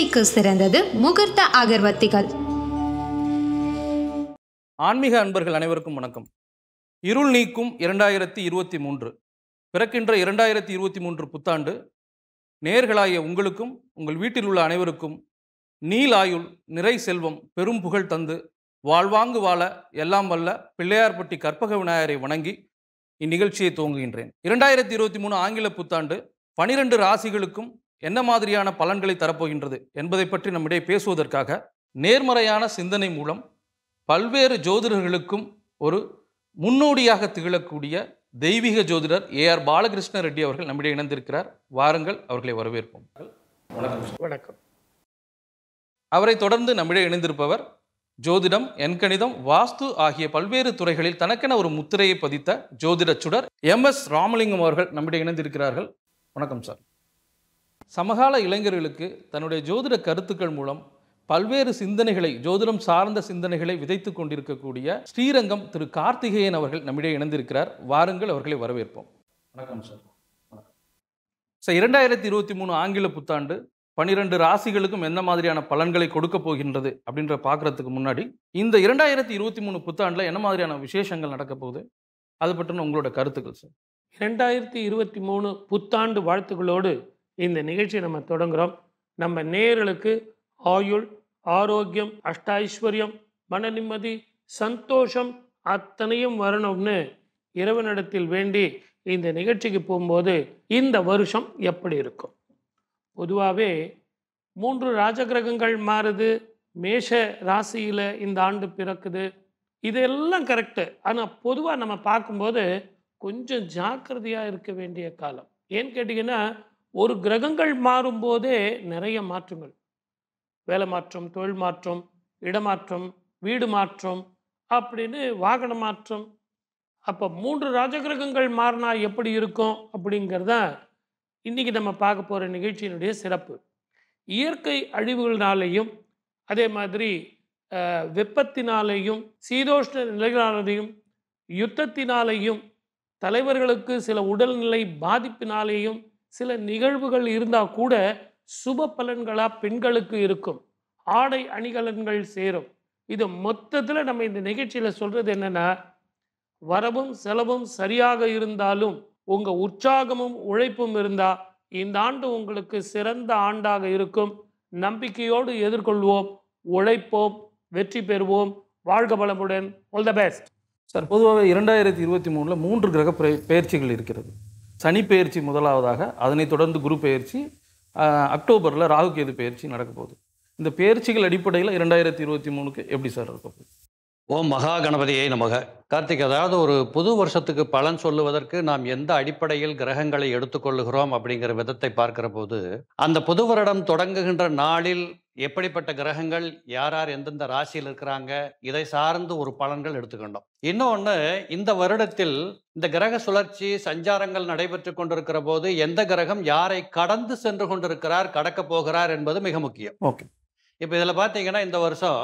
சிந்தைக்கு சிறந்தது முகூர்த்த அகர்வத்திகள் ஆன்மீக அன்பர்கள் அனைவருக்கும் வணக்கம் இருள் நீக்கும் இரண்டாயிரத்தி இருபத்தி மூன்று பிறக்கின்ற இரண்டாயிரத்தி இருபத்தி மூன்று புத்தாண்டு நேர்களாகிய உங்களுக்கும் உங்கள் வீட்டில் உள்ள அனைவருக்கும் நீல் ஆயுள் நிறை செல்வம் பெரும் புகழ் தந்து வாழ்வாங்கு வாழ எல்லாம் வல்ல பிள்ளையார்பட்டி கற்பக விநாயகரை வணங்கி இந்நிகழ்ச்சியை துவங்குகின்றேன் இரண்டாயிரத்தி இருபத்தி மூணு ஆங்கில புத்தாண்டு பனிரெண்டு ராசிகளுக்கும் என்ன மாதிரியான பலன்களை தரப்போகின்றது என்பதை பற்றி நம்மிடையே பேசுவதற்காக நேர்மறையான சிந்தனை மூலம் பல்வேறு ஜோதிடர்களுக்கும் ஒரு முன்னோடியாக திகழக்கூடிய தெய்வீக ஜோதிடர் ஏ ஆர் பாலகிருஷ்ண ரெட்டி அவர்கள் நம்மிடையே இணைந்திருக்கிறார் வாருங்கள் அவர்களை வரவேற்போம் வணக்கம் வணக்கம் அவரை தொடர்ந்து நம்மிடையே இணைந்திருப்பவர் ஜோதிடம் எண்கணிதம் வாஸ்து ஆகிய பல்வேறு துறைகளில் தனக்கென ஒரு முத்திரையை பதித்த ஜோதிட சுடர் எம் எஸ் ராமலிங்கம் அவர்கள் நம்மிடையே இணைந்திருக்கிறார்கள் வணக்கம் சார் சமகால இளைஞர்களுக்கு தன்னுடைய ஜோதிட கருத்துக்கள் மூலம் பல்வேறு சிந்தனைகளை ஜோதிடம் சார்ந்த சிந்தனைகளை விதைத்து கொண்டிருக்கக்கூடிய ஸ்ரீரங்கம் திரு கார்த்திகேயன் அவர்கள் நம்மிடையே இணைந்திருக்கிறார் வாருங்கள் அவர்களை வரவேற்போம் வணக்கம் சார் சார் இரண்டாயிரத்தி இருபத்தி மூணு ஆங்கில புத்தாண்டு பனிரெண்டு ராசிகளுக்கும் என்ன மாதிரியான பலன்களை கொடுக்க போகின்றது அப்படின்ற பார்க்குறதுக்கு முன்னாடி இந்த இரண்டாயிரத்தி இருபத்தி மூணு புத்தாண்டில் என்ன மாதிரியான விசேஷங்கள் நடக்க போகுது அது பற்றின உங்களோட கருத்துக்கள் சார் இரண்டாயிரத்தி இருபத்தி மூணு புத்தாண்டு வாழ்த்துக்களோடு இந்த நிகழ்ச்சியை நம்ம தொடங்குகிறோம் நம்ம நேர்களுக்கு ஆயுள் ஆரோக்கியம் அஷ்டைஸ்வர்யம் மன நிம்மதி சந்தோஷம் அத்தனையும் வரணும்னு இறைவனிடத்தில் வேண்டி இந்த நிகழ்ச்சிக்கு போகும்போது இந்த வருஷம் எப்படி இருக்கும் பொதுவாகவே மூன்று ராஜகிரகங்கள் மாறுது மேஷ ராசியில் இந்த ஆண்டு பிறக்குது இதெல்லாம் கரெக்டு ஆனால் பொதுவாக நம்ம பார்க்கும்போது கொஞ்சம் ஜாக்கிரதையாக இருக்க வேண்டிய காலம் ஏன்னு கேட்டிங்கன்னா ஒரு கிரகங்கள் மாறும்போதே நிறைய மாற்றங்கள் வேலை மாற்றம் தொழில் மாற்றம் இடமாற்றம் வீடு மாற்றம் அப்படின்னு வாகன மாற்றம் அப்போ மூன்று ராஜகிரகங்கள் மாறினா எப்படி இருக்கும் அப்படிங்கிறத இன்றைக்கி நம்ம பார்க்க போகிற நிகழ்ச்சியினுடைய சிறப்பு இயற்கை அழிவுகளினாலேயும் அதே மாதிரி வெப்பத்தினாலேயும் சீதோஷ்ண நிலைகளாலேயும் யுத்தத்தினாலேயும் தலைவர்களுக்கு சில உடல்நிலை பாதிப்பினாலேயும் சில நிகழ்வுகள் இருந்தால் கூட சுப பலன்களாக பெண்களுக்கு இருக்கும் ஆடை அணிகலன்கள் சேரும் இது மொத்தத்தில் நம்ம இந்த நிகழ்ச்சியில் சொல்கிறது என்னென்னா வரவும் செலவும் சரியாக இருந்தாலும் உங்கள் உற்சாகமும் உழைப்பும் இருந்தால் இந்த ஆண்டு உங்களுக்கு சிறந்த ஆண்டாக இருக்கும் நம்பிக்கையோடு எதிர்கொள்வோம் உழைப்போம் வெற்றி பெறுவோம் வாழ்க வளமுடன் ஆல் த பெஸ்ட் சார் பொதுவாக இரண்டாயிரத்தி இருபத்தி மூணில் மூன்று கிரக பெயர்ச்சிகள் இருக்கிறது சனி பயிற்சி முதலாவதாக அதனைத் தொடர்ந்து குரு பயிற்சி அக்டோபரில் ராகு கேது பயிற்சி நடக்க போகுது இந்த பயிற்சிகள் அடிப்படையில் இரண்டாயிரத்தி இருபத்தி மூணுக்கு எப்படி சார் இருக்க ஓம் மகா கணபதியை நமக கார்த்திக் அதாவது ஒரு புது வருஷத்துக்கு பலன் சொல்லுவதற்கு நாம் எந்த அடிப்படையில் கிரகங்களை எடுத்துக்கொள்ளுகிறோம் அப்படிங்கிற விதத்தை பார்க்கிற போது அந்த புது வருடம் தொடங்குகின்ற நாளில் எப்படிப்பட்ட கிரகங்கள் யார் யார் எந்தெந்த ராசியில் இருக்கிறாங்க இதை சார்ந்து ஒரு பலன்கள் எடுத்துக்கொண்டோம் இன்னொன்று இந்த வருடத்தில் இந்த கிரக சுழற்சி சஞ்சாரங்கள் நடைபெற்று கொண்டிருக்கிற போது எந்த கிரகம் யாரை கடந்து சென்று கொண்டிருக்கிறார் கடக்க போகிறார் என்பது மிக முக்கியம் ஓகே இப்போ இதில் பார்த்தீங்கன்னா இந்த வருஷம்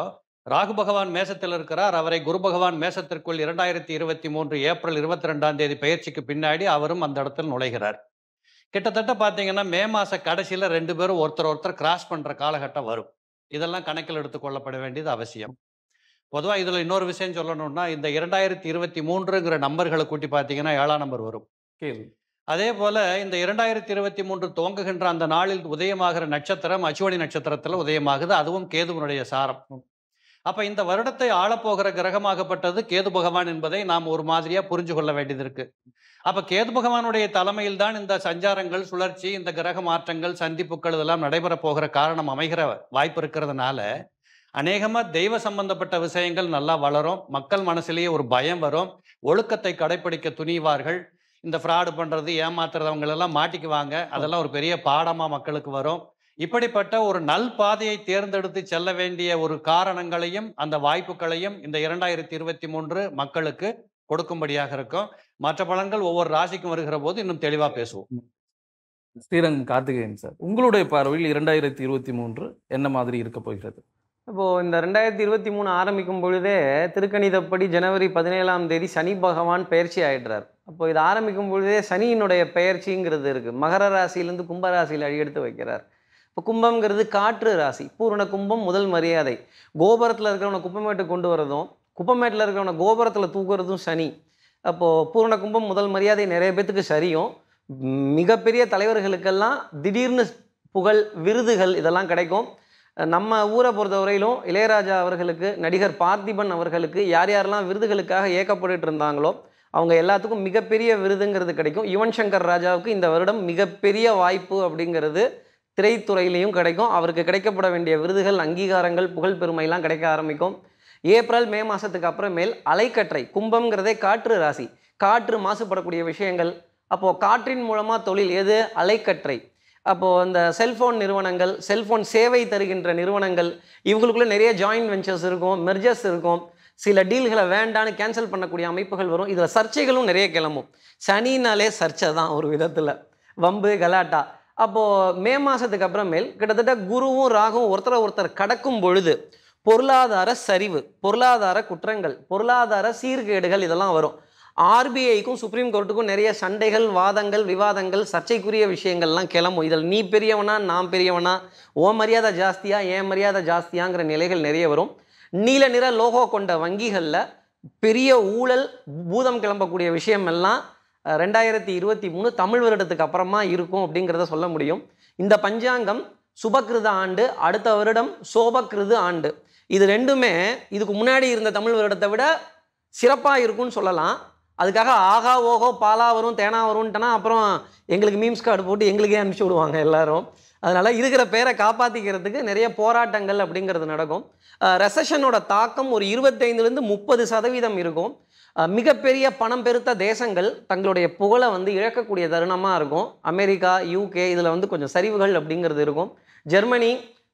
ராகு பகவான் மேசத்தில் இருக்கிறார் அவரை குரு பகவான் மேசத்திற்குள் இரண்டாயிரத்தி இருபத்தி மூன்று ஏப்ரல் இருபத்தி ரெண்டாம் தேதி பயிற்சிக்கு பின்னாடி அவரும் அந்த இடத்தில் நுழைகிறார் கிட்டத்தட்ட பார்த்தீங்கன்னா மே மாத கடைசியில் ரெண்டு பேரும் ஒருத்தர் ஒருத்தர் கிராஸ் பண்ணுற காலகட்டம் வரும் இதெல்லாம் கணக்கில் எடுத்துக்கொள்ளப்பட வேண்டியது அவசியம் பொதுவாக இதில் இன்னொரு விஷயம் சொல்லணும்னா இந்த இரண்டாயிரத்தி இருபத்தி மூன்றுங்கிற நம்பர்களை கூட்டி பார்த்தீங்கன்னா ஏழாம் நம்பர் வரும் அதே போல் இந்த இரண்டாயிரத்தி இருபத்தி மூன்று துவங்குகின்ற அந்த நாளில் உதயமாகிற நட்சத்திரம் அச்சுவடி நட்சத்திரத்தில் உதயமாகுது அதுவும் கேதுவனுடைய சாரம் அப்போ இந்த வருடத்தை ஆளப்போகிற கிரகமாகப்பட்டது கேது பகவான் என்பதை நாம் ஒரு மாதிரியாக புரிஞ்சு கொள்ள வேண்டியது இருக்கு அப்போ கேது பகவானுடைய தலைமையில் தான் இந்த சஞ்சாரங்கள் சுழற்சி இந்த கிரக மாற்றங்கள் சந்திப்புகள் இதெல்லாம் நடைபெற போகிற காரணம் அமைகிற வாய்ப்பு இருக்கிறதுனால அநேகமாக தெய்வ சம்பந்தப்பட்ட விஷயங்கள் நல்லா வளரும் மக்கள் மனசுலேயே ஒரு பயம் வரும் ஒழுக்கத்தை கடைபிடிக்க துணிவார்கள் இந்த ஃப்ராடு பண்ணுறது எல்லாம் மாட்டிக்குவாங்க அதெல்லாம் ஒரு பெரிய பாடமாக மக்களுக்கு வரும் இப்படிப்பட்ட ஒரு நல் பாதையை தேர்ந்தெடுத்து செல்ல வேண்டிய ஒரு காரணங்களையும் அந்த வாய்ப்புகளையும் இந்த இரண்டாயிரத்தி இருபத்தி மூன்று மக்களுக்கு கொடுக்கும்படியாக இருக்கும் மற்ற பலன்கள் ஒவ்வொரு ராசிக்கும் வருகிற போது இன்னும் தெளிவாக பேசுவோம் ஸ்ரீரங்கம் கார்த்திகேயன் சார் உங்களுடைய பார்வையில் இரண்டாயிரத்தி இருபத்தி மூன்று என்ன மாதிரி இருக்க போகிறது இப்போது இந்த ரெண்டாயிரத்தி இருபத்தி மூணு ஆரம்பிக்கும் பொழுதே திருக்கணிதப்படி ஜனவரி பதினேழாம் தேதி சனி பகவான் பயிற்சி ஆகிடுறார் அப்போது இது ஆரம்பிக்கும் பொழுதே சனியினுடைய பயிற்சிங்கிறது இருக்குது மகர ராசியிலேருந்து கும்பராசியில் அழியெடுத்து வைக்கிறார் இப்போ கும்பம்ங்கிறது காற்று ராசி பூரண கும்பம் முதல் மரியாதை கோபுரத்தில் இருக்கிறவனை குப்பமேட்டு கொண்டு வரதும் குப்பமேட்டில் இருக்கிறவனை கோபுரத்தில் தூக்குறதும் சனி அப்போது பூரண கும்பம் முதல் மரியாதை நிறைய பேத்துக்கு சரியும் மிகப்பெரிய தலைவர்களுக்கெல்லாம் திடீர்னு புகழ் விருதுகள் இதெல்லாம் கிடைக்கும் நம்ம ஊரை பொறுத்தவரையிலும் இளையராஜா அவர்களுக்கு நடிகர் பார்த்திபன் அவர்களுக்கு யார் யாரெல்லாம் விருதுகளுக்காக ஏக்கப்பட்டு இருந்தாங்களோ அவங்க எல்லாத்துக்கும் மிகப்பெரிய விருதுங்கிறது கிடைக்கும் யுவன் சங்கர் ராஜாவுக்கு இந்த வருடம் மிகப்பெரிய வாய்ப்பு அப்படிங்கிறது திரைத்துறையிலையும் கிடைக்கும் அவருக்கு கிடைக்கப்பட வேண்டிய விருதுகள் அங்கீகாரங்கள் புகழ் பெருமைலாம் கிடைக்க ஆரம்பிக்கும் ஏப்ரல் மே மாதத்துக்கு அப்புறமேல் அலைக்கற்றை கும்பம்ங்கிறதே காற்று ராசி காற்று மாசுபடக்கூடிய விஷயங்கள் அப்போது காற்றின் மூலமாக தொழில் எது அலைக்கற்றை அப்போது அந்த செல்ஃபோன் நிறுவனங்கள் செல்ஃபோன் சேவை தருகின்ற நிறுவனங்கள் இவங்களுக்குள்ளே நிறைய ஜாயின்ட் வெஞ்சர்ஸ் இருக்கும் மெர்ஜர்ஸ் இருக்கும் சில டீல்களை வேண்டான்னு கேன்சல் பண்ணக்கூடிய அமைப்புகள் வரும் இதில் சர்ச்சைகளும் நிறைய கிளம்பும் சனினாலே சர்ச்சை தான் ஒரு விதத்தில் வம்பு கலாட்டா அப்போது மே மாதத்துக்கு அப்புறமேல் கிட்டத்தட்ட குருவும் ராகும் ஒருத்தரை ஒருத்தர் கடக்கும் பொழுது பொருளாதார சரிவு பொருளாதார குற்றங்கள் பொருளாதார சீர்கேடுகள் இதெல்லாம் வரும் ஆர்பிஐக்கும் சுப்ரீம் கோர்ட்டுக்கும் நிறைய சண்டைகள் வாதங்கள் விவாதங்கள் சர்ச்சைக்குரிய விஷயங்கள்லாம் கிளம்பும் இதில் நீ பெரியவனா நான் பெரியவனா ஓ மரியாதை ஜாஸ்தியா ஏன் மரியாதை ஜாஸ்தியாங்கிற நிலைகள் நிறைய வரும் நீல நிற லோகோ கொண்ட வங்கிகளில் பெரிய ஊழல் பூதம் கிளம்பக்கூடிய விஷயம் எல்லாம் ரெண்டாயிரத்தி இருபத்தி மூணு தமிழ் வருடத்துக்கு அப்புறமா இருக்கும் அப்படிங்கிறத சொல்ல முடியும் இந்த பஞ்சாங்கம் சுபகிருத ஆண்டு அடுத்த வருடம் சோபகிருத ஆண்டு இது ரெண்டுமே இதுக்கு முன்னாடி இருந்த தமிழ் வருடத்தை விட சிறப்பாக இருக்கும்னு சொல்லலாம் அதுக்காக ஆகா ஓகோ பாலா வரும் தேனா வரும்ட்டனா அப்புறம் எங்களுக்கு மீம்ஸ் கார்டு போட்டு எங்களுக்கே அனுப்பிச்சி விடுவாங்க எல்லாரும் அதனால் இருக்கிற பேரை காப்பாற்றிக்கிறதுக்கு நிறைய போராட்டங்கள் அப்படிங்கிறது நடக்கும் ரெசஷனோட தாக்கம் ஒரு இருபத்தைந்துலேருந்து முப்பது சதவீதம் இருக்கும் மிகப்பெரிய பணம் பெருத்த தேசங்கள் தங்களுடைய புகழை வந்து இழக்கக்கூடிய தருணமாக இருக்கும் அமெரிக்கா யூகே இதில் வந்து கொஞ்சம் சரிவுகள் அப்படிங்கிறது இருக்கும் ஜெர்மனி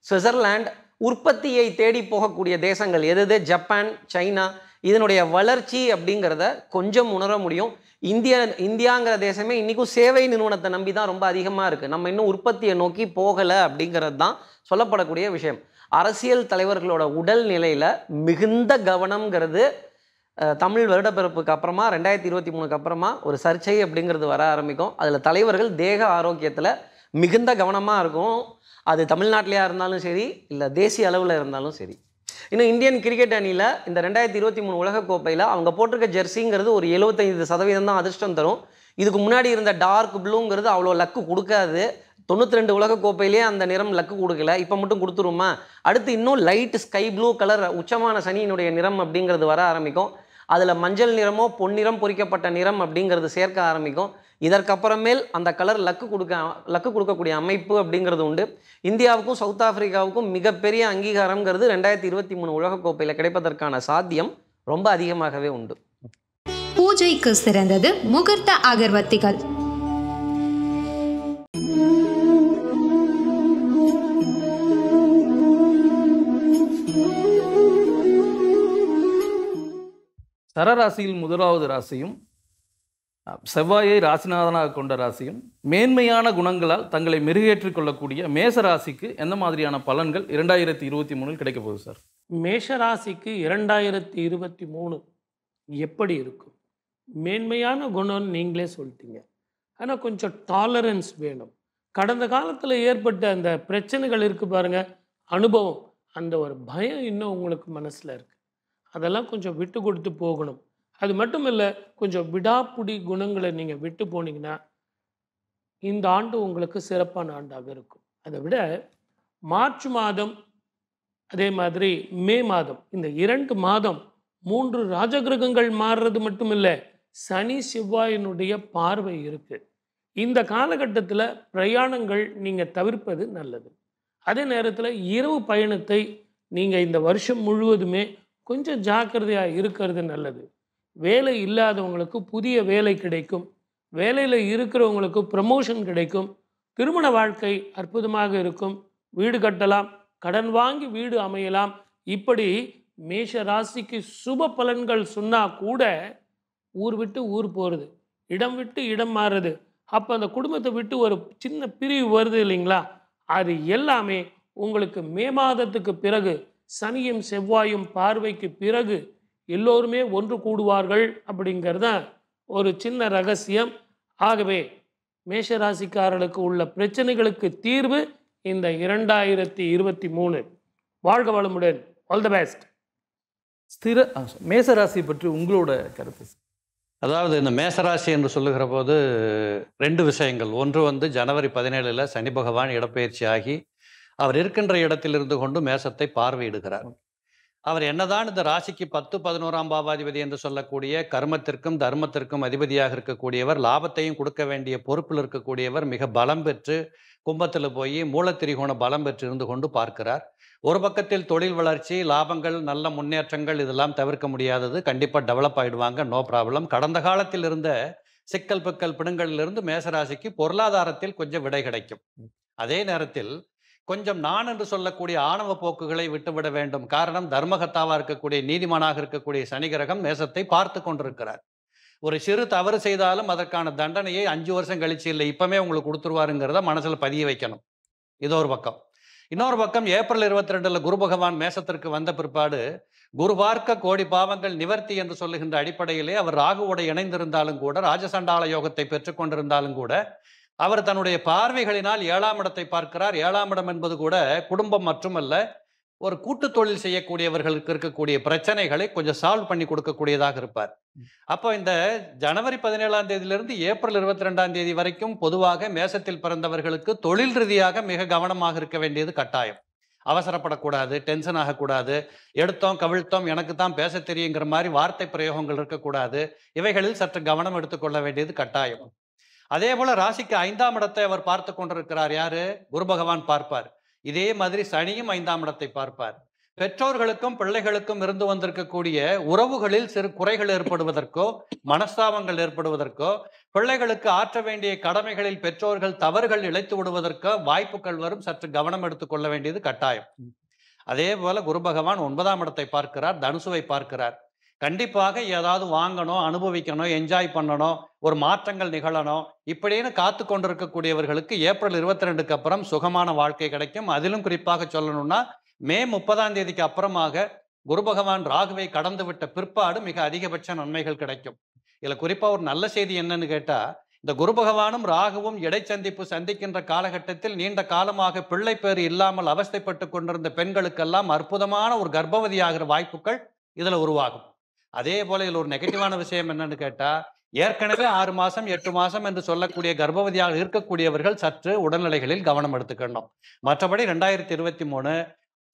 சுவிட்சர்லாண்ட் உற்பத்தியை தேடி போகக்கூடிய தேசங்கள் எது ஜப்பான் சைனா இதனுடைய வளர்ச்சி அப்படிங்கிறத கொஞ்சம் உணர முடியும் இந்தியா இந்தியாங்கிற தேசமே இன்றைக்கும் சேவை நிறுவனத்தை நம்பி தான் ரொம்ப அதிகமாக இருக்குது நம்ம இன்னும் உற்பத்தியை நோக்கி போகலை அப்படிங்கிறது தான் சொல்லப்படக்கூடிய விஷயம் அரசியல் தலைவர்களோட உடல் நிலையில் மிகுந்த கவனம்ங்கிறது தமிழ் வருடப்பிறப்புக்கு அப்புறமா ரெண்டாயிரத்தி இருபத்தி மூணுக்கு அப்புறமா ஒரு சர்ச்சை அப்படிங்கிறது வர ஆரம்பிக்கும் அதில் தலைவர்கள் தேக ஆரோக்கியத்தில் மிகுந்த கவனமாக இருக்கும் அது தமிழ்நாட்டிலையாக இருந்தாலும் சரி இல்லை தேசிய அளவில் இருந்தாலும் சரி இன்னும் இந்தியன் கிரிக்கெட் அணியில் இந்த ரெண்டாயிரத்தி இருபத்தி மூணு உலகக்கோப்பையில் அவங்க போட்டிருக்க ஜெர்சிங்கிறது ஒரு எழுபத்தைந்து சதவீதம் தான் அதிர்ஷ்டம் தரும் இதுக்கு முன்னாடி இருந்த டார்க் ப்ளூங்கிறது அவ்வளோ லக்கு கொடுக்காது தொண்ணூற்றி ரெண்டு உலகக்கோப்பையிலே அந்த நிறம் லக்கு கொடுக்கல இப்போ மட்டும் கொடுத்துருமா அடுத்து இன்னும் லைட் ஸ்கை ப்ளூ கலர் உச்சமான சனியினுடைய நிறம் அப்படிங்கிறது வர ஆரம்பிக்கும் அதில் மஞ்சள் நிறமோ பொன்னிறம் பொறிக்கப்பட்ட நிறம் அப்படிங்கிறது சேர்க்க ஆரம்பிக்கும் இதற்கப்புறமேல் அந்த கலர் லக்கு கொடுக்க லக்கு கொடுக்கக்கூடிய அமைப்பு அப்படிங்கிறது உண்டு இந்தியாவுக்கும் சவுத் ஆஃப்ரிக்காவுக்கும் மிகப்பெரிய அங்கீகாரங்கிறது ரெண்டாயிரத்தி இருபத்தி மூணு உலகக்கோப்பையில் கிடைப்பதற்கான சாத்தியம் ரொம்ப அதிகமாகவே உண்டு பூஜைக்கு சிறந்தது முகர்த்த அகர்வத்திகள் சரராசியில் முதலாவது ராசியும் செவ்வாயை ராசிநாதனாக கொண்ட ராசியும் மேன்மையான குணங்களால் தங்களை மெருகேற்றிக் கொள்ளக்கூடிய மேச ராசிக்கு எந்த மாதிரியான பலன்கள் இரண்டாயிரத்தி இருபத்தி மூணில் கிடைக்க போகுது சார் மேஷ ராசிக்கு இரண்டாயிரத்தி இருபத்தி மூணு எப்படி இருக்கும் மேன்மையான குணம்னு நீங்களே சொல்லிட்டீங்க ஆனால் கொஞ்சம் டாலரன்ஸ் வேணும் கடந்த காலத்தில் ஏற்பட்ட அந்த பிரச்சனைகள் இருக்குது பாருங்கள் அனுபவம் அந்த ஒரு பயம் இன்னும் உங்களுக்கு மனசில் இருக்குது அதெல்லாம் கொஞ்சம் விட்டு கொடுத்து போகணும் அது மட்டும் இல்லை கொஞ்சம் விடாப்புடி குணங்களை நீங்கள் விட்டு போனீங்கன்னா இந்த ஆண்டு உங்களுக்கு சிறப்பான ஆண்டாக இருக்கும் அதை விட மார்ச் மாதம் அதே மாதிரி மே மாதம் இந்த இரண்டு மாதம் மூன்று ராஜகிரகங்கள் மாறுறது மட்டும் இல்லை சனி செவ்வாயினுடைய பார்வை இருக்குது இந்த காலகட்டத்தில் பிரயாணங்கள் நீங்கள் தவிர்ப்பது நல்லது அதே நேரத்தில் இரவு பயணத்தை நீங்கள் இந்த வருஷம் முழுவதுமே கொஞ்சம் ஜாக்கிரதையாக இருக்கிறது நல்லது வேலை இல்லாதவங்களுக்கு புதிய வேலை கிடைக்கும் வேலையில் இருக்கிறவங்களுக்கு ப்ரமோஷன் கிடைக்கும் திருமண வாழ்க்கை அற்புதமாக இருக்கும் வீடு கட்டலாம் கடன் வாங்கி வீடு அமையலாம் இப்படி மேஷ ராசிக்கு சுப பலன்கள் சொன்னால் கூட ஊர் விட்டு ஊர் போகிறது இடம் விட்டு இடம் மாறுறது அப்போ அந்த குடும்பத்தை விட்டு ஒரு சின்ன பிரிவு வருது இல்லைங்களா அது எல்லாமே உங்களுக்கு மே மாதத்துக்கு பிறகு சனியும் செவ்வாயும் பார்வைக்கு பிறகு எல்லோருமே ஒன்று கூடுவார்கள் அப்படிங்கிறத ஒரு சின்ன ரகசியம் ஆகவே மேஷராசிக்காரர்களுக்கு உள்ள பிரச்சனைகளுக்கு தீர்வு இந்த இரண்டாயிரத்தி இருபத்தி மூணு வாழ்க வளமுடன் ஆல் த பெஸ்ட் ஸ்திர மேசராசி பற்றி உங்களோட கருத்து அதாவது இந்த மேசராசி என்று சொல்லுகிற போது ரெண்டு விஷயங்கள் ஒன்று வந்து ஜனவரி பதினேழில் சனி பகவான் இடப்பெயர்ச்சி ஆகி அவர் இருக்கின்ற இடத்திலிருந்து கொண்டு மேசத்தை பார்வையிடுகிறார் அவர் என்னதான் இந்த ராசிக்கு பத்து பதினோராம் பாவாதிபதி என்று சொல்லக்கூடிய கர்மத்திற்கும் தர்மத்திற்கும் அதிபதியாக இருக்கக்கூடியவர் லாபத்தையும் கொடுக்க வேண்டிய பொறுப்பில் இருக்கக்கூடியவர் மிக பலம் பெற்று கும்பத்தில் போய் மூலத்திரிகோண பலம் பெற்று இருந்து கொண்டு பார்க்கிறார் ஒரு பக்கத்தில் தொழில் வளர்ச்சி லாபங்கள் நல்ல முன்னேற்றங்கள் இதெல்லாம் தவிர்க்க முடியாதது கண்டிப்பாக டெவலப் ஆகிடுவாங்க நோ ப்ராப்ளம் கடந்த காலத்தில் இருந்த சிக்கல் பிக்கல் பிடுங்களிலிருந்து மேசராசிக்கு பொருளாதாரத்தில் கொஞ்சம் விடை கிடைக்கும் அதே நேரத்தில் கொஞ்சம் நான் என்று சொல்லக்கூடிய ஆணவ போக்குகளை விட்டுவிட வேண்டும் காரணம் தர்மகத்தாவாக இருக்கக்கூடிய நீதிமானாக இருக்கக்கூடிய சனி கிரகம் மேசத்தை பார்த்து கொண்டிருக்கிறார் ஒரு சிறு தவறு செய்தாலும் அதற்கான தண்டனையை அஞ்சு வருஷம் கழிச்சு இல்லை இப்பவுமே உங்களுக்கு கொடுத்துருவாருங்கிறத மனசில் பதிய வைக்கணும் இது ஒரு பக்கம் இன்னொரு பக்கம் ஏப்ரல் இருபத்தி ரெண்டில் குரு பகவான் மேசத்திற்கு வந்த பிற்பாடு குரு பார்க்க கோடி பாவங்கள் நிவர்த்தி என்று சொல்லுகின்ற அடிப்படையிலே அவர் ராகுவோட இணைந்திருந்தாலும் கூட ராஜசண்டாள யோகத்தை பெற்றுக்கொண்டிருந்தாலும் கூட அவர் தன்னுடைய பார்வைகளினால் ஏழாம் இடத்தை பார்க்கிறார் ஏழாம் இடம் என்பது கூட குடும்பம் மட்டுமல்ல ஒரு கூட்டு தொழில் செய்யக்கூடியவர்களுக்கு இருக்கக்கூடிய பிரச்சனைகளை கொஞ்சம் சால்வ் பண்ணி கொடுக்கக்கூடியதாக இருப்பார் அப்போ இந்த ஜனவரி பதினேழாம் தேதியிலிருந்து ஏப்ரல் இருபத்தி ரெண்டாம் தேதி வரைக்கும் பொதுவாக மேசத்தில் பிறந்தவர்களுக்கு தொழில் ரீதியாக மிக கவனமாக இருக்க வேண்டியது கட்டாயம் அவசரப்படக்கூடாது டென்ஷன் ஆகக்கூடாது எடுத்தோம் கவிழ்த்தோம் எனக்கு தான் பேச தெரியுங்கிற மாதிரி வார்த்தை பிரயோகங்கள் இருக்கக்கூடாது இவைகளில் சற்று கவனம் எடுத்துக்கொள்ள வேண்டியது கட்டாயம் அதே போல ராசிக்கு ஐந்தாம் இடத்தை அவர் பார்த்து கொண்டிருக்கிறார் யாரு குரு பகவான் பார்ப்பார் இதே மாதிரி சனியும் ஐந்தாம் இடத்தை பார்ப்பார் பெற்றோர்களுக்கும் பிள்ளைகளுக்கும் இருந்து வந்திருக்கக்கூடிய உறவுகளில் சிறு குறைகள் ஏற்படுவதற்கோ மனஸ்தாபங்கள் ஏற்படுவதற்கோ பிள்ளைகளுக்கு ஆற்ற வேண்டிய கடமைகளில் பெற்றோர்கள் தவறுகள் இழைத்து விடுவதற்கோ வாய்ப்புகள் வரும் சற்று கவனம் எடுத்துக்கொள்ள வேண்டியது கட்டாயம் அதே போல குரு பகவான் ஒன்பதாம் இடத்தை பார்க்கிறார் தனுசுவை பார்க்கிறார் கண்டிப்பாக ஏதாவது வாங்கணும் அனுபவிக்கணும் என்ஜாய் பண்ணணும் ஒரு மாற்றங்கள் நிகழணும் இப்படின்னு காத்து கொண்டிருக்கக்கூடியவர்களுக்கு ஏப்ரல் இருபத்தி ரெண்டுக்கு அப்புறம் சுகமான வாழ்க்கை கிடைக்கும் அதிலும் குறிப்பாக சொல்லணும்னா மே முப்பதாம் தேதிக்கு அப்புறமாக குரு பகவான் ராகுவை கடந்து விட்ட பிற்பாடு மிக அதிகபட்ச நன்மைகள் கிடைக்கும் இதில் குறிப்பாக ஒரு நல்ல செய்தி என்னன்னு கேட்டால் இந்த குரு பகவானும் ராகுவும் இடைச்சந்திப்பு சந்திக்கின்ற காலகட்டத்தில் நீண்ட காலமாக பிள்ளை பேர் இல்லாமல் அவஸ்தைப்பட்டு கொண்டிருந்த பெண்களுக்கெல்லாம் அற்புதமான ஒரு கர்ப்பவதியாகிற வாய்ப்புகள் இதில் உருவாகும் அதே போல இதில் ஒரு நெகட்டிவான விஷயம் என்னன்னு கேட்டால் ஏற்கனவே ஆறு மாதம் எட்டு மாதம் என்று சொல்லக்கூடிய கர்ப்பவதியாக இருக்கக்கூடியவர்கள் சற்று உடல்நிலைகளில் கவனம் எடுத்துக்கணும் மற்றபடி ரெண்டாயிரத்தி இருபத்தி மூணு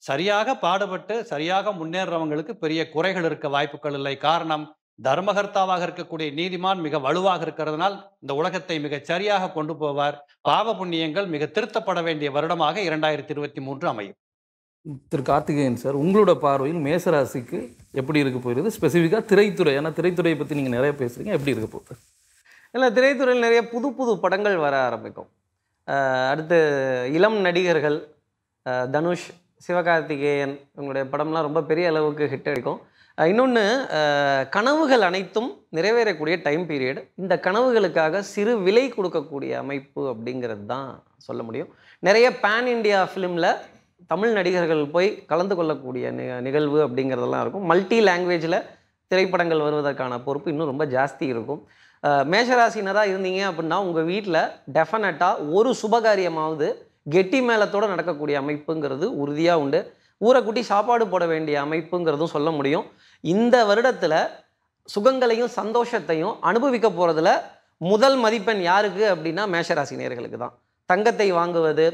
சரியாக பாடுபட்டு சரியாக முன்னேறுறவங்களுக்கு பெரிய குறைகள் இருக்க வாய்ப்புகள் இல்லை காரணம் தர்மகர்த்தாவாக இருக்கக்கூடிய நீதிமான் மிக வலுவாக இருக்கிறதுனால் இந்த உலகத்தை மிக சரியாக கொண்டு போவார் பாவ புண்ணியங்கள் மிக திருத்தப்பட வேண்டிய வருடமாக இரண்டாயிரத்தி இருபத்தி மூன்று அமையும் திரு கார்த்திகேயன் சார் உங்களோட பார்வையில் மேசராசிக்கு எப்படி இருக்க போகிறது ஸ்பெசிஃபிக்காக திரைத்துறை ஏன்னா திரைத்துறையை பற்றி நீங்கள் நிறைய பேசுகிறீங்க எப்படி இருக்க போகுது இல்லை திரைத்துறையில் நிறைய புது புது படங்கள் வர ஆரம்பிக்கும் அடுத்து இளம் நடிகர்கள் தனுஷ் சிவகார்த்திகேயன் இவங்களுடைய படம்லாம் ரொம்ப பெரிய அளவுக்கு ஹிட் அடிக்கும் இன்னொன்று கனவுகள் அனைத்தும் நிறைவேறக்கூடிய டைம் பீரியட் இந்த கனவுகளுக்காக சிறு விலை கொடுக்கக்கூடிய அமைப்பு அப்படிங்கிறது தான் சொல்ல முடியும் நிறைய பேன் இண்டியா ஃபிலிமில் தமிழ் நடிகர்கள் போய் கலந்து கொள்ளக்கூடிய நிகழ்வு அப்படிங்கிறதெல்லாம் இருக்கும் மல்டி லாங்குவேஜில் திரைப்படங்கள் வருவதற்கான பொறுப்பு இன்னும் ரொம்ப ஜாஸ்தி இருக்கும் மேஷராசினராக இருந்தீங்க அப்படின்னா உங்கள் வீட்டில் டெஃபினட்டாக ஒரு சுபகாரியமாவது கெட்டி மேலத்தோடு நடக்கக்கூடிய அமைப்புங்கிறது உறுதியாக உண்டு ஊரை சாப்பாடு போட வேண்டிய அமைப்புங்கிறதும் சொல்ல முடியும் இந்த வருடத்தில் சுகங்களையும் சந்தோஷத்தையும் அனுபவிக்க போகிறதுல முதல் மதிப்பெண் யாருக்கு அப்படின்னா மேஷராசினியர்களுக்கு தான் தங்கத்தை வாங்குவது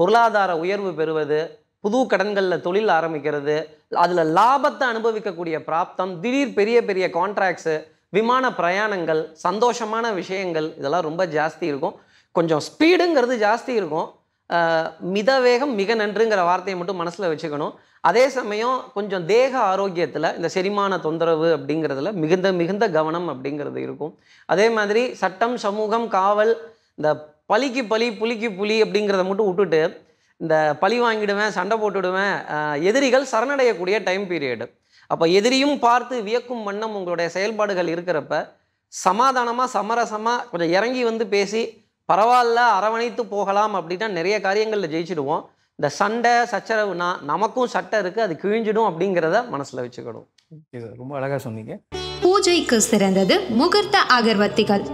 பொருளாதார உயர்வு பெறுவது புது கடன்களில் தொழில் ஆரம்பிக்கிறது அதில் லாபத்தை அனுபவிக்கக்கூடிய பிராப்தம் திடீர் பெரிய பெரிய கான்ட்ராக்ட்ஸு விமான பிரயாணங்கள் சந்தோஷமான விஷயங்கள் இதெல்லாம் ரொம்ப ஜாஸ்தி இருக்கும் கொஞ்சம் ஸ்பீடுங்கிறது ஜாஸ்தி இருக்கும் மித வேகம் மிக நன்றுங்கிற வார்த்தையை மட்டும் மனசில் வச்சுக்கணும் அதே சமயம் கொஞ்சம் தேக ஆரோக்கியத்தில் இந்த செரிமான தொந்தரவு அப்படிங்கிறதுல மிகுந்த மிகுந்த கவனம் அப்படிங்கிறது இருக்கும் அதே மாதிரி சட்டம் சமூகம் காவல் இந்த பலிக்கு பலி புலிக்கு புலி அப்படிங்கிறத மட்டும் விட்டுட்டு இந்த பழி வாங்கிடுவேன் சண்டை போட்டுடுவேன் எதிரிகள் சரணடையக்கூடிய டைம் பீரியடு அப்போ எதிரியும் பார்த்து வியக்கும் வண்ணம் உங்களுடைய செயல்பாடுகள் இருக்கிறப்ப சமாதானமாக சமரசமாக கொஞ்சம் இறங்கி வந்து பேசி பரவாயில்ல அரவணைத்து போகலாம் அப்படின்னா நிறைய காரியங்களில் ஜெயிச்சிடுவோம் இந்த சண்டை சச்சரவுனா நமக்கும் சட்டை இருக்குது அது கிழிஞ்சிடும் அப்படிங்கிறத மனசில் வச்சுக்கணும் ரொம்ப அழகாக சொன்னீங்க பூஜைக்கு சிறந்தது முகூர்த்த அகர்வத்திகள்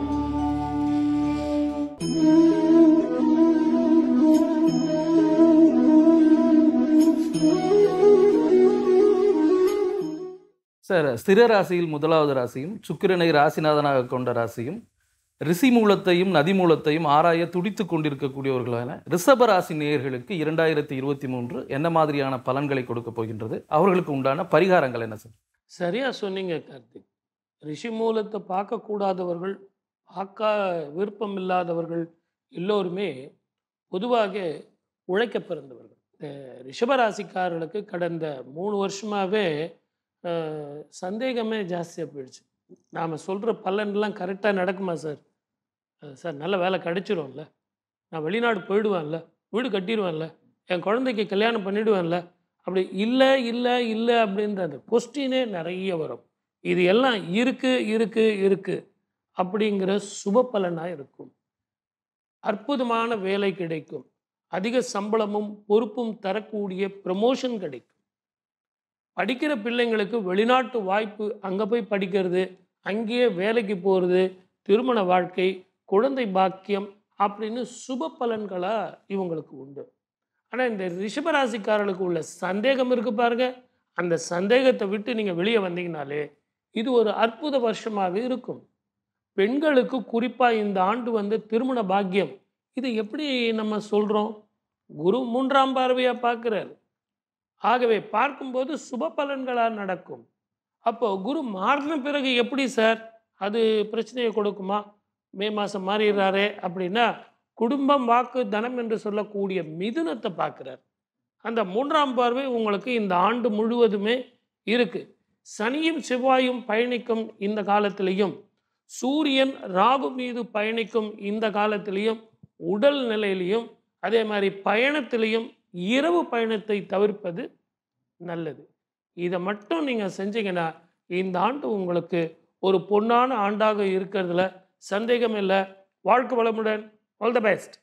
சார் ஸ்திர ராசியில் முதலாவது ராசியும் சுக்கிரனை ராசிநாதனாக கொண்ட ராசியும் ரிசி மூலத்தையும் நதி மூலத்தையும் ஆராய துடித்து கொண்டிருக்கக்கூடியவர்களான ரிஷப ராசி நேயர்களுக்கு இரண்டாயிரத்தி இருபத்தி மூன்று என்ன மாதிரியான பலன்களை கொடுக்க போகின்றது அவர்களுக்கு உண்டான பரிகாரங்கள் என்ன சார் சரியாக சொன்னீங்க கார்த்திக் ரிஷி மூலத்தை பார்க்கக்கூடாதவர்கள் பார்க்க விருப்பம் இல்லாதவர்கள் எல்லோருமே பொதுவாக உழைக்க பிறந்தவர்கள் ரிஷபராசிக்காரர்களுக்கு கடந்த மூணு வருஷமாகவே சந்தேகமே ஜாஸ்தியாக போயிடுச்சு நாம் சொல்கிற பலன்லாம் கரெக்டாக நடக்குமா சார் சார் நல்ல வேலை கிடச்சிரும்ல நான் வெளிநாடு போயிடுவேன்ல வீடு கட்டிடுவேன்ல என் குழந்தைக்கு கல்யாணம் பண்ணிடுவேன்ல அப்படி இல்லை இல்லை இல்லை அப்படின்ற அந்த கொஸ்டினே நிறைய வரும் இது எல்லாம் இருக்குது இருக்குது இருக்குது அப்படிங்கிற சுப பலனாக இருக்கும் அற்புதமான வேலை கிடைக்கும் அதிக சம்பளமும் பொறுப்பும் தரக்கூடிய ப்ரமோஷன் கிடைக்கும் படிக்கிற பிள்ளைங்களுக்கு வெளிநாட்டு வாய்ப்பு அங்கே போய் படிக்கிறது அங்கேயே வேலைக்கு போகிறது திருமண வாழ்க்கை குழந்தை பாக்கியம் அப்படின்னு சுப பலன்களாக இவங்களுக்கு உண்டு ஆனால் இந்த ரிஷபராசிக்காரர்களுக்கு உள்ள சந்தேகம் இருக்குது பாருங்க அந்த சந்தேகத்தை விட்டு நீங்கள் வெளியே வந்தீங்கனாலே இது ஒரு அற்புத வருஷமாக இருக்கும் பெண்களுக்கு குறிப்பாக இந்த ஆண்டு வந்து திருமண பாக்கியம் இது எப்படி நம்ம சொல்கிறோம் குரு மூன்றாம் பார்வையாக பார்க்குறாரு ஆகவே பார்க்கும்போது சுப பலன்களாக நடக்கும் அப்போது குரு மாறின பிறகு எப்படி சார் அது பிரச்சனையை கொடுக்குமா மே மாதம் மாறிடுறாரே அப்படின்னா குடும்பம் வாக்கு தனம் என்று சொல்லக்கூடிய மிதுனத்தை பார்க்குறார் அந்த மூன்றாம் பார்வை உங்களுக்கு இந்த ஆண்டு முழுவதுமே இருக்குது சனியும் செவ்வாயும் பயணிக்கும் இந்த காலத்திலையும் சூரியன் ராகு மீது பயணிக்கும் இந்த காலத்திலையும் உடல் நிலையிலையும் அதே மாதிரி பயணத்திலையும் இரவு பயணத்தை தவிர்ப்பது நல்லது இதை மட்டும் நீங்கள் செஞ்சீங்கன்னா இந்த ஆண்டு உங்களுக்கு ஒரு பொன்னான ஆண்டாக இருக்கிறதுல சந்தேகம் இல்லை வாழ்க்கை வளமுடன் ஆல் த பெஸ்ட்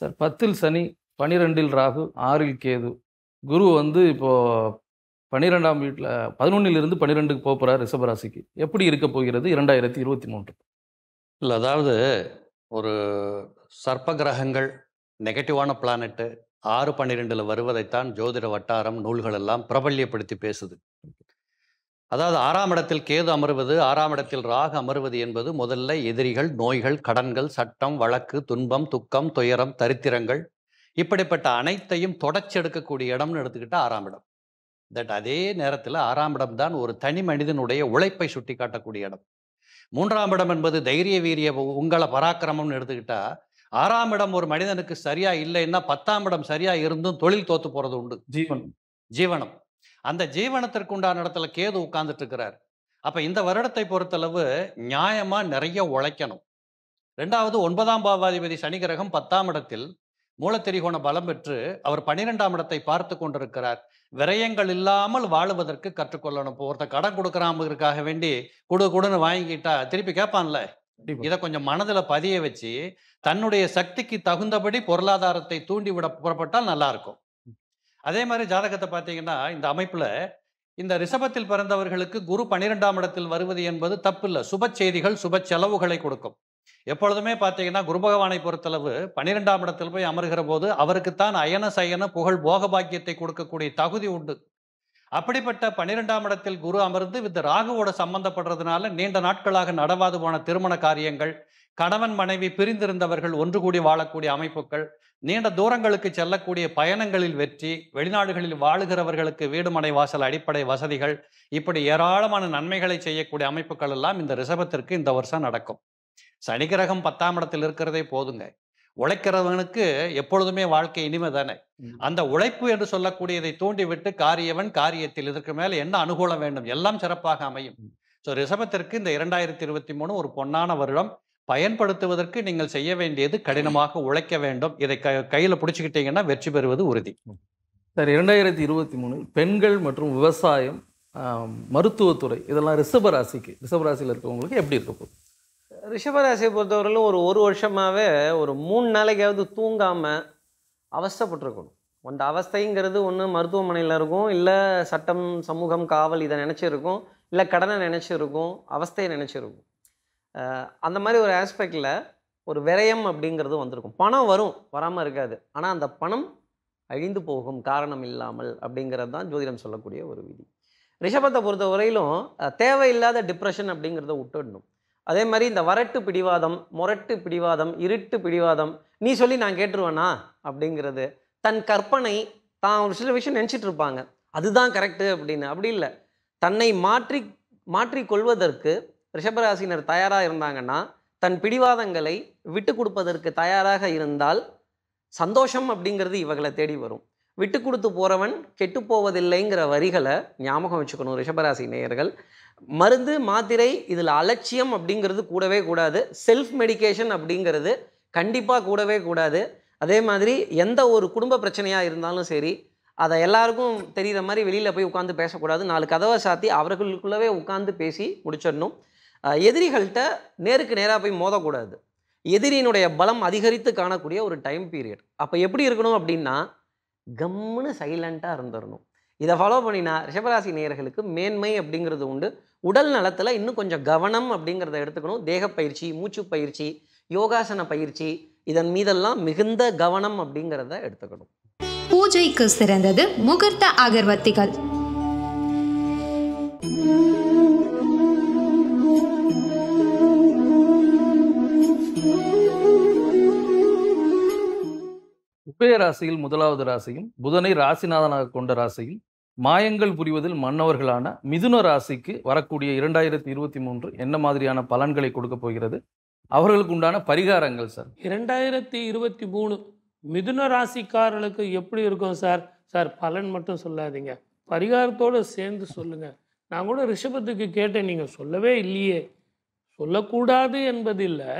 சார் பத்தில் சனி பனிரெண்டில் ராகு ஆறில் கேது குரு வந்து இப்போது பன்னிரெண்டாம் வீட்டில் பதினொன்னிலிருந்து பன்னிரெண்டுக்கு போக போகிறார் ரிஷபராசிக்கு எப்படி இருக்க போகிறது இரண்டாயிரத்தி இருபத்தி மூன்று இல்லை அதாவது ஒரு சர்ப்ப கிரகங்கள் நெகட்டிவான பிளானெட்டு ஆறு பன்னிரெண்டில் வருவதைத்தான் ஜோதிட வட்டாரம் நூல்களெல்லாம் பிரபல்யப்படுத்தி பேசுது அதாவது ஆறாம் இடத்தில் கேது அமர்வது ஆறாம் இடத்தில் ராக அமர்வது என்பது முதல்ல எதிரிகள் நோய்கள் கடன்கள் சட்டம் வழக்கு துன்பம் துக்கம் துயரம் தரித்திரங்கள் இப்படிப்பட்ட அனைத்தையும் தொடச்சி எடுக்கக்கூடிய இடம்னு எடுத்துக்கிட்டால் ஆறாம் இடம் தட் அதே நேரத்தில் ஆறாம் இடம் தான் ஒரு தனி மனிதனுடைய உழைப்பை சுட்டி காட்டக்கூடிய இடம் மூன்றாம் இடம் என்பது தைரிய வீரிய உங்களை பராக்கிரமம்னு எடுத்துக்கிட்டால் ஆறாம் இடம் ஒரு மனிதனுக்கு சரியா இல்லைன்னா பத்தாம் இடம் சரியா இருந்தும் தொழில் தோத்து போறது உண்டு ஜீவனம் ஜீவனம் அந்த ஜீவனத்திற்கு உண்டான இடத்துல கேது உட்கார்ந்துட்டு இருக்கிறார் அப்ப இந்த வருடத்தை பொறுத்தளவு நியாயமா நிறைய உழைக்கணும் ரெண்டாவது ஒன்பதாம் பாவாதிபதி சனி கிரகம் பத்தாம் இடத்தில் மூலத்திரிகோண பலம் பெற்று அவர் பன்னிரெண்டாம் இடத்தை பார்த்து கொண்டிருக்கிறார் விரயங்கள் இல்லாமல் வாழுவதற்கு கற்றுக்கொள்ளணும் ஒருத்தர் கடன் கொடுக்குறாமருக்காக வேண்டி கொடு கொடுன்னு வாங்கிக்கிட்டா திருப்பி கேட்பான்ல இதை கொஞ்சம் மனதில் பதிய வச்சு தன்னுடைய சக்திக்கு தகுந்தபடி பொருளாதாரத்தை தூண்டி விட புறப்பட்டால் நல்லா இருக்கும் அதே மாதிரி ஜாதகத்தை பார்த்தீங்கன்னா இந்த அமைப்பில் இந்த ரிஷபத்தில் பிறந்தவர்களுக்கு குரு பனிரெண்டாம் இடத்தில் வருவது என்பது தப்பு இல்லை சுப செய்திகள் சுப செலவுகளை கொடுக்கும் எப்பொழுதுமே பார்த்தீங்கன்னா குரு பகவானை பொறுத்தளவு பனிரெண்டாம் இடத்தில் போய் அமர்கிற போது அவருக்குத்தான் அயன சயன புகழ் போக பாக்கியத்தை கொடுக்கக்கூடிய தகுதி உண்டு அப்படிப்பட்ட பன்னிரெண்டாம் இடத்தில் குரு அமர்ந்து இந்த ராகுவோட சம்பந்தப்படுறதுனால நீண்ட நாட்களாக நடவாது போன திருமண காரியங்கள் கணவன் மனைவி பிரிந்திருந்தவர்கள் ஒன்று கூடி வாழக்கூடிய அமைப்புகள் நீண்ட தூரங்களுக்கு செல்லக்கூடிய பயணங்களில் வெற்றி வெளிநாடுகளில் வாழுகிறவர்களுக்கு வீடு மனை வாசல் அடிப்படை வசதிகள் இப்படி ஏராளமான நன்மைகளை செய்யக்கூடிய அமைப்புகள் எல்லாம் இந்த ரிஷபத்திற்கு இந்த வருஷம் நடக்கும் சனி கிரகம் பத்தாம் இடத்தில் இருக்கிறதே போதுங்க உழைக்கிறவனுக்கு எப்பொழுதுமே வாழ்க்கை இனிமை தானே அந்த உழைப்பு என்று சொல்லக்கூடியதை தூண்டிவிட்டு காரியவன் காரியத்தில் இதற்கு மேல என்ன அனுகூலம் வேண்டும் எல்லாம் சிறப்பாக அமையும் ஸோ ரிசபத்திற்கு இந்த இரண்டாயிரத்தி இருபத்தி மூணு ஒரு பொன்னான வருடம் பயன்படுத்துவதற்கு நீங்கள் செய்ய வேண்டியது கடினமாக உழைக்க வேண்டும் இதை க கையில் பிடிச்சிக்கிட்டீங்கன்னா வெற்றி பெறுவது உறுதி சார் இரண்டாயிரத்தி இருபத்தி மூணு பெண்கள் மற்றும் விவசாயம் மருத்துவத்துறை இதெல்லாம் ரிஷபராசிக்கு ராசியில் இருக்கிறவங்களுக்கு எப்படி இருக்க போகுது ரிஷபராசியை பொறுத்தவரையிலும் ஒரு ஒரு வருஷமாகவே ஒரு மூணு நாளைக்காவது தூங்காமல் அவஸ்தப்பட்டிருக்கணும் அந்த அவஸ்தைங்கிறது ஒன்று மருத்துவமனையில் இருக்கும் இல்லை சட்டம் சமூகம் காவல் இதை நினச்சிருக்கும் இல்லை கடனை நினச்சிருக்கும் அவஸ்தையை நினச்சிருக்கும் அந்த மாதிரி ஒரு ஆஸ்பெக்டில் ஒரு விரயம் அப்படிங்கிறது வந்திருக்கும் பணம் வரும் வராமல் இருக்காது ஆனால் அந்த பணம் அழிந்து போகும் காரணம் இல்லாமல் அப்படிங்கிறது தான் ஜோதிடம் சொல்லக்கூடிய ஒரு விதி ரிஷபத்தை பொறுத்த வரையிலும் தேவையில்லாத டிப்ரெஷன் அப்படிங்கிறத விட்டுடணும் அதே மாதிரி இந்த வரட்டு பிடிவாதம் முரட்டு பிடிவாதம் இருட்டு பிடிவாதம் நீ சொல்லி நான் கேட்டுருவேனா அப்படிங்கிறது தன் கற்பனை தான் ஒரு சில விஷயம் நினச்சிட்டு இருப்பாங்க அதுதான் கரெக்டு அப்படின்னு அப்படி இல்லை தன்னை மாற்றி மாற்றி கொள்வதற்கு ரிஷபராசினர் தயாராக இருந்தாங்கன்னா தன் பிடிவாதங்களை விட்டு கொடுப்பதற்கு தயாராக இருந்தால் சந்தோஷம் அப்படிங்கிறது இவங்களை தேடி வரும் விட்டு கொடுத்து போகிறவன் கெட்டுப்போவதில்லைங்கிற வரிகளை ஞாபகம் வச்சுக்கணும் ரிஷபராசி நேயர்கள் மருந்து மாத்திரை இதில் அலட்சியம் அப்படிங்கிறது கூடவே கூடாது செல்ஃப் மெடிக்கேஷன் அப்படிங்கிறது கண்டிப்பாக கூடவே கூடாது அதே மாதிரி எந்த ஒரு குடும்ப பிரச்சனையாக இருந்தாலும் சரி அதை எல்லாருக்கும் தெரிகிற மாதிரி வெளியில் போய் உட்காந்து பேசக்கூடாது நாலு கதவை சாத்தி அவர்களுக்குள்ளவே உட்காந்து பேசி முடிச்சிடணும் எதிரிகள்கிட்ட நேருக்கு நேராக போய் மோதக்கூடாது எதிரியினுடைய பலம் அதிகரித்து காணக்கூடிய ஒரு டைம் பீரியட் அப்போ எப்படி இருக்கணும் அப்படின்னா கம்முன்னு சைலண்ட்டாக இருந்துடணும் இதை ஃபாலோ பண்ணினா ரிஷபராசி நேயர்களுக்கு மேன்மை அப்படிங்கிறது உண்டு உடல் நலத்தில் இன்னும் கொஞ்சம் கவனம் அப்படிங்கிறத எடுத்துக்கணும் தேகப்பயிற்சி மூச்சு பயிற்சி யோகாசன பயிற்சி இதன் மீதெல்லாம் மிகுந்த கவனம் அப்படிங்கிறத எடுத்துக்கணும் பூஜைக்கு சிறந்தது முகூர்த்த அகர்வத்திகள் உபய ராசியில் முதலாவது ராசியும் புதனை ராசிநாதனாக கொண்ட ராசியும் மாயங்கள் புரிவதில் மன்னவர்களான மிதுன ராசிக்கு வரக்கூடிய இரண்டாயிரத்தி இருபத்தி மூன்று என்ன மாதிரியான பலன்களை கொடுக்க போகிறது அவர்களுக்கு உண்டான பரிகாரங்கள் சார் இரண்டாயிரத்தி இருபத்தி மூணு மிதுன ராசிக்காரர்களுக்கு எப்படி இருக்கும் சார் சார் பலன் மட்டும் சொல்லாதீங்க பரிகாரத்தோடு சேர்ந்து சொல்லுங்கள் நான் கூட ரிஷபத்துக்கு கேட்டேன் நீங்கள் சொல்லவே இல்லையே சொல்லக்கூடாது என்பதில்லை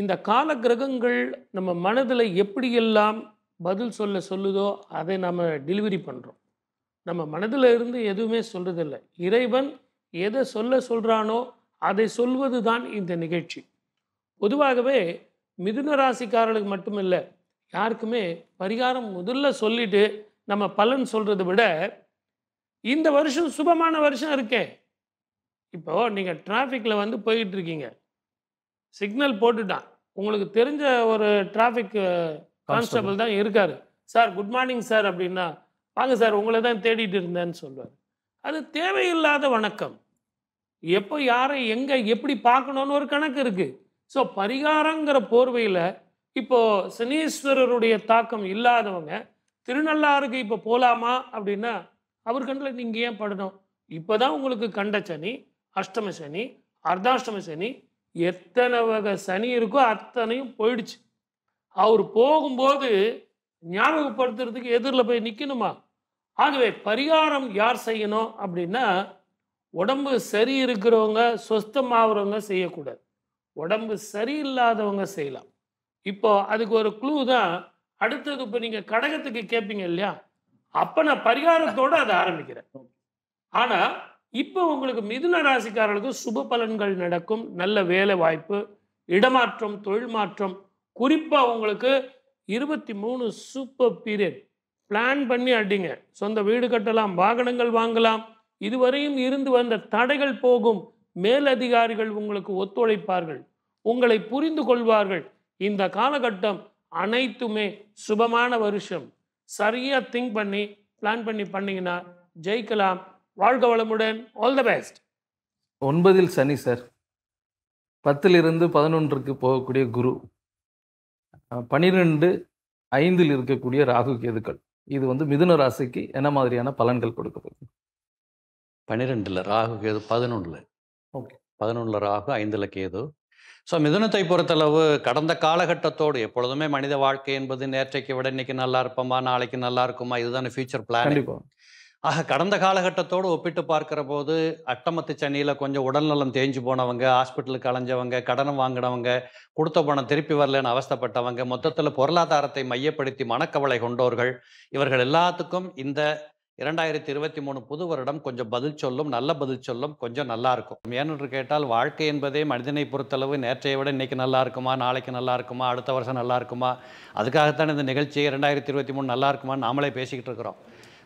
இந்த கால கிரகங்கள் நம்ம மனதில் எப்படியெல்லாம் பதில் சொல்ல சொல்லுதோ அதை நம்ம டெலிவரி பண்ணுறோம் நம்ம மனதில் இருந்து எதுவுமே சொல்கிறதில்ல இறைவன் எதை சொல்ல சொல்கிறானோ அதை சொல்வது தான் இந்த நிகழ்ச்சி பொதுவாகவே மிதுன ராசிக்காரர்களுக்கு இல்லை யாருக்குமே பரிகாரம் முதல்ல சொல்லிவிட்டு நம்ம பலன் சொல்கிறத விட இந்த வருஷம் சுபமான வருஷம் இருக்கேன் இப்போது நீங்கள் டிராஃபிக்கில் வந்து போயிட்டுருக்கீங்க சிக்னல் போட்டுட்டான் உங்களுக்கு தெரிஞ்ச ஒரு டிராஃபிக் கான்ஸ்டபிள் தான் இருக்கார் சார் குட் மார்னிங் சார் அப்படின்னா வாங்க சார் உங்களை தான் தேடிட்டு இருந்தேன்னு சொல்லுவார் அது தேவையில்லாத வணக்கம் எப்போ யாரை எங்கே எப்படி பார்க்கணுன்னு ஒரு கணக்கு இருக்குது ஸோ பரிகாரங்கிற போர்வையில் இப்போது சனீஸ்வரருடைய தாக்கம் இல்லாதவங்க திருநள்ளாருக்கு இப்போ போகலாமா அப்படின்னா அவர் கண்ணில் நீங்கள் ஏன் படணும் இப்போ தான் உங்களுக்கு கண்ட சனி அஷ்டம சனி அர்த்தாஷ்டம சனி எத்தனை வகை சனி இருக்கோ அத்தனையும் போயிடுச்சு அவர் போகும்போது ஞாபகப்படுத்துறதுக்கு எதிரில் போய் நிற்கணுமா ஆகவே பரிகாரம் யார் செய்யணும் அப்படின்னா உடம்பு சரி இருக்கிறவங்க சொஸ்தமாகறவங்க செய்யக்கூடாது உடம்பு சரியில்லாதவங்க செய்யலாம் இப்போ அதுக்கு ஒரு க்ளூ தான் அடுத்தது இப்போ நீங்கள் கடகத்துக்கு கேட்பீங்க இல்லையா அப்போ நான் பரிகாரத்தோடு அதை ஆரம்பிக்கிறேன் ஆனால் இப்போ உங்களுக்கு மிதுன ராசிக்காரர்களுக்கு சுப பலன்கள் நடக்கும் நல்ல வேலை வாய்ப்பு இடமாற்றம் தொழில் மாற்றம் குறிப்பாக உங்களுக்கு இருபத்தி மூணு சூப்பர் பீரியட் பிளான் பண்ணி அடிங்க சொந்த வீடு கட்டலாம் வாகனங்கள் வாங்கலாம் இதுவரையும் இருந்து வந்த தடைகள் போகும் மேலதிகாரிகள் உங்களுக்கு ஒத்துழைப்பார்கள் உங்களை புரிந்து கொள்வார்கள் இந்த காலகட்டம் அனைத்துமே சுபமான வருஷம் சரியாக திங்க் பண்ணி பிளான் பண்ணி பண்ணிங்கன்னா ஜெயிக்கலாம் வாழ்க வளமுடன் ஆல் த பெஸ்ட் ஒன்பதில் சனி சார் பத்திலிருந்து பதினொன்றுக்கு போகக்கூடிய குரு பனிரெண்டு ஐந்தில் இருக்கக்கூடிய ராகு கேதுக்கள் இது வந்து மிதுன ராசிக்கு என்ன மாதிரியான பலன்கள் கொடுக்க போகுது பனிரெண்டில் ராகு கேது பதினொன்றில் ஓகே பதினொன்றில் ராகு ஐந்தில் கேது ஸோ மிதுனத்தை பொறுத்தளவு கடந்த காலகட்டத்தோடு எப்பொழுதுமே மனித வாழ்க்கை என்பது நேற்றைக்கு விட இன்னைக்கு நல்லா இருப்போமா நாளைக்கு நல்லா இருக்குமா இதுதான் ஃபியூச்சர் பிளான் ஆக கடந்த காலகட்டத்தோடு ஒப்பிட்டு பார்க்குற போது அட்டமத்து சென்னையில் கொஞ்சம் உடல்நலம் தேஞ்சு போனவங்க ஹாஸ்பிட்டலுக்கு அலைஞ்சவங்க கடன் வாங்கினவங்க கொடுத்த பணம் திருப்பி வரலன்னு அவஸ்தப்பட்டவங்க மொத்தத்தில் பொருளாதாரத்தை மையப்படுத்தி மனக்கவலை கொண்டோர்கள் இவர்கள் எல்லாத்துக்கும் இந்த இரண்டாயிரத்தி இருபத்தி மூணு புது வருடம் கொஞ்சம் பதில் சொல்லும் நல்ல பதில் சொல்லும் கொஞ்சம் நல்லா இருக்கும் ஏனென்று கேட்டால் வாழ்க்கை என்பதே மனிதனை பொறுத்தளவு நேற்றைய விட இன்றைக்கி நல்லா இருக்குமா நாளைக்கு நல்லா இருக்குமா அடுத்த வருஷம் நல்லா இருக்குமா அதுக்காகத்தான் இந்த நிகழ்ச்சியை இரண்டாயிரத்தி இருபத்தி மூணு நல்லா இருக்குமான்னு நாமளே பேசிக்கிட்டு இருக்கிறோம்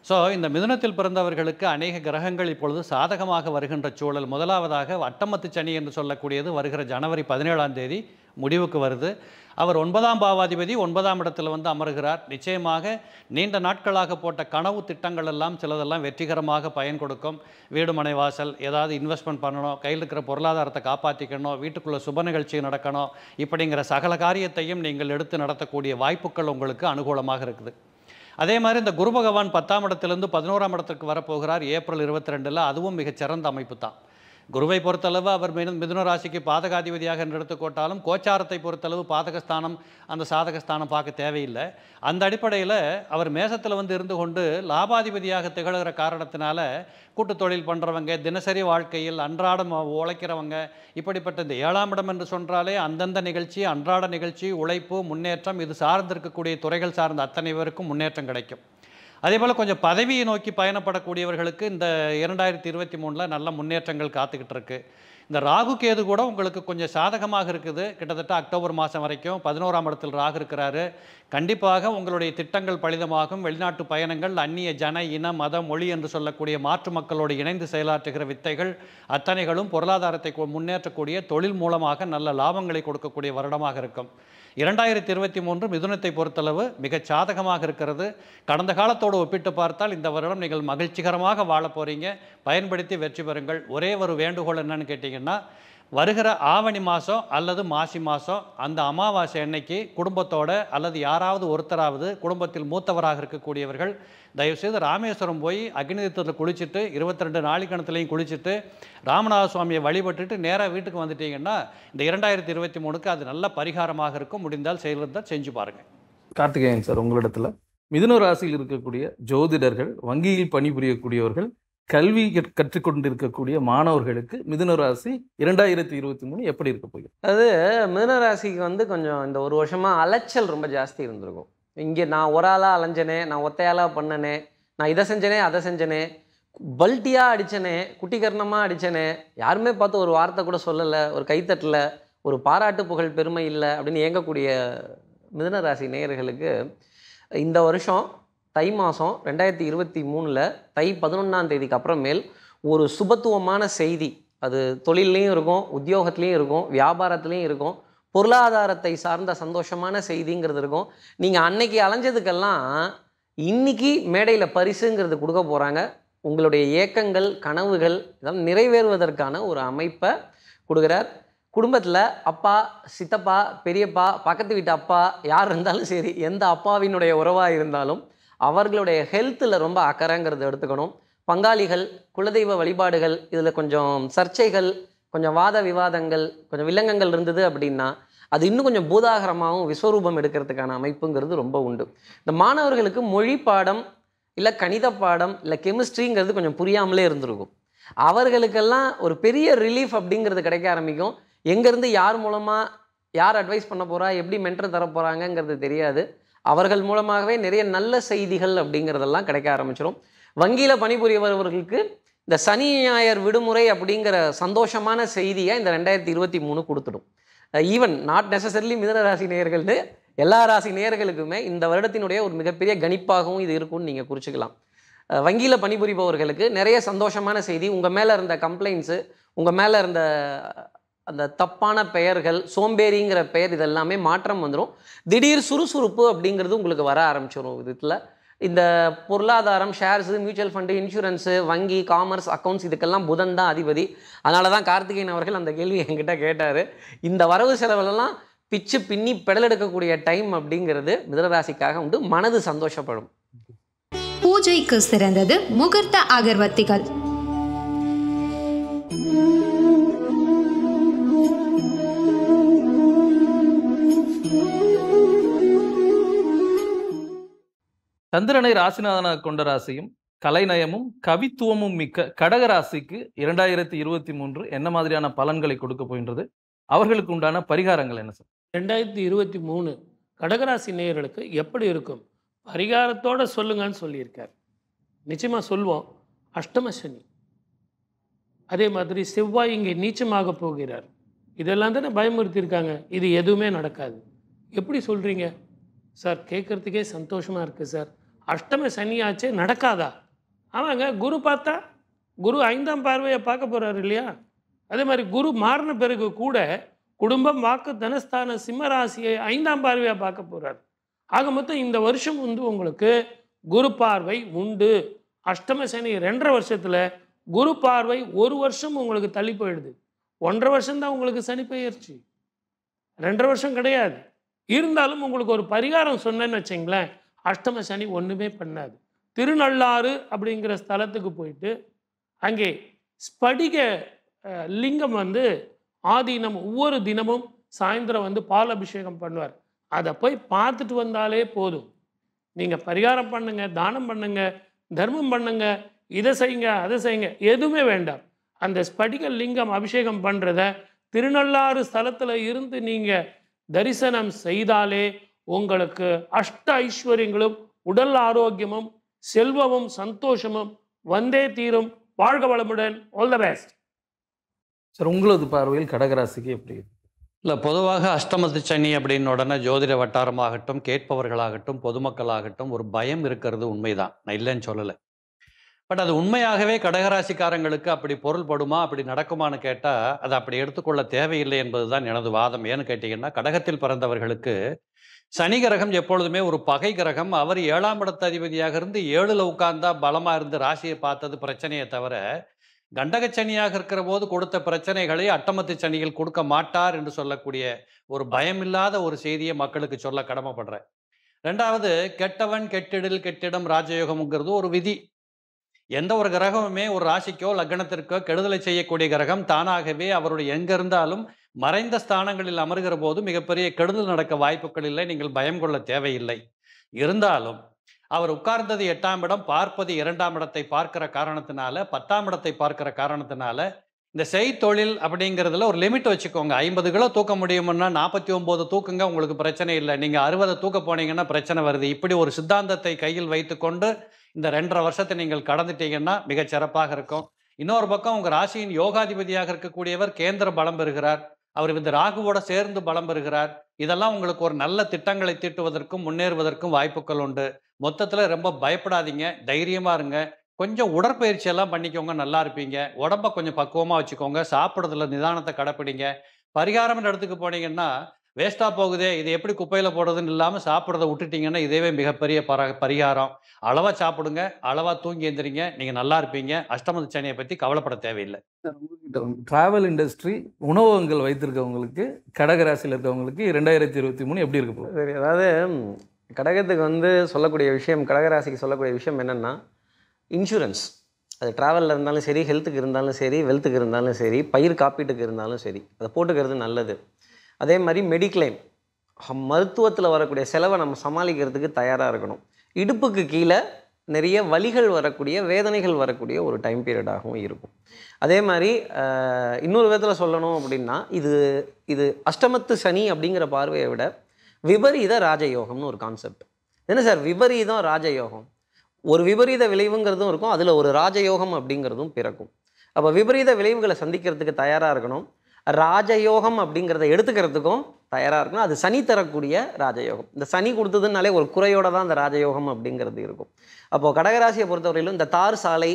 ஸோ இந்த மிதுனத்தில் பிறந்தவர்களுக்கு அநேக கிரகங்கள் இப்பொழுது சாதகமாக வருகின்ற சூழல் முதலாவதாக வட்டமத்து சனி என்று சொல்லக்கூடியது வருகிற ஜனவரி பதினேழாம் தேதி முடிவுக்கு வருது அவர் ஒன்பதாம் பாவாதிபதி ஒன்பதாம் இடத்தில் வந்து அமர்கிறார் நிச்சயமாக நீண்ட நாட்களாக போட்ட கனவு திட்டங்கள் எல்லாம் சிலதெல்லாம் வெற்றிகரமாக பயன் கொடுக்கும் வீடு மனை வாசல் ஏதாவது இன்வெஸ்ட்மெண்ட் பண்ணணும் கையில் இருக்கிற பொருளாதாரத்தை காப்பாற்றிக்கணும் வீட்டுக்குள்ளே சுப நிகழ்ச்சி நடக்கணும் இப்படிங்கிற சகல காரியத்தையும் நீங்கள் எடுத்து நடத்தக்கூடிய வாய்ப்புகள் உங்களுக்கு அனுகூலமாக இருக்குது அதே மாதிரி இந்த குரு பகவான் பத்தாம் இடத்திலிருந்து பதினோராம் இடத்திற்கு வரப்போகிறார் ஏப்ரல் இருபத்தி ரெண்டில் அதுவும் மிகச்சிறந்த அமைப்பு தான் குருவை பொறுத்தளவு அவர் மிதுன ராசிக்கு பாதகாதிபதியாக என்று எடுத்துக்கோட்டாலும் கோச்சாரத்தை பொறுத்தளவு பாதகஸ்தானம் அந்த சாதகஸ்தானம் பார்க்க தேவையில்லை அந்த அடிப்படையில் அவர் மேசத்தில் வந்து இருந்து கொண்டு லாபாதிபதியாக திகழ்கிற காரணத்தினால கூட்டு தொழில் பண்ணுறவங்க தினசரி வாழ்க்கையில் அன்றாடம் உழைக்கிறவங்க இப்படிப்பட்ட இந்த ஏழாம் இடம் என்று சொன்னாலே அந்தந்த நிகழ்ச்சி அன்றாட நிகழ்ச்சி உழைப்பு முன்னேற்றம் இது சார்ந்திருக்கக்கூடிய துறைகள் சார்ந்த அத்தனை பேருக்கும் முன்னேற்றம் கிடைக்கும் அதே போல் கொஞ்சம் பதவியை நோக்கி பயணப்படக்கூடியவர்களுக்கு இந்த இரண்டாயிரத்தி இருபத்தி மூணில் நல்ல முன்னேற்றங்கள் காத்துக்கிட்டு இருக்கு இந்த ராகு கேது கூட உங்களுக்கு கொஞ்சம் சாதகமாக இருக்குது கிட்டத்தட்ட அக்டோபர் மாதம் வரைக்கும் பதினோராம் இடத்தில் ராகு இருக்கிறாரு கண்டிப்பாக உங்களுடைய திட்டங்கள் பலிதமாகும் வெளிநாட்டு பயணங்கள் அந்நிய ஜன இன மத மொழி என்று சொல்லக்கூடிய மாற்று மக்களோடு இணைந்து செயலாற்றுகிற வித்தைகள் அத்தனைகளும் பொருளாதாரத்தை முன்னேற்றக்கூடிய தொழில் மூலமாக நல்ல லாபங்களை கொடுக்கக்கூடிய வருடமாக இருக்கும் இரண்டாயிரத்தி இருபத்தி மூன்று மிதுனத்தை பொறுத்தளவு மிக சாதகமாக இருக்கிறது கடந்த காலத்தோடு ஒப்பிட்டு பார்த்தால் இந்த வருடம் நீங்கள் மகிழ்ச்சிகரமாக வாழ போகிறீங்க பயன்படுத்தி வெற்றி பெறுங்கள் ஒரே ஒரு வேண்டுகோள் என்னன்னு கேட்டிங்கன்னா வருகிற ஆவணி மாதம் அல்லது மாசி மாதம் அந்த அமாவாசை அன்னைக்கு குடும்பத்தோடு அல்லது யாராவது ஒருத்தராவது குடும்பத்தில் மூத்தவராக இருக்கக்கூடியவர்கள் தயவுசெய்து ராமேஸ்வரம் போய் அக்னிதத்தில் குளிச்சுட்டு இருபத்தி ரெண்டு நாளிக்கணத்துலையும் குளிச்சுட்டு ராமநாத சுவாமியை வழிபட்டுட்டு நேராக வீட்டுக்கு வந்துட்டீங்கன்னா இந்த இரண்டாயிரத்தி இருபத்தி மூணுக்கு அது நல்ல பரிகாரமாக இருக்கும் முடிந்தால் செயலிருந்தால் செஞ்சு பாருங்கள் கார்த்திகேயன் சார் உங்களிடத்தில் மிதுன ராசியில் இருக்கக்கூடிய ஜோதிடர்கள் வங்கியில் பணிபுரியக்கூடியவர்கள் கல்வி கற்றுக்கொண்டிருக்கக்கூடிய மாணவர்களுக்கு மிதுன ராசி இரண்டாயிரத்தி இருபத்தி மூணு எப்படி இருக்க போகுது அது மிதுன ராசிக்கு வந்து கொஞ்சம் இந்த ஒரு வருஷமாக அலைச்சல் ரொம்ப ஜாஸ்தி இருந்திருக்கும் இங்கே நான் ஒரு ஆளாக அலைஞ்சனே நான் ஒத்தையாளாக பண்ணனே நான் இதை செஞ்சனே அதை செஞ்சனே பல்ட்டியாக அடித்தனே குட்டிகரணமாக அடித்தனே யாருமே பார்த்து ஒரு வார்த்தை கூட சொல்லலை ஒரு கைத்தட்டில் ஒரு பாராட்டு புகழ் பெருமை இல்லை அப்படின்னு இயங்கக்கூடிய மிதுன நேயர்களுக்கு இந்த வருஷம் தை மாதம் ரெண்டாயிரத்தி இருபத்தி மூணில் தை பதினொன்றாம் தேதிக்கு அப்புறமேல் ஒரு சுபத்துவமான செய்தி அது தொழிலையும் இருக்கும் உத்தியோகத்துலேயும் இருக்கும் வியாபாரத்துலேயும் இருக்கும் பொருளாதாரத்தை சார்ந்த சந்தோஷமான செய்திங்கிறது இருக்கும் நீங்கள் அன்னைக்கு அலைஞ்சதுக்கெல்லாம் இன்னைக்கு மேடையில் பரிசுங்கிறது கொடுக்க போகிறாங்க உங்களுடைய ஏக்கங்கள் கனவுகள் இதெல்லாம் நிறைவேறுவதற்கான ஒரு அமைப்பை கொடுக்குறார் குடும்பத்தில் அப்பா சித்தப்பா பெரியப்பா பக்கத்து வீட்டு அப்பா யார் இருந்தாலும் சரி எந்த அப்பாவினுடைய உறவாக இருந்தாலும் அவர்களுடைய ஹெல்த்தில் ரொம்ப அக்கறைங்கிறது எடுத்துக்கணும் பங்காளிகள் குலதெய்வ வழிபாடுகள் இதில் கொஞ்சம் சர்ச்சைகள் கொஞ்சம் வாத விவாதங்கள் கொஞ்சம் வில்லங்கங்கள் இருந்தது அப்படின்னா அது இன்னும் கொஞ்சம் பூதாகரமாகவும் விஸ்வரூபம் எடுக்கிறதுக்கான அமைப்புங்கிறது ரொம்ப உண்டு இந்த மாணவர்களுக்கு மொழி பாடம் இல்லை கணித பாடம் இல்லை கெமிஸ்ட்ரிங்கிறது கொஞ்சம் புரியாமலே இருந்திருக்கும் அவர்களுக்கெல்லாம் ஒரு பெரிய ரிலீஃப் அப்படிங்கிறது கிடைக்க ஆரம்பிக்கும் எங்கேருந்து யார் மூலமாக யார் அட்வைஸ் பண்ண போகிறா எப்படி மென்டர் தர போகிறாங்கங்கிறது தெரியாது அவர்கள் மூலமாகவே நிறைய நல்ல செய்திகள் அப்படிங்கிறதெல்லாம் கிடைக்க ஆரம்பிச்சிடும் வங்கியில் பணிபுரிய வருவர்களுக்கு இந்த சனி ஞாயர் விடுமுறை அப்படிங்கிற சந்தோஷமான செய்தியை இந்த ரெண்டாயிரத்தி இருபத்தி மூணு கொடுத்துடும் ஈவன் நாட் நெசசரிலி மிதன ராசி நேயர்கள்னு எல்லா ராசி நேயர்களுக்குமே இந்த வருடத்தினுடைய ஒரு மிகப்பெரிய கணிப்பாகவும் இது இருக்கும்னு நீங்கள் குறிச்சிக்கலாம் வங்கியில் பணிபுரிபவர்களுக்கு நிறைய சந்தோஷமான செய்தி உங்கள் மேலே இருந்த கம்ப்ளைண்ட்ஸு உங்கள் மேலே இருந்த அந்த தப்பான பெயர்கள் சோம்பேறிங்கிற பெயர் இதெல்லாமே மாற்றம் வந்துடும் திடீர் சுறுசுறுப்பு அப்படிங்கிறது உங்களுக்கு வர ஆரம்பிச்சிடும் விதத்தில் இந்த பொருளாதாரம் ஷேர்ஸு மியூச்சுவல் ஃபண்டு இன்சூரன்ஸு வங்கி காமர்ஸ் அக்கௌண்ட்ஸ் இதுக்கெல்லாம் புதன் தான் அதிபதி அதனால தான் கார்த்திகேயன் அவர்கள் அந்த கேள்வி என்கிட்ட கேட்டார் இந்த வரவு செலவுலலாம் பிச்சு பின்னி பெடலெடுக்கக்கூடிய டைம் அப்படிங்கிறது மிதனராசிக்காக உண்டு மனது சந்தோஷப்படும் பூஜைக்கு சிறந்தது முகூர்த்த அகர்வத்திகள் சந்திரனை ராசிநாதனாக கொண்ட ராசியும் கலைநயமும் கவித்துவமும் மிக்க கடக ராசிக்கு இரண்டாயிரத்தி இருபத்தி மூன்று என்ன மாதிரியான பலன்களை கொடுக்க போகின்றது அவர்களுக்கு உண்டான பரிகாரங்கள் என்ன சார் ரெண்டாயிரத்தி இருபத்தி மூணு கடகராசி நேயர்களுக்கு எப்படி இருக்கும் பரிகாரத்தோட சொல்லுங்கன்னு சொல்லியிருக்கார் நிச்சயமாக சொல்வோம் அஷ்டம சனி அதே மாதிரி செவ்வாய் இங்கே நீச்சமாக போகிறார் இதெல்லாம் தானே பயமுறுத்தியிருக்காங்க இது எதுவுமே நடக்காது எப்படி சொல்கிறீங்க சார் கேட்குறதுக்கே சந்தோஷமாக இருக்குது சார் அஷ்டம சனியாச்சே நடக்காதா ஆமாங்க குரு பார்த்தா குரு ஐந்தாம் பார்வையை பார்க்க போகிறாரு இல்லையா அதே மாதிரி குரு மாறின பிறகு கூட குடும்பம் வாக்கு தனஸ்தான சிம்ம ராசியை ஐந்தாம் பார்வையாக பார்க்க போகிறார் ஆக மொத்தம் இந்த வருஷம் வந்து உங்களுக்கு குரு பார்வை உண்டு அஷ்டம சனி ரெண்டரை வருஷத்தில் குரு பார்வை ஒரு வருஷம் உங்களுக்கு தள்ளி போயிடுது ஒன்றரை வருஷம்தான் உங்களுக்கு சனி பெயர்ச்சி ரெண்டரை வருஷம் கிடையாது இருந்தாலும் உங்களுக்கு ஒரு பரிகாரம் சொன்னேன்னு வச்சிங்களேன் அஷ்டம சனி ஒன்றுமே பண்ணாது திருநள்ளாறு அப்படிங்கிற ஸ்தலத்துக்கு போயிட்டு அங்கே ஸ்படிக லிங்கம் வந்து ஆதீனம் ஒவ்வொரு தினமும் சாயந்தரம் வந்து பால் அபிஷேகம் பண்ணுவார் அதை போய் பார்த்துட்டு வந்தாலே போதும் நீங்கள் பரிகாரம் பண்ணுங்கள் தானம் பண்ணுங்க தர்மம் பண்ணுங்கள் இதை செய்யுங்க அதை செய்யுங்க எதுவுமே வேண்டாம் அந்த ஸ்படிக லிங்கம் அபிஷேகம் பண்ணுறத திருநள்ளாறு ஸ்தலத்தில் இருந்து நீங்கள் தரிசனம் செய்தாலே உங்களுக்கு அஷ்ட ஐஸ்வர்யங்களும் உடல் ஆரோக்கியமும் செல்வமும் சந்தோஷமும் வந்தே தீரும் வாழ்க வளமுடன் ஆல் த பெஸ்ட் சார் உங்களது பார்வையில் கடகராசிக்கு எப்படி இல்லை பொதுவாக அஷ்டமத்து சனி அப்படின்னு உடனே ஜோதிட வட்டாரமாகட்டும் கேட்பவர்களாகட்டும் பொதுமக்களாகட்டும் ஒரு பயம் இருக்கிறது உண்மைதான் நான் இல்லைன்னு சொல்லலை பட் அது உண்மையாகவே கடகராசிக்காரங்களுக்கு அப்படி பொருள்படுமா அப்படி நடக்குமான்னு கேட்டால் அதை அப்படி எடுத்துக்கொள்ள தேவையில்லை என்பது தான் எனது வாதம் ஏன்னு கேட்டிங்கன்னா கடகத்தில் பிறந்தவர்களுக்கு சனி கிரகம் எப்பொழுதுமே ஒரு பகை கிரகம் அவர் ஏழாம் இடத்து அதிபதியாக இருந்து ஏழில் உட்கார்ந்தா பலமாக இருந்து ராசியை பார்த்தது பிரச்சனையை தவிர கண்டக சனியாக இருக்கிற போது கொடுத்த பிரச்சனைகளை அட்டமத்து சனியில் கொடுக்க மாட்டார் என்று சொல்லக்கூடிய ஒரு பயமில்லாத ஒரு செய்தியை மக்களுக்கு சொல்ல கடமைப்படுறேன் ரெண்டாவது கெட்டவன் கெட்டிடில் கெட்டிடம் ராஜயோகம்ங்கிறது ஒரு விதி எந்த ஒரு கிரகமுமே ஒரு ராசிக்கோ லக்னத்திற்கோ கெடுதலை செய்யக்கூடிய கிரகம் தானாகவே அவருடைய எங்க இருந்தாலும் மறைந்த ஸ்தானங்களில் அமர்கிற போது மிகப்பெரிய கெடுதல் நடக்க வாய்ப்புகள் இல்லை நீங்கள் பயம் கொள்ள தேவையில்லை இருந்தாலும் அவர் உட்கார்ந்தது எட்டாம் இடம் பார்ப்பது இரண்டாம் இடத்தை பார்க்கிற காரணத்தினால பத்தாம் இடத்தை பார்க்கிற காரணத்தினால இந்த செய்தொழில் அப்படிங்கிறதுல ஒரு லிமிட் வச்சுக்கோங்க ஐம்பது கிலோ தூக்க முடியும்னா நாற்பத்தி ஒம்பது தூக்குங்க உங்களுக்கு பிரச்சனை இல்லை நீங்கள் அறுபதை தூக்க போனீங்கன்னா பிரச்சனை வருது இப்படி ஒரு சித்தாந்தத்தை கையில் வைத்துக்கொண்டு இந்த ரெண்டரை வருஷத்தை நீங்கள் கடந்துட்டீங்கன்னா மிகச்சிறப்பாக இருக்கும் இன்னொரு பக்கம் உங்கள் ராசியின் யோகாதிபதியாக இருக்கக்கூடியவர் கேந்திர பலம் பெறுகிறார் அவர் இந்த ராகுவோட சேர்ந்து பலம் பெறுகிறார் இதெல்லாம் உங்களுக்கு ஒரு நல்ல திட்டங்களை தீட்டுவதற்கும் முன்னேறுவதற்கும் வாய்ப்புகள் உண்டு மொத்தத்தில் ரொம்ப பயப்படாதீங்க தைரியமாக இருங்க கொஞ்சம் உடற்பயிற்சி எல்லாம் பண்ணிக்கோங்க நல்லா இருப்பீங்க உடம்ப கொஞ்சம் பக்குவமாக வச்சுக்கோங்க சாப்பிட்றதுல நிதானத்தை கடைப்பிடிங்க பரிகாரம்னு இடத்துக்கு போனீங்கன்னா வேஸ்ட்டாக போகுதே இது எப்படி குப்பையில் போடுறதுன்னு இல்லாமல் சாப்பிட்றத விட்டுட்டிங்கன்னா இதேவே மிகப்பெரிய பர பரிகாரம் அளவாக சாப்பிடுங்க அளவாக தூங்கி எழுந்திரிங்க நீங்கள் நல்லா இருப்பீங்க அஷ்டமத்து சேனையை பற்றி கவலைப்பட தேவையில்லை ட்ராவல் இண்டஸ்ட்ரி உணவகங்கள் வைத்திருக்கவங்களுக்கு கடகராசியில் இருக்கவங்களுக்கு ரெண்டாயிரத்தி இருபத்தி மூணு எப்படி இருக்கு சரி அதாவது கடகத்துக்கு வந்து சொல்லக்கூடிய விஷயம் கடகராசிக்கு சொல்லக்கூடிய விஷயம் என்னென்னா இன்சூரன்ஸ் அது ட்ராவலில் இருந்தாலும் சரி ஹெல்த்துக்கு இருந்தாலும் சரி வெல்த்துக்கு இருந்தாலும் சரி பயிர் காப்பீட்டுக்கு இருந்தாலும் சரி அதை போட்டுக்கிறது நல்லது அதே மாதிரி மெடிக்ளைம் மருத்துவத்தில் வரக்கூடிய செலவை நம்ம சமாளிக்கிறதுக்கு தயாராக இருக்கணும் இடுப்புக்கு கீழே நிறைய வலிகள் வரக்கூடிய வேதனைகள் வரக்கூடிய ஒரு டைம் பீரியடாகவும் இருக்கும் அதே மாதிரி இன்னொரு விதத்தில் சொல்லணும் அப்படின்னா இது இது அஷ்டமத்து சனி அப்படிங்கிற பார்வையை விட விபரீத ராஜயோகம்னு ஒரு கான்செப்ட் என்ன சார் விபரீதம் ராஜயோகம் ஒரு விபரீத விளைவுங்கிறதும் இருக்கும் அதில் ஒரு ராஜயோகம் அப்படிங்கிறதும் பிறக்கும் அப்போ விபரீத விளைவுகளை சந்திக்கிறதுக்கு தயாராக இருக்கணும் ராஜயோகம் அப்படிங்கிறத எடுத்துக்கிறதுக்கும் தயாராக இருக்கணும் அது சனி தரக்கூடிய ராஜயோகம் இந்த சனி கொடுத்ததுனாலே ஒரு குறையோட தான் இந்த ராஜயோகம் அப்படிங்கிறது இருக்கும் அப்போது கடகராசியை பொறுத்தவரையிலும் இந்த தார் சாலை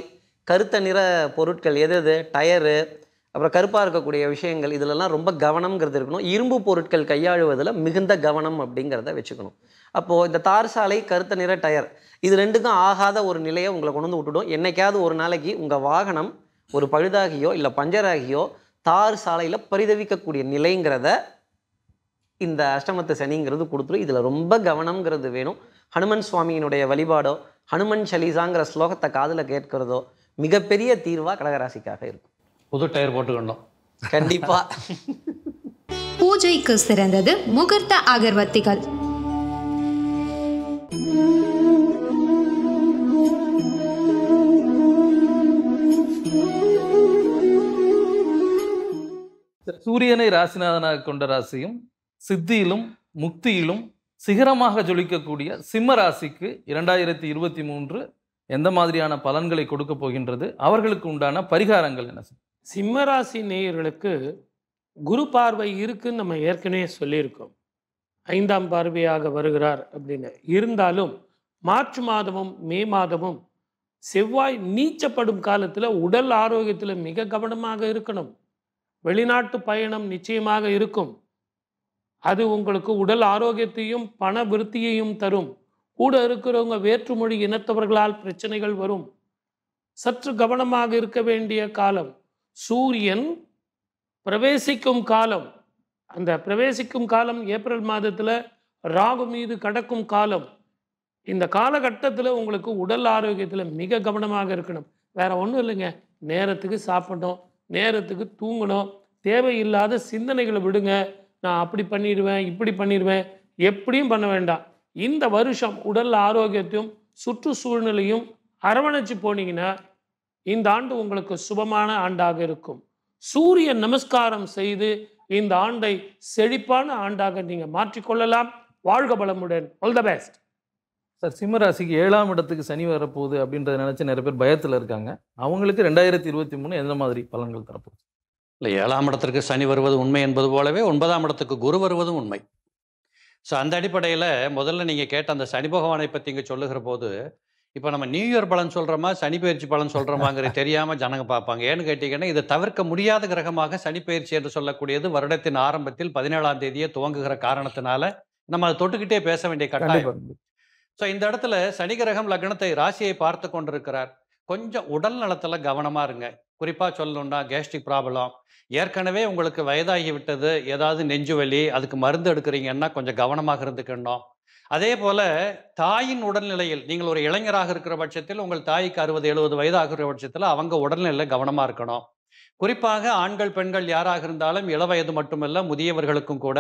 கருத்த நிற பொருட்கள் எது எது டயரு அப்புறம் கருப்பாக இருக்கக்கூடிய விஷயங்கள் இதிலெல்லாம் ரொம்ப கவனம்ங்கிறது இருக்கணும் இரும்பு பொருட்கள் கையாளுவதில் மிகுந்த கவனம் அப்படிங்கிறத வச்சுக்கணும் அப்போது இந்த தார் சாலை கருத்த நிற டயர் இது ரெண்டுக்கும் ஆகாத ஒரு நிலையை உங்களை கொண்டு வந்து விட்டுடும் என்றைக்காவது ஒரு நாளைக்கு உங்கள் வாகனம் ஒரு பழுதாகியோ இல்லை பஞ்சராகியோ தார் சாலையில் பரிதவிக்கக்கூடிய நிலைங்கிறத இந்த அஷ்டமத்து சனிங்கிறது கொடுத்துரும் இதில் ரொம்ப கவனம்ங்கிறது வேணும் ஹனுமன் சுவாமியினுடைய வழிபாடோ ஹனுமன் சலீசாங்கிற ஸ்லோகத்தை காதில் கேட்கிறதோ மிகப்பெரிய தீர்வாக கடகராசிக்காக இருக்கும் புது டயர் போட்டுக்கணும் கண்டிப்பாக பூஜைக்கு சிறந்தது முகூர்த்த அகர்வத்திகள் சூரியனை ராசிநாதனாக கொண்ட ராசியும் சித்தியிலும் முக்தியிலும் சிகரமாக ஜொலிக்கக்கூடிய சிம்ம ராசிக்கு இரண்டாயிரத்தி இருபத்தி மூன்று எந்த மாதிரியான பலன்களை கொடுக்க போகின்றது அவர்களுக்கு உண்டான பரிகாரங்கள் என்ன சிம்ம ராசி நேயர்களுக்கு குரு பார்வை இருக்குன்னு நம்ம ஏற்கனவே சொல்லியிருக்கோம் ஐந்தாம் பார்வையாக வருகிறார் அப்படின்னு இருந்தாலும் மார்ச் மாதமும் மே மாதமும் செவ்வாய் நீச்சப்படும் காலத்தில் உடல் ஆரோக்கியத்தில் மிக கவனமாக இருக்கணும் வெளிநாட்டு பயணம் நிச்சயமாக இருக்கும் அது உங்களுக்கு உடல் ஆரோக்கியத்தையும் பண விருத்தியையும் தரும் கூட இருக்கிறவங்க வேற்றுமொழி இனத்தவர்களால் பிரச்சனைகள் வரும் சற்று கவனமாக இருக்க வேண்டிய காலம் சூரியன் பிரவேசிக்கும் காலம் அந்த பிரவேசிக்கும் காலம் ஏப்ரல் மாதத்தில் ராகு மீது கடக்கும் காலம் இந்த காலகட்டத்தில் உங்களுக்கு உடல் ஆரோக்கியத்தில் மிக கவனமாக இருக்கணும் வேற ஒன்றும் இல்லைங்க நேரத்துக்கு சாப்பிட்டோம் நேரத்துக்கு தூங்கணும் தேவையில்லாத சிந்தனைகளை விடுங்க நான் அப்படி பண்ணிடுவேன் இப்படி பண்ணிடுவேன் எப்படியும் பண்ண வேண்டாம் இந்த வருஷம் உடல் ஆரோக்கியத்தையும் சுற்றுச்சூழ்நிலையும் அரவணைச்சு போனீங்கன்னா இந்த ஆண்டு உங்களுக்கு சுபமான ஆண்டாக இருக்கும் சூரிய நமஸ்காரம் செய்து இந்த ஆண்டை செழிப்பான ஆண்டாக நீங்கள் மாற்றிக்கொள்ளலாம் வாழ்க பலமுடன் ஆல் த பெஸ்ட் சார் சிம்ம ராசிக்கு ஏழாம் இடத்துக்கு சனி வரப்போகுது அப்படின்றத நினச்சி நிறைய பேர் பயத்தில் இருக்காங்க அவங்களுக்கு ரெண்டாயிரத்தி இருபத்தி மூணு எந்த மாதிரி பலன்கள் தரப்போகுது இல்லை ஏழாம் இடத்திற்கு சனி வருவது உண்மை என்பது போலவே ஒன்பதாம் இடத்துக்கு குரு வருவதும் உண்மை ஸோ அந்த அடிப்படையில் முதல்ல நீங்கள் கேட்ட அந்த சனி பகவானை பற்றி இங்கே சொல்லுகிற போது இப்போ நம்ம நியூ இயர் பலன் சொல்கிறோமா சனி பயிற்சி பலன் சொல்கிறோமாங்கிற தெரியாமல் ஜனங்க பார்ப்பாங்க ஏன்னு கேட்டிங்கன்னா இதை தவிர்க்க முடியாத கிரகமாக சனி பயிற்சி என்று சொல்லக்கூடியது வருடத்தின் ஆரம்பத்தில் பதினேழாம் தேதியே துவங்குகிற காரணத்தினால நம்ம அதை தொட்டுக்கிட்டே பேச வேண்டிய கட்டாயம் ஸோ இந்த இடத்துல சனி கிரகம் லக்னத்தை ராசியை பார்த்து கொண்டிருக்கிறார் கொஞ்சம் உடல் நலத்தில் கவனமாக இருங்க குறிப்பாக சொல்லணும்னா கேஸ்ட்ரிக் ப்ராப்ளம் ஏற்கனவே உங்களுக்கு வயதாகி விட்டது ஏதாவது நெஞ்சு வலி அதுக்கு மருந்து எடுக்கிறீங்கன்னா கொஞ்சம் கவனமாக இருந்துக்கணும் அதே போல் தாயின் உடல்நிலையில் நீங்கள் ஒரு இளைஞராக இருக்கிற பட்சத்தில் உங்கள் தாய்க்கு அறுபது எழுபது வயது ஆகிற பட்சத்தில் அவங்க உடல்நிலையில் கவனமாக இருக்கணும் குறிப்பாக ஆண்கள் பெண்கள் யாராக இருந்தாலும் இளவயது மட்டுமல்ல முதியவர்களுக்கும் கூட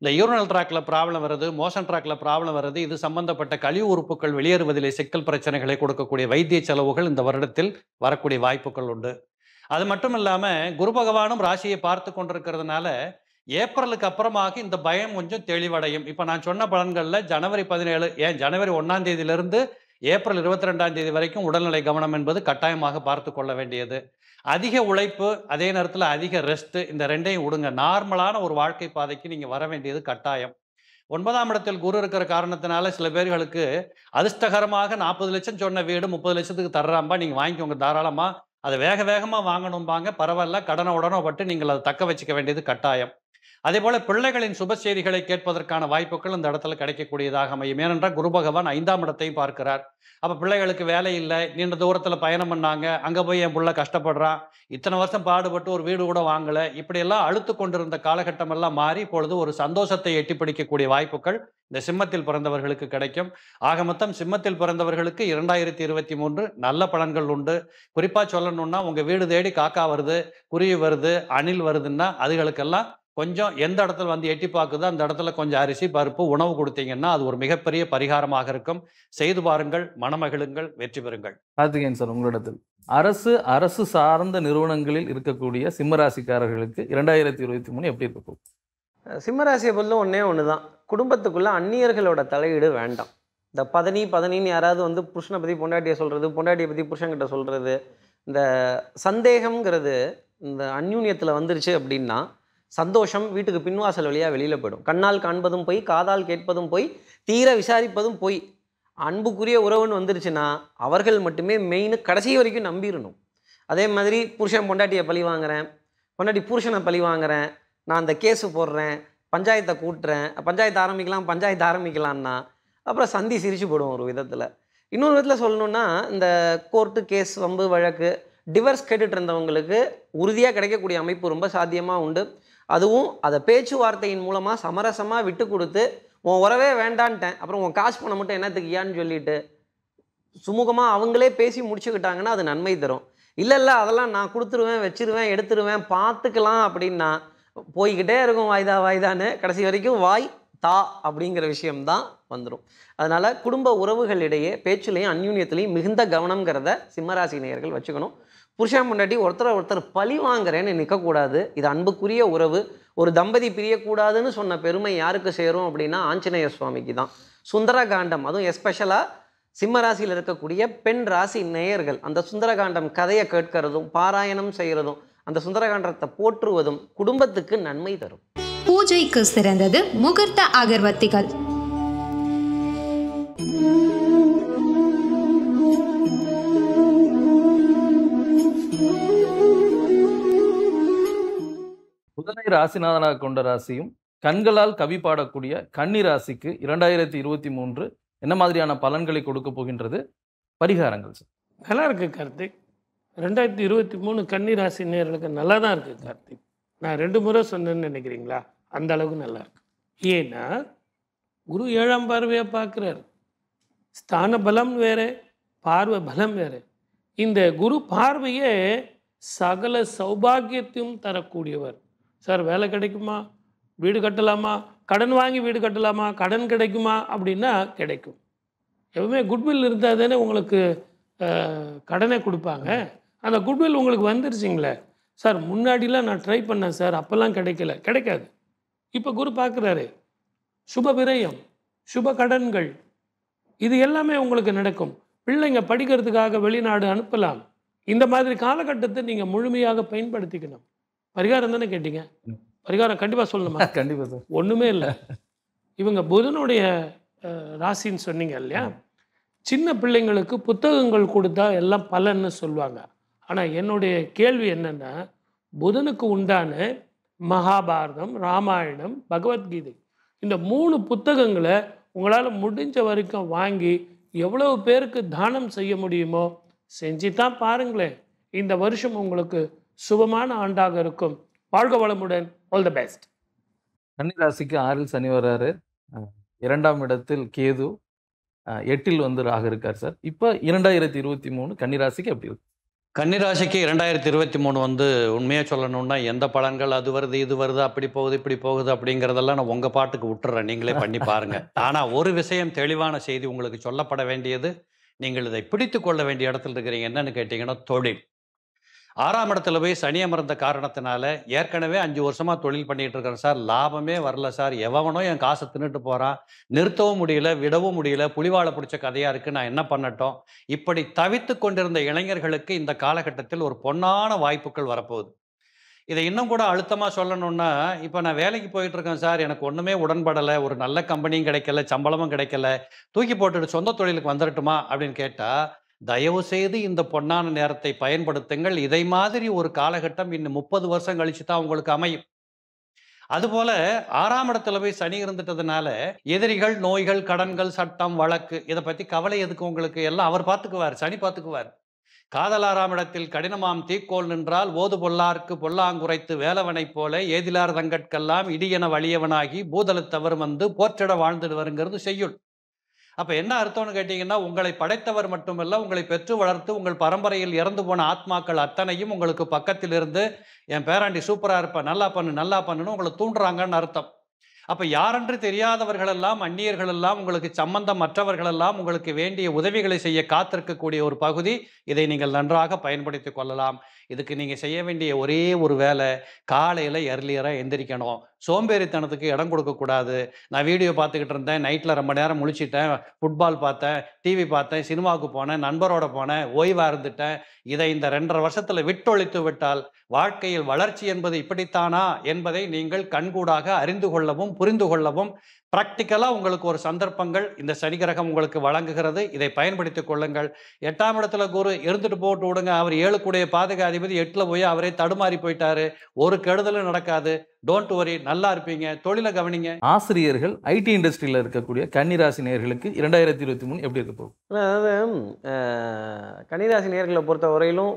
இந்த யூரனல் ட்ராக்ல ப்ராப்ளம் வருது மோஷன் ட்ராக்ல ப்ராப்ளம் வருது இது சம்பந்தப்பட்ட கழிவு உறுப்புகள் வெளியேறுவதிலே சிக்கல் பிரச்சனைகளை கொடுக்கக்கூடிய வைத்திய செலவுகள் இந்த வருடத்தில் வரக்கூடிய வாய்ப்புகள் உண்டு அது மட்டும் இல்லாமல் குரு பகவானும் ராசியை பார்த்து கொண்டிருக்கிறதுனால ஏப்ரலுக்கு அப்புறமாக இந்த பயம் கொஞ்சம் தெளிவடையும் இப்போ நான் சொன்ன பலன்களில் ஜனவரி பதினேழு ஏன் ஜனவரி ஒன்றாம் தேதியிலிருந்து ஏப்ரல் இருபத்தி ரெண்டாம் தேதி வரைக்கும் உடல்நிலை கவனம் என்பது கட்டாயமாக பார்த்து கொள்ள வேண்டியது அதிக உழைப்பு அதே நேரத்தில் அதிக ரெஸ்ட்டு இந்த ரெண்டையும் விடுங்க நார்மலான ஒரு வாழ்க்கை பாதைக்கு நீங்கள் வர வேண்டியது கட்டாயம் ஒன்பதாம் இடத்தில் குரு இருக்கிற காரணத்தினால சில பேர்களுக்கு அதிர்ஷ்டகரமாக நாற்பது லட்சம் சொன்ன வீடு முப்பது லட்சத்துக்கு தர்றாம்பா நீங்கள் வாங்கிக்கோங்க தாராளமாக அதை வேக வேகமாக வாங்கணும்பாங்க பரவாயில்ல கடனை உடனே பட்டு நீங்கள் அதை தக்க வச்சுக்க வேண்டியது கட்டாயம் அதே போல பிள்ளைகளின் சுப செய்திகளை கேட்பதற்கான வாய்ப்புகள் இந்த இடத்துல கிடைக்கக்கூடியதாக அமையும் ஏனென்றால் குரு பகவான் ஐந்தாம் இடத்தையும் பார்க்கிறார் அப்போ பிள்ளைகளுக்கு வேலை இல்லை நீண்ட தூரத்தில் பயணம் பண்ணாங்க அங்கே போய் என் பிள்ளை கஷ்டப்படுறான் இத்தனை வருஷம் பாடுபட்டு ஒரு வீடு கூட வாங்கலை இப்படியெல்லாம் அழுத்து கொண்டிருந்த காலகட்டமெல்லாம் மாறி இப்பொழுது ஒரு சந்தோஷத்தை எட்டி பிடிக்கக்கூடிய வாய்ப்புகள் இந்த சிம்மத்தில் பிறந்தவர்களுக்கு கிடைக்கும் ஆக மொத்தம் சிம்மத்தில் பிறந்தவர்களுக்கு இரண்டாயிரத்தி இருபத்தி மூன்று நல்ல பலன்கள் உண்டு குறிப்பாக சொல்லணும்னா உங்கள் வீடு தேடி காக்கா வருது குருவி வருது அணில் வருதுன்னா அதுகளுக்கெல்லாம் கொஞ்சம் எந்த இடத்துல வந்து எட்டி பார்க்குதோ அந்த இடத்துல கொஞ்சம் அரிசி பருப்பு உணவு கொடுத்தீங்கன்னா அது ஒரு மிகப்பெரிய பரிகாரமாக இருக்கும் செய்து பாருங்கள் மனமகிழுங்கள் வெற்றி பெறுங்கள் கார்த்திகேயன் சார் உங்களிடத்தில் அரசு அரசு சார்ந்த நிறுவனங்களில் இருக்கக்கூடிய சிம்மராசிக்காரர்களுக்கு இரண்டாயிரத்தி இருபத்தி மூணு எப்படி இருக்கும் சிம்மராசியை பொறுத்த ஒன்றே ஒன்று தான் குடும்பத்துக்குள்ளே அந்நியர்களோட தலையீடு வேண்டாம் இந்த பதனி பதனின்னு யாராவது வந்து புருஷனை பற்றி பொண்டாட்டியை சொல்கிறது பொண்டாட்டியை பற்றி புருஷன்கிட்ட சொல்கிறது இந்த சந்தேகங்கிறது இந்த அந்யூன்யத்தில் வந்துருச்சு அப்படின்னா சந்தோஷம் வீட்டுக்கு பின்வாசல் வழியாக வெளியில் போயிடும் கண்ணால் காண்பதும் போய் காதால் கேட்பதும் போய் தீர விசாரிப்பதும் போய் அன்புக்குரிய உறவுன்னு வந்துருச்சுன்னா அவர்கள் மட்டுமே மெயின் கடைசி வரைக்கும் நம்பிடணும் அதே மாதிரி புருஷன் பொண்டாட்டியை பழி வாங்குறேன் பொண்டாட்டி புருஷனை பழி வாங்குறேன் நான் அந்த கேஸு போடுறேன் பஞ்சாயத்தை கூட்டுறேன் பஞ்சாயத்து ஆரம்பிக்கலாம் பஞ்சாயத்து ஆரம்பிக்கலாம்னா அப்புறம் சந்தி சிரிச்சு போடுவோம் ஒரு விதத்தில் இன்னொரு விதத்தில் சொல்லணுன்னா இந்த கோர்ட்டு கேஸ் வம்பு வழக்கு டிவர்ஸ் கேட்டுட்டு இருந்தவங்களுக்கு உறுதியாக கிடைக்கக்கூடிய அமைப்பு ரொம்ப சாத்தியமாக உண்டு அதுவும் அதை பேச்சுவார்த்தையின் மூலமாக சமரசமாக விட்டு கொடுத்து உன் உறவே வேண்டான்ட்டேன் அப்புறம் உன் காசு பண்ண மட்டும் என்னத்துக்கு ஏன்னு சொல்லிட்டு சுமூகமாக அவங்களே பேசி முடிச்சுக்கிட்டாங்கன்னா அது நன்மை தரும் இல்லை இல்லை அதெல்லாம் நான் கொடுத்துருவேன் வச்சிருவேன் எடுத்துருவேன் பார்த்துக்கலாம் அப்படின்னா போய்கிட்டே இருக்கும் வாய்தா வாய்தான்னு கடைசி வரைக்கும் வாய் தா அப்படிங்கிற விஷயம்தான் வந்துடும் அதனால் குடும்ப உறவுகளிடையே பேச்சுலையும் அந்யூன்யத்துலேயும் மிகுந்த கவனங்கிறத சிம்மராசி நேயர்கள் வச்சுக்கணும் புருஷன் முன்னாடி ஒருத்தர் ஒருத்தர் பழி வாங்குறேன்னு நிற்கக்கூடாது இது அன்புக்குரிய உறவு ஒரு தம்பதி பிரியக்கூடாதுன்னு சொன்ன பெருமை யாருக்கு சேரும் அப்படின்னா ஆஞ்சநேய சுவாமிக்கு தான் சுந்தரகாண்டம் அதுவும் எஸ்பெஷலாக சிம்ம ராசியில் இருக்கக்கூடிய பெண் ராசி நேயர்கள் அந்த சுந்தரகாண்டம் கதையை கேட்கிறதும் பாராயணம் செய்கிறதும் அந்த சுந்தரகாண்டத்தை போற்றுவதும் குடும்பத்துக்கு நன்மை தரும் பூஜைக்கு சிறந்தது முகூர்த்த அகர்வத்திகள் ராசிநாதனாக கொண்ட ராசியும் கண்களால் கவி பாடக்கூடிய கன்னி ராசிக்கு இரண்டாயிரத்தி இருபத்தி மூன்று என்ன மாதிரியான பலன்களை கொடுக்க போகின்றது பரிகாரங்கள் சார் நல்லா இருக்கு கார்த்திக் ரெண்டாயிரத்தி இருபத்தி மூணு கன்னி ராசி நேர்களுக்கு நல்லா தான் இருக்கு கார்த்திக் நான் ரெண்டு முறை சொன்னேன்னு நினைக்கிறீங்களா அந்த அளவுக்கு நல்லா இருக்கு ஏன்னா குரு ஏழாம் பார்வையாக பார்க்குறாரு ஸ்தான பலம் வேறு பார்வை பலம் வேறு இந்த குரு பார்வையே சகல சௌபாகியத்தையும் தரக்கூடியவர் சார் வேலை கிடைக்குமா வீடு கட்டலாமா கடன் வாங்கி வீடு கட்டலாமா கடன் கிடைக்குமா அப்படின்னா கிடைக்கும் எப்பவுமே குட்வில் இருந்தால் தானே உங்களுக்கு கடனை கொடுப்பாங்க அந்த குட்வில் உங்களுக்கு வந்துருச்சிங்களே சார் முன்னாடிலாம் நான் ட்ரை பண்ணேன் சார் அப்போல்லாம் கிடைக்கல கிடைக்காது இப்போ குரு பார்க்குறாரு சுப விரயம் சுப கடன்கள் இது எல்லாமே உங்களுக்கு நடக்கும் பிள்ளைங்க படிக்கிறதுக்காக வெளிநாடு அனுப்பலாம் இந்த மாதிரி காலகட்டத்தை நீங்கள் முழுமையாக பயன்படுத்திக்கணும் பரிகாரம் தானே கேட்டீங்க பரிகாரம் கண்டிப்பாக சொல்லணுமா கண்டிப்பாக சார் ஒன்றுமே இல்லை இவங்க புதனுடைய ராசின்னு சொன்னீங்க இல்லையா சின்ன பிள்ளைங்களுக்கு புத்தகங்கள் கொடுத்தா எல்லாம் பலன்னு சொல்லுவாங்க ஆனால் என்னுடைய கேள்வி என்னென்னா புதனுக்கு உண்டான மகாபாரதம் ராமாயணம் பகவத்கீதை இந்த மூணு புத்தகங்களை உங்களால் முடிஞ்ச வரைக்கும் வாங்கி எவ்வளவு பேருக்கு தானம் செய்ய முடியுமோ செஞ்சு தான் பாருங்களேன் இந்த வருஷம் உங்களுக்கு சுபமான ஆண்டாக இருக்கும் வாழ்க வளமுடன் ஆல் த பெஸ்ட் கன்னி ராசிக்கு ஆறில் சனி வர்றாரு இரண்டாம் இடத்தில் கேது எட்டில் வந்து ராக இருக்கார் சார் இப்போ இரண்டாயிரத்தி இருபத்தி மூணு கன்னிராசிக்கு எப்படி இருக்கு கன்னிராசிக்கு இரண்டாயிரத்தி இருபத்தி மூணு வந்து உண்மையாக சொல்லணும்னா எந்த பலன்கள் அது வருது இது வருது அப்படி போகுது இப்படி போகுது அப்படிங்கிறதெல்லாம் நான் உங்கள் பாட்டுக்கு விட்டுறேன் நீங்களே பண்ணி பாருங்கள் ஆனால் ஒரு விஷயம் தெளிவான செய்தி உங்களுக்கு சொல்லப்பட வேண்டியது நீங்கள் இதை பிடித்து கொள்ள வேண்டிய இடத்துல இருக்கிறீங்க என்னன்னு கேட்டிங்கன்னா தொழில் ஆறாம் இடத்துல போய் சனி அமர்ந்த காரணத்தினால ஏற்கனவே அஞ்சு வருஷமாக தொழில் பண்ணிகிட்டு இருக்கிறேன் சார் லாபமே வரல சார் எவனோ என் காசை தின்னுட்டு போகிறான் நிறுத்தவும் முடியல விடவும் முடியல புலிவாழ பிடிச்ச கதையாக இருக்குது நான் என்ன பண்ணட்டும் இப்படி தவித்து கொண்டிருந்த இளைஞர்களுக்கு இந்த காலகட்டத்தில் ஒரு பொன்னான வாய்ப்புகள் வரப்போகுது இதை இன்னும் கூட அழுத்தமாக சொல்லணும்னா இப்போ நான் வேலைக்கு போயிட்டு இருக்கேன் சார் எனக்கு ஒன்றுமே உடன்படலை ஒரு நல்ல கம்பெனியும் கிடைக்கல சம்பளமும் கிடைக்கல தூக்கி போட்டுட்டு சொந்த தொழிலுக்கு வந்துடட்டுமா அப்படின்னு கேட்டால் தயவு செய்து இந்த பொன்னான நேரத்தை பயன்படுத்துங்கள் இதை மாதிரி ஒரு காலகட்டம் இன்னும் முப்பது வருஷம் கழிச்சு தான் உங்களுக்கு அமையும் அதுபோல ஆறாம் இடத்துல போய் சனி இருந்துட்டதுனால எதிரிகள் நோய்கள் கடன்கள் சட்டம் வழக்கு இதை பற்றி கவலை எதுக்கு உங்களுக்கு எல்லாம் அவர் பார்த்துக்குவார் சனி பார்த்துக்குவார் ஆறாம் இடத்தில் கடினமாம் தீக்கோள் நின்றால் ஓது பொல்லார்க்கு பொல்லாங்குறைத்து வேலவனைப் போல ஏதிலார் தங்கட்கெல்லாம் இடியென வலியவனாகி பூதல வந்து போற்றிட வாழ்ந்துடுவருங்கிறது செய்யுள் அப்போ என்ன அர்த்தம்னு கேட்டிங்கன்னா உங்களை படைத்தவர் மட்டுமல்ல உங்களை பெற்று வளர்த்து உங்கள் பரம்பரையில் இறந்து போன ஆத்மாக்கள் அத்தனையும் உங்களுக்கு பக்கத்தில் இருந்து என் பேராண்டி சூப்பராக இருப்பேன் நல்லா பண்ணு நல்லா பண்ணுன்னு உங்களை தூண்டுறாங்கன்னு அர்த்தம் அப்போ யாரென்று தெரியாதவர்களெல்லாம் அந்நியர்களெல்லாம் உங்களுக்கு சம்பந்தம் மற்றவர்களெல்லாம் உங்களுக்கு வேண்டிய உதவிகளை செய்ய காத்திருக்கக்கூடிய ஒரு பகுதி இதை நீங்கள் நன்றாக பயன்படுத்தி கொள்ளலாம் இதுக்கு நீங்கள் செய்ய வேண்டிய ஒரே ஒரு வேலை காலையில் எர்லியராக எந்திரிக்கணும் சோம்பேறித்தனத்துக்கு இடம் கொடுக்கக்கூடாது நான் வீடியோ பார்த்துக்கிட்டு இருந்தேன் நைட்டில் ரொம்ப நேரம் முழிச்சிட்டேன் ஃபுட்பால் பார்த்தேன் டிவி பார்த்தேன் சினிமாவுக்கு போனேன் நண்பரோட போனேன் ஓய்வாக இருந்துட்டேன் இதை இந்த ரெண்டரை வருஷத்தில் விட்டொழித்து விட்டால் வாழ்க்கையில் வளர்ச்சி என்பது இப்படித்தானா என்பதை நீங்கள் கண்கூடாக அறிந்து கொள்ளவும் புரிந்து கொள்ளவும் ப்ராக்டிக்கலாக உங்களுக்கு ஒரு சந்தர்ப்பங்கள் இந்த சனி கிரகம் உங்களுக்கு வழங்குகிறது இதை பயன்படுத்தி கொள்ளுங்கள் எட்டாம் இடத்துல குரு இருந்துட்டு போட்டு விடுங்க அவர் கூடிய பாதுகாதிபதி எட்டில் போய் அவரே தடுமாறி போயிட்டாரு ஒரு கெடுதலும் நடக்காது டோன்ட் வரி நல்லா இருப்பீங்க தொழிலை கவனிங்க ஆசிரியர்கள் ஐடி இண்டஸ்ட்ரியில் இருக்கக்கூடிய கன்னிராசி நேர்களுக்கு இரண்டாயிரத்தி இருபத்தி மூணு எப்படி இருக்க போகும் அதாவது கன்னிராசி நேர்களை பொறுத்த வரையிலும்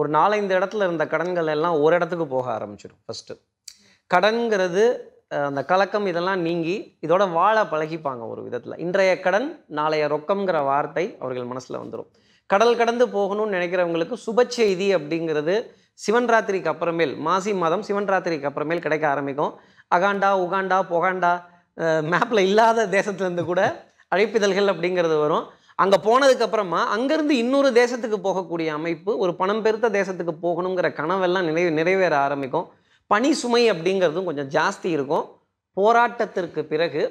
ஒரு நாலஞ்சு இடத்துல இருந்த கடன்கள் எல்லாம் ஒரு இடத்துக்கு போக ஆரம்பிச்சிடும் ஃபஸ்ட்டு கடன்கிறது அந்த கலக்கம் இதெல்லாம் நீங்கி இதோட வாழ பழகிப்பாங்க ஒரு விதத்தில் இன்றைய கடன் நாளைய ரொக்கம்ங்கிற வார்த்தை அவர்கள் மனசில் வந்துடும் கடல் கடந்து போகணும்னு நினைக்கிறவங்களுக்கு சுப செய்தி அப்படிங்கிறது சிவன் ராத்திரிக்கு அப்புறமேல் மாசி மாதம் சிவன் ராத்திரிக்கு அப்புறமேல் கிடைக்க ஆரம்பிக்கும் அகாண்டா உகாண்டா பொகாண்டா மேப்பில் இல்லாத தேசத்துலேருந்து கூட அழைப்பிதழ்கள் அப்படிங்கிறது வரும் அங்கே போனதுக்கப்புறமா அங்கேருந்து இன்னொரு தேசத்துக்கு போகக்கூடிய அமைப்பு ஒரு பணம் பெருத்த தேசத்துக்கு போகணுங்கிற கனவெல்லாம் நினைவு நிறைவேற ஆரம்பிக்கும் பனி சுமை அப்படிங்கிறதும் கொஞ்சம் ஜாஸ்தி இருக்கும் போராட்டத்திற்கு பிறகு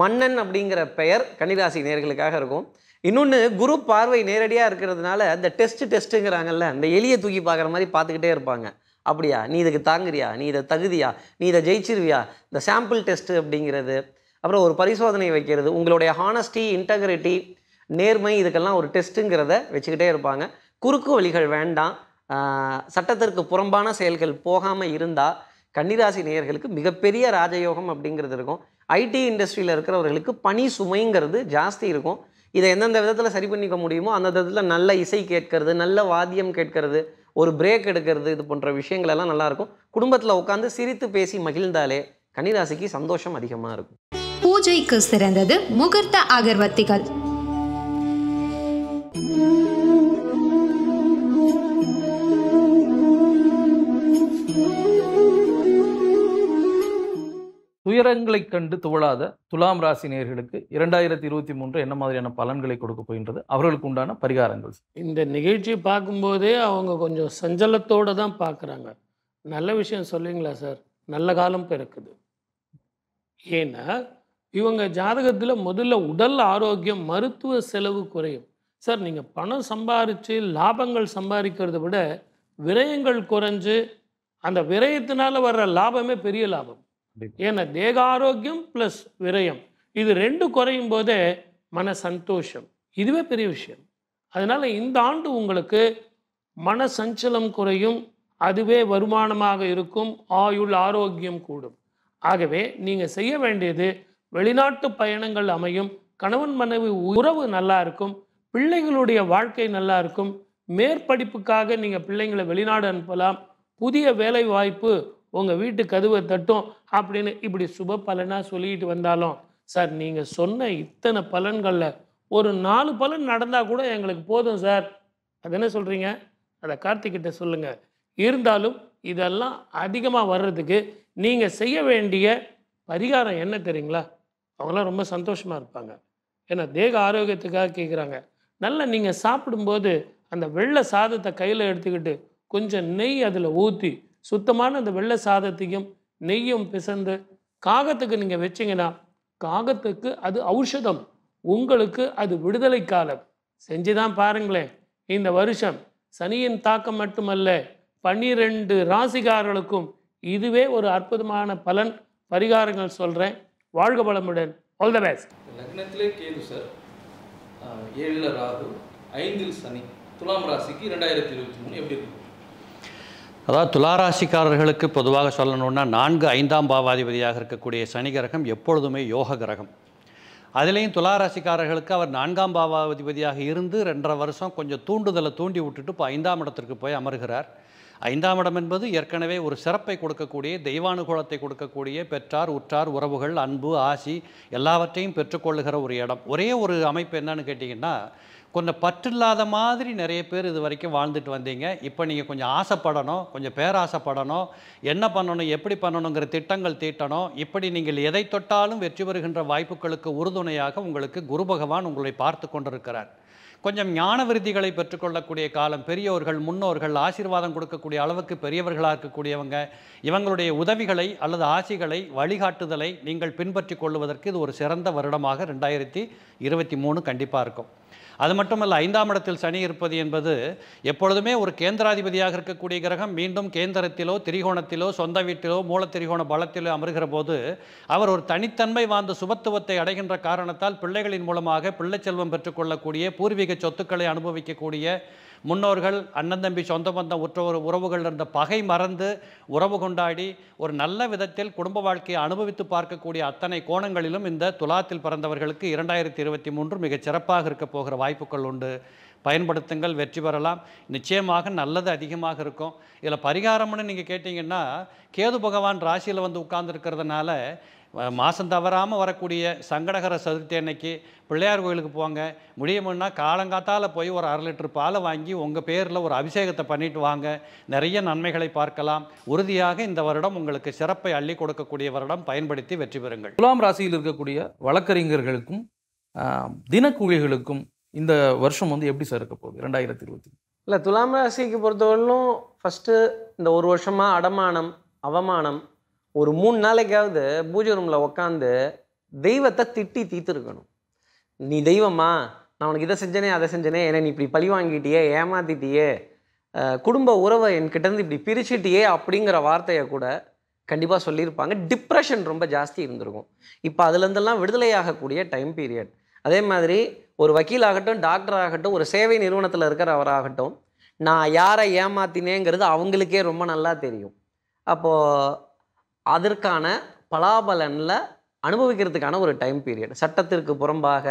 மன்னன் அப்படிங்கிற பெயர் கன்னிராசி நேர்களுக்காக இருக்கும் இன்னொன்று குரு பார்வை நேரடியாக இருக்கிறதுனால அந்த டெஸ்ட் டெஸ்ட்டுங்கிறாங்கல்ல அந்த எளிய தூக்கி பார்க்குற மாதிரி பார்த்துக்கிட்டே இருப்பாங்க அப்படியா நீ இதுக்கு தாங்குறியா நீ இதை தகுதியா நீ இதை ஜெயிச்சிருவியா இந்த சாம்பிள் டெஸ்ட்டு அப்படிங்கிறது அப்புறம் ஒரு பரிசோதனை வைக்கிறது உங்களுடைய ஹானஸ்டி இன்டகிரிட்டி நேர்மை இதுக்கெல்லாம் ஒரு டெஸ்ட்டுங்கிறத வச்சுக்கிட்டே இருப்பாங்க குறுக்கு வழிகள் வேண்டாம் சட்டத்திற்கு புறம்பான செயல்கள் போகாமல் இருந்தால் கன்னிராசி நேயர்களுக்கு மிகப்பெரிய ராஜயோகம் அப்படிங்கிறது இருக்கும் ஐடி இண்டஸ்ட்ரியில் இருக்கிறவர்களுக்கு பனி சுமைங்கிறது ஜாஸ்தி இருக்கும் இதை எந்தெந்த விதத்தில் சரி பண்ணிக்க முடியுமோ அந்த விதத்தில் நல்ல இசை கேட்கறது நல்ல வாத்தியம் கேட்கறது ஒரு பிரேக் எடுக்கிறது இது போன்ற விஷயங்கள் எல்லாம் நல்லாயிருக்கும் குடும்பத்தில் உட்காந்து சிரித்து பேசி மகிழ்ந்தாலே கன்னிராசிக்கு சந்தோஷம் அதிகமாக இருக்கும் பூஜைக்கு சிறந்தது முகூர்த்த அகர்வத்திகள் துயரங்களைக் கண்டு துவளாத துலாம் ராசி நேர்களுக்கு இரண்டாயிரத்தி இருபத்தி மூன்று என்ன மாதிரியான பலன்களை கொடுக்க போகின்றது அவர்களுக்கு உண்டான பரிகாரங்கள் இந்த நிகழ்ச்சியை பார்க்கும்போதே அவங்க கொஞ்சம் சஞ்சலத்தோடு தான் பார்க்குறாங்க நல்ல விஷயம் சொல்லுவீங்களா சார் நல்ல காலம் பிறக்குது ஏன்னா இவங்க ஜாதகத்தில் முதல்ல உடல் ஆரோக்கியம் மருத்துவ செலவு குறையும் சார் நீங்கள் பணம் சம்பாரித்து லாபங்கள் சம்பாதிக்கிறத விட விரயங்கள் குறைஞ்சு அந்த விரயத்தினால் வர்ற லாபமே பெரிய லாபம் ஏன்னா தேக ஆரோக்கியம் ப்ளஸ் விரயம் இது ரெண்டு குறையும் போதே மன சந்தோஷம் இதுவே பெரிய விஷயம் அதனால் இந்த ஆண்டு உங்களுக்கு மன சஞ்சலம் குறையும் அதுவே வருமானமாக இருக்கும் ஆயுள் ஆரோக்கியம் கூடும் ஆகவே நீங்கள் செய்ய வேண்டியது வெளிநாட்டு பயணங்கள் அமையும் கணவன் மனைவி உறவு நல்லா இருக்கும் பிள்ளைகளுடைய வாழ்க்கை நல்லா இருக்கும் மேற்படிப்புக்காக நீங்கள் பிள்ளைங்களை வெளிநாடு அனுப்பலாம் புதிய வேலை வாய்ப்பு உங்கள் வீட்டு கதவை தட்டும் அப்படின்னு இப்படி சுப பலனாக சொல்லிட்டு வந்தாலும் சார் நீங்கள் சொன்ன இத்தனை பலன்களில் ஒரு நாலு பலன் நடந்தால் கூட எங்களுக்கு போதும் சார் அது என்ன சொல்கிறீங்க அதை கார்த்திகிட்ட சொல்லுங்கள் இருந்தாலும் இதெல்லாம் அதிகமாக வர்றதுக்கு நீங்கள் செய்ய வேண்டிய பரிகாரம் என்ன தெரியுங்களா அவங்களாம் ரொம்ப சந்தோஷமாக இருப்பாங்க ஏன்னா தேக ஆரோக்கியத்துக்காக கேட்குறாங்க நல்லா நீங்கள் சாப்பிடும்போது அந்த வெள்ளை சாதத்தை கையில் எடுத்துக்கிட்டு கொஞ்சம் நெய் அதில் ஊற்றி சுத்தமான அந்த வெள்ளை சாதத்தையும் நெய்யும் பிசந்து காகத்துக்கு நீங்கள் வச்சிங்கன்னா காகத்துக்கு அது ஔஷதம் உங்களுக்கு அது விடுதலை காலம் செஞ்சு தான் பாருங்களேன் இந்த வருஷம் சனியின் தாக்கம் மட்டுமல்ல பன்னிரெண்டு ராசிகாரர்களுக்கும் இதுவே ஒரு அற்புதமான பலன் பரிகாரங்கள் சொல்கிறேன் வாழ்க பலமுடன் ஆல் த பெஸ்ட் லக்னத்திலே கேது சார் ஏழில் ராகு ஐந்தில் சனி துலாம் ராசிக்கு ரெண்டாயிரத்தி இருபத்தி மூணு எப்படி இருக்கும் அதாவது துளாராசிக்காரர்களுக்கு பொதுவாக சொல்லணுன்னா நான்கு ஐந்தாம் பாவாதிபதியாக இருக்கக்கூடிய சனி கிரகம் எப்பொழுதுமே யோக கிரகம் அதுலேயும் துளாராசிக்காரர்களுக்கு அவர் நான்காம் பாவாதிபதியாக இருந்து ரெண்டரை வருஷம் கொஞ்சம் தூண்டுதலை தூண்டி விட்டுட்டு இப்போ ஐந்தாம் இடத்திற்கு போய் அமர்கிறார் ஐந்தாம் இடம் என்பது ஏற்கனவே ஒரு சிறப்பை கொடுக்கக்கூடிய தெய்வானுகூலத்தை கொடுக்கக்கூடிய பெற்றார் உற்றார் உறவுகள் அன்பு ஆசி எல்லாவற்றையும் பெற்றுக்கொள்ளுகிற ஒரு இடம் ஒரே ஒரு அமைப்பு என்னன்னு கேட்டிங்கன்னா கொஞ்சம் பற்றில்லாத மாதிரி நிறைய பேர் இது வரைக்கும் வாழ்ந்துட்டு வந்தீங்க இப்போ நீங்கள் கொஞ்சம் ஆசைப்படணும் கொஞ்சம் பேராசைப்படணும் என்ன பண்ணணும் எப்படி பண்ணணுங்கிற திட்டங்கள் தீட்டணும் இப்படி நீங்கள் எதை தொட்டாலும் வெற்றி பெறுகின்ற வாய்ப்புகளுக்கு உறுதுணையாக உங்களுக்கு குரு பகவான் உங்களை பார்த்து கொண்டிருக்கிறார் கொஞ்சம் ஞான விருதிகளை பெற்றுக்கொள்ளக்கூடிய காலம் பெரியோர்கள் முன்னோர்கள் ஆசீர்வாதம் கொடுக்கக்கூடிய அளவுக்கு பெரியவர்களாக இருக்கக்கூடியவங்க இவங்களுடைய உதவிகளை அல்லது ஆசைகளை வழிகாட்டுதலை நீங்கள் பின்பற்றி கொள்வதற்கு இது ஒரு சிறந்த வருடமாக ரெண்டாயிரத்தி இருபத்தி மூணு கண்டிப்பாக இருக்கும் அது மட்டுமல்ல ஐந்தாம் இடத்தில் சனி இருப்பது என்பது எப்பொழுதுமே ஒரு கேந்திராதிபதியாக இருக்கக்கூடிய கிரகம் மீண்டும் கேந்திரத்திலோ திரிகோணத்திலோ சொந்த வீட்டிலோ மூலத்திரிகோண பலத்திலோ அமர்கிற போது அவர் ஒரு தனித்தன்மை வாழ்ந்த சுபத்துவத்தை அடைகின்ற காரணத்தால் பிள்ளைகளின் மூலமாக பிள்ளை செல்வம் பெற்றுக்கொள்ளக்கூடிய பூர்வீக சொத்துக்களை அனுபவிக்கக்கூடிய முன்னோர்கள் அண்ணன் தம்பி சொந்த பந்தம் உற்றவர் உறவுகள் இருந்த பகை மறந்து உறவு கொண்டாடி ஒரு நல்ல விதத்தில் குடும்ப வாழ்க்கையை அனுபவித்து பார்க்கக்கூடிய அத்தனை கோணங்களிலும் இந்த துலாத்தில் பிறந்தவர்களுக்கு இரண்டாயிரத்தி இருபத்தி மூன்று மிகச் சிறப்பாக இருக்க போகிற வாய்ப்புகள் உண்டு பயன்படுத்துங்கள் வெற்றி பெறலாம் நிச்சயமாக நல்லது அதிகமாக இருக்கும் இதில் பரிகாரம்னு நீங்கள் கேட்டிங்கன்னா கேது பகவான் ராசியில் வந்து உட்கார்ந்துருக்கிறதுனால மாதம் தவறாமல் வரக்கூடிய சங்கடகர சதுர்த்தி அன்னைக்கு பிள்ளையார் கோயிலுக்கு போங்க முடியுமுன்னா காலங்காத்தால் போய் ஒரு அரை லிட்டர் பாலை வாங்கி உங்கள் பேரில் ஒரு அபிஷேகத்தை பண்ணிட்டு வாங்க நிறைய நன்மைகளை பார்க்கலாம் உறுதியாக இந்த வருடம் உங்களுக்கு சிறப்பை அள்ளி கொடுக்கக்கூடிய வருடம் பயன்படுத்தி வெற்றி பெறுங்கள் துலாம் ராசியில் இருக்கக்கூடிய வழக்கறிஞர்களுக்கும் தினக்கூலிகளுக்கும் இந்த வருஷம் வந்து எப்படி சார் இருக்க போகுது ரெண்டாயிரத்தி இருபத்தி இல்லை துலாம் ராசிக்கு பொறுத்தவரையிலும் ஃபஸ்ட்டு இந்த ஒரு வருஷமாக அடமானம் அவமானம் ஒரு மூணு நாளைக்காவது பூஜை ரூமில் உக்காந்து தெய்வத்தை திட்டி தீர்த்துருக்கணும் நீ தெய்வமா நான் உனக்கு இதை செஞ்சனே அதை செஞ்சனே என்னை நீ இப்படி பழி வாங்கிட்டியே ஏமாத்திட்டியே குடும்ப உறவை என்கிட்டருந்து இப்படி பிரிச்சுட்டியே அப்படிங்கிற வார்த்தையை கூட கண்டிப்பாக சொல்லியிருப்பாங்க டிப்ரெஷன் ரொம்ப ஜாஸ்தி இருந்திருக்கும் இப்போ அதுலேருந்தெல்லாம் விடுதலையாகக்கூடிய டைம் பீரியட் அதே மாதிரி ஒரு வக்கீலாகட்டும் டாக்டர் ஆகட்டும் ஒரு சேவை நிறுவனத்தில் இருக்கிறவராகட்டும் நான் யாரை ஏமாத்தினேங்கிறது அவங்களுக்கே ரொம்ப நல்லா தெரியும் அப்போது அதற்கான பலாபலனில் அனுபவிக்கிறதுக்கான ஒரு டைம் பீரியட் சட்டத்திற்கு புறம்பாக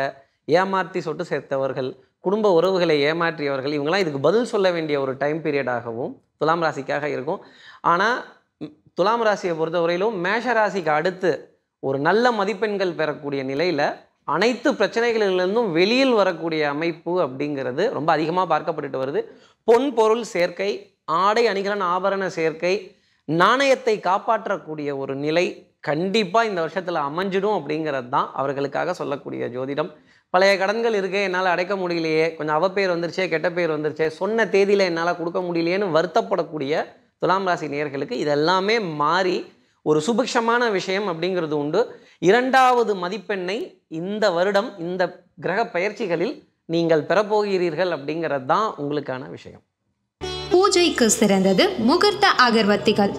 ஏமாற்றி சொட்டு சேர்த்தவர்கள் குடும்ப உறவுகளை ஏமாற்றியவர்கள் இவங்களாம் இதுக்கு பதில் சொல்ல வேண்டிய ஒரு டைம் பீரியடாகவும் துலாம் ராசிக்காக இருக்கும் ஆனால் துலாம் ராசியை பொறுத்தவரையிலும் மேஷ ராசிக்கு அடுத்து ஒரு நல்ல மதிப்பெண்கள் பெறக்கூடிய நிலையில் அனைத்து பிரச்சனைகளிலிருந்தும் வெளியில் வரக்கூடிய அமைப்பு அப்படிங்கிறது ரொம்ப அதிகமாக பார்க்கப்பட்டுட்டு வருது பொன் பொருள் சேர்க்கை ஆடை அணிகலன் ஆபரண சேர்க்கை நாணயத்தை காப்பாற்றக்கூடிய ஒரு நிலை கண்டிப்பாக இந்த வருஷத்தில் அமைஞ்சிடும் அப்படிங்கிறது தான் அவர்களுக்காக சொல்லக்கூடிய ஜோதிடம் பழைய கடன்கள் இருக்கே என்னால் அடைக்க முடியலையே கொஞ்சம் அவப்பேர் வந்துருச்சே கெட்ட பேர் வந்துருச்சே சொன்ன தேதியில் என்னால் கொடுக்க முடியலையேன்னு வருத்தப்படக்கூடிய துலாம் ராசி நேர்களுக்கு இதெல்லாமே மாறி ஒரு சுபிக்ஷமான விஷயம் அப்படிங்கிறது உண்டு இரண்டாவது மதிப்பெண்ணை இந்த வருடம் இந்த கிரக பயிற்சிகளில் நீங்கள் பெறப்போகிறீர்கள் அப்படிங்கிறது தான் உங்களுக்கான விஷயம் பூஜைக்கு சிறந்தது முகூர்த்த அகர்வத்திகள்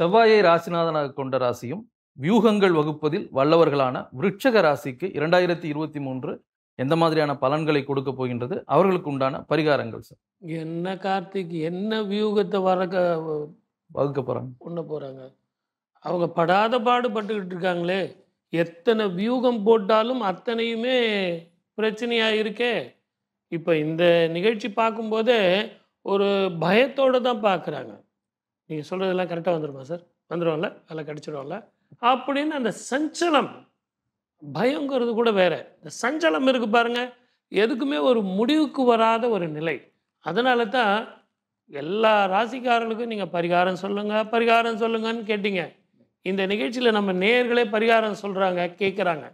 செவ்வாயை ராசிநாதனாக கொண்ட ராசியும் வியூகங்கள் வகுப்பதில் வல்லவர்களான விருட்சக ராசிக்கு இரண்டாயிரத்தி இருபத்தி மூன்று எந்த மாதிரியான பலன்களை கொடுக்க போகின்றது அவர்களுக்கு உண்டான பரிகாரங்கள் சார் என்ன கார்த்திக் என்ன வியூகத்தை வர வகுக்க போறாங்க கொண்டு போறாங்க அவங்க படாத பாடுபட்டுக்கிட்டு இருக்காங்களே எத்தனை வியூகம் போட்டாலும் அத்தனையுமே பிரச்சனையாக இருக்கே இப்போ இந்த நிகழ்ச்சி பார்க்கும்போதே ஒரு பயத்தோடு தான் பார்க்குறாங்க நீங்கள் சொல்கிறதெல்லாம் கரெக்டாக வந்துடுமா சார் வந்துடும்ல வேலை கிடச்சிடும்ல அப்படின்னு அந்த சஞ்சலம் பயங்கிறது கூட வேற இந்த சஞ்சலம் இருக்கு பாருங்க எதுக்குமே ஒரு முடிவுக்கு வராத ஒரு நிலை அதனால தான் எல்லா ராசிக்காரர்களுக்கும் நீங்கள் பரிகாரம் சொல்லுங்கள் பரிகாரம் சொல்லுங்கன்னு கேட்டீங்க இந்த நிகழ்ச்சியில் நம்ம நேர்களே பரிகாரம் சொல்கிறாங்க கேட்குறாங்க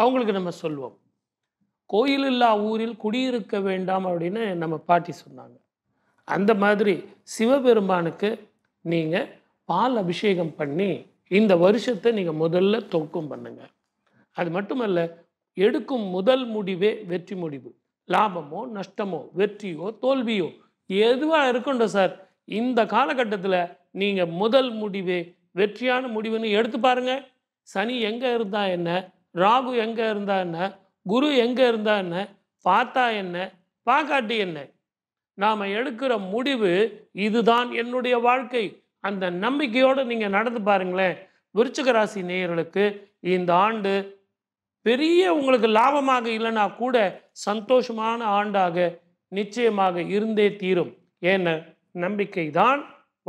அவங்களுக்கு நம்ம சொல்லுவோம் கோயில் இல்லா ஊரில் குடியிருக்க வேண்டாம் அப்படின்னு நம்ம பாட்டி சொன்னாங்க அந்த மாதிரி சிவபெருமானுக்கு நீங்கள் பால் அபிஷேகம் பண்ணி இந்த வருஷத்தை நீங்கள் முதல்ல தொக்கம் பண்ணுங்கள் அது மட்டுமல்ல எடுக்கும் முதல் முடிவே வெற்றி முடிவு லாபமோ நஷ்டமோ வெற்றியோ தோல்வியோ எதுவாக இருக்கட்டும் சார் இந்த காலகட்டத்தில் நீங்கள் முதல் முடிவே வெற்றியான முடிவுன்னு எடுத்து பாருங்கள் சனி எங்கே இருந்தா என்ன ராகு எங்கே இருந்தா என்ன குரு எங்கே இருந்தா என்ன பார்த்தா என்ன பாகாட்டி என்ன நாம் எடுக்கிற முடிவு இதுதான் என்னுடைய வாழ்க்கை அந்த நம்பிக்கையோடு நீங்கள் நடந்து பாருங்களேன் விருச்சிக ராசி நேயர்களுக்கு இந்த ஆண்டு பெரிய உங்களுக்கு லாபமாக இல்லைனா கூட சந்தோஷமான ஆண்டாக நிச்சயமாக இருந்தே தீரும் ஏன்னா நம்பிக்கை தான்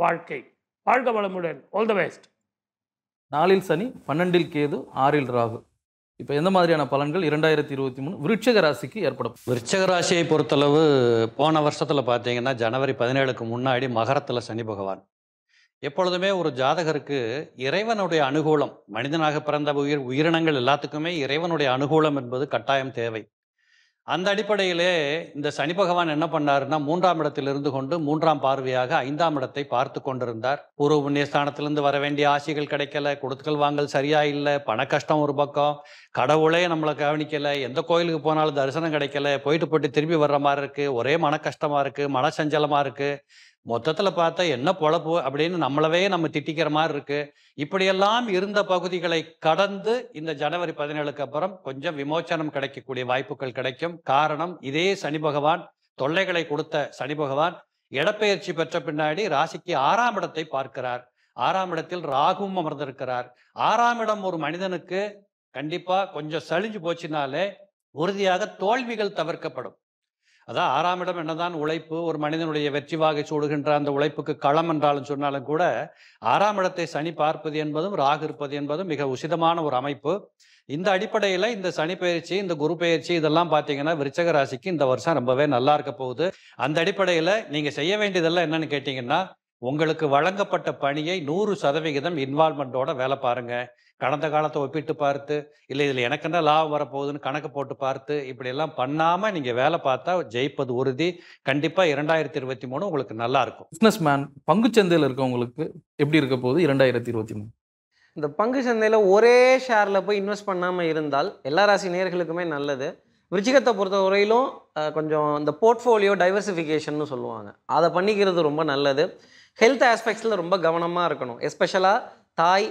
வாழ்க்கை வாழ்க வளமுடன் ஆல் த பெஸ்ட் நாலில் சனி பன்னெண்டில் கேது ஆறில் ராகு இப்போ எந்த மாதிரியான பலன்கள் இரண்டாயிரத்தி இருபத்தி மூணு விருட்சக ராசிக்கு ஏற்படும் விருட்சக ராசியை பொறுத்தளவு போன வருஷத்தில் பார்த்தீங்கன்னா ஜனவரி பதினேழுக்கு முன்னாடி மகரத்தில் சனி பகவான் எப்பொழுதுமே ஒரு ஜாதகருக்கு இறைவனுடைய அனுகூலம் மனிதனாக பிறந்த உயிர் உயிரினங்கள் எல்லாத்துக்குமே இறைவனுடைய அனுகூலம் என்பது கட்டாயம் தேவை அந்த அடிப்படையிலே இந்த சனி பகவான் என்ன பண்ணாருன்னா மூன்றாம் இடத்தில் இருந்து கொண்டு மூன்றாம் பார்வையாக ஐந்தாம் இடத்தை பார்த்து கொண்டிருந்தார் ஒரு புண்ணியஸ்தானத்திலிருந்து வர வேண்டிய ஆசைகள் கிடைக்கல கொடுத்துக்கள் வாங்கல் சரியா இல்லை பண கஷ்டம் ஒரு பக்கம் கடவுளே நம்மளை கவனிக்கல எந்த கோயிலுக்கு போனாலும் தரிசனம் கிடைக்கல போயிட்டு போயிட்டு திரும்பி வர்ற மாதிரி இருக்கு ஒரே மன கஷ்டமா இருக்கு மன சஞ்சலமா இருக்கு மொத்தத்தில் பார்த்தா என்ன பொழப்பு அப்படின்னு நம்மளவே நம்ம திட்டிக்கிற மாதிரி இருக்கு இப்படியெல்லாம் இருந்த பகுதிகளை கடந்து இந்த ஜனவரி பதினேழுக்கு அப்புறம் கொஞ்சம் விமோச்சனம் கிடைக்கக்கூடிய வாய்ப்புகள் கிடைக்கும் காரணம் இதே சனி பகவான் தொல்லைகளை கொடுத்த சனி பகவான் இடப்பெயர்ச்சி பெற்ற பின்னாடி ராசிக்கு ஆறாம் இடத்தை பார்க்கிறார் ஆறாம் இடத்தில் ராகுவும் அமர்ந்திருக்கிறார் ஆறாம் இடம் ஒரு மனிதனுக்கு கண்டிப்பா கொஞ்சம் சளிஞ்சு போச்சுனாலே உறுதியாக தோல்விகள் தவிர்க்கப்படும் அதான் ஆறாம் இடம் என்னதான் உழைப்பு ஒரு மனிதனுடைய வெற்றி வாகை சூடுகின்ற அந்த உழைப்புக்கு களம் என்றாலும் சொன்னாலும் கூட ஆறாம் இடத்தை சனி பார்ப்பது என்பதும் ராகு இருப்பது என்பதும் மிக உசிதமான ஒரு அமைப்பு இந்த அடிப்படையில் இந்த சனி பயிற்சி இந்த குரு பயிற்சி இதெல்லாம் பார்த்தீங்கன்னா விருச்சக ராசிக்கு இந்த வருஷம் ரொம்பவே நல்லா இருக்க போகுது அந்த அடிப்படையில் நீங்கள் செய்ய வேண்டியதெல்லாம் என்னன்னு கேட்டிங்கன்னா உங்களுக்கு வழங்கப்பட்ட பணியை நூறு சதவிகிதம் இன்வால்மெண்ட்டோட வேலை பாருங்கள் கடந்த காலத்தை ஒப்பிட்டு பார்த்து இல்லை இதில் எனக்கு என்ன லாபம் வரப்போகுதுன்னு கணக்கு போட்டு பார்த்து இப்படியெல்லாம் பண்ணாமல் நீங்கள் வேலை பார்த்தா ஜெயிப்பது உறுதி கண்டிப்பாக இரண்டாயிரத்தி இருபத்தி மூணு உங்களுக்கு நல்லா இருக்கும் பிஸ்னஸ் மேன் பங்குச்சந்தையில் இருக்கவங்களுக்கு எப்படி இருக்க போகுது இரண்டாயிரத்தி இருபத்தி மூணு இந்த பங்கு சந்தையில் ஒரே ஷேரில் போய் இன்வெஸ்ட் பண்ணாமல் இருந்தால் எல்லா ராசி நேர்களுக்குமே நல்லது விருச்சிகத்தை பொறுத்த வரையிலும் கொஞ்சம் இந்த போர்ட்ஃபோலியோ டைவர்சிஃபிகேஷன் சொல்லுவாங்க அதை பண்ணிக்கிறது ரொம்ப நல்லது ஹெல்த் ஆஸ்பெக்ட்ஸில் ரொம்ப கவனமாக இருக்கணும் எஸ்பெஷலாக தாய்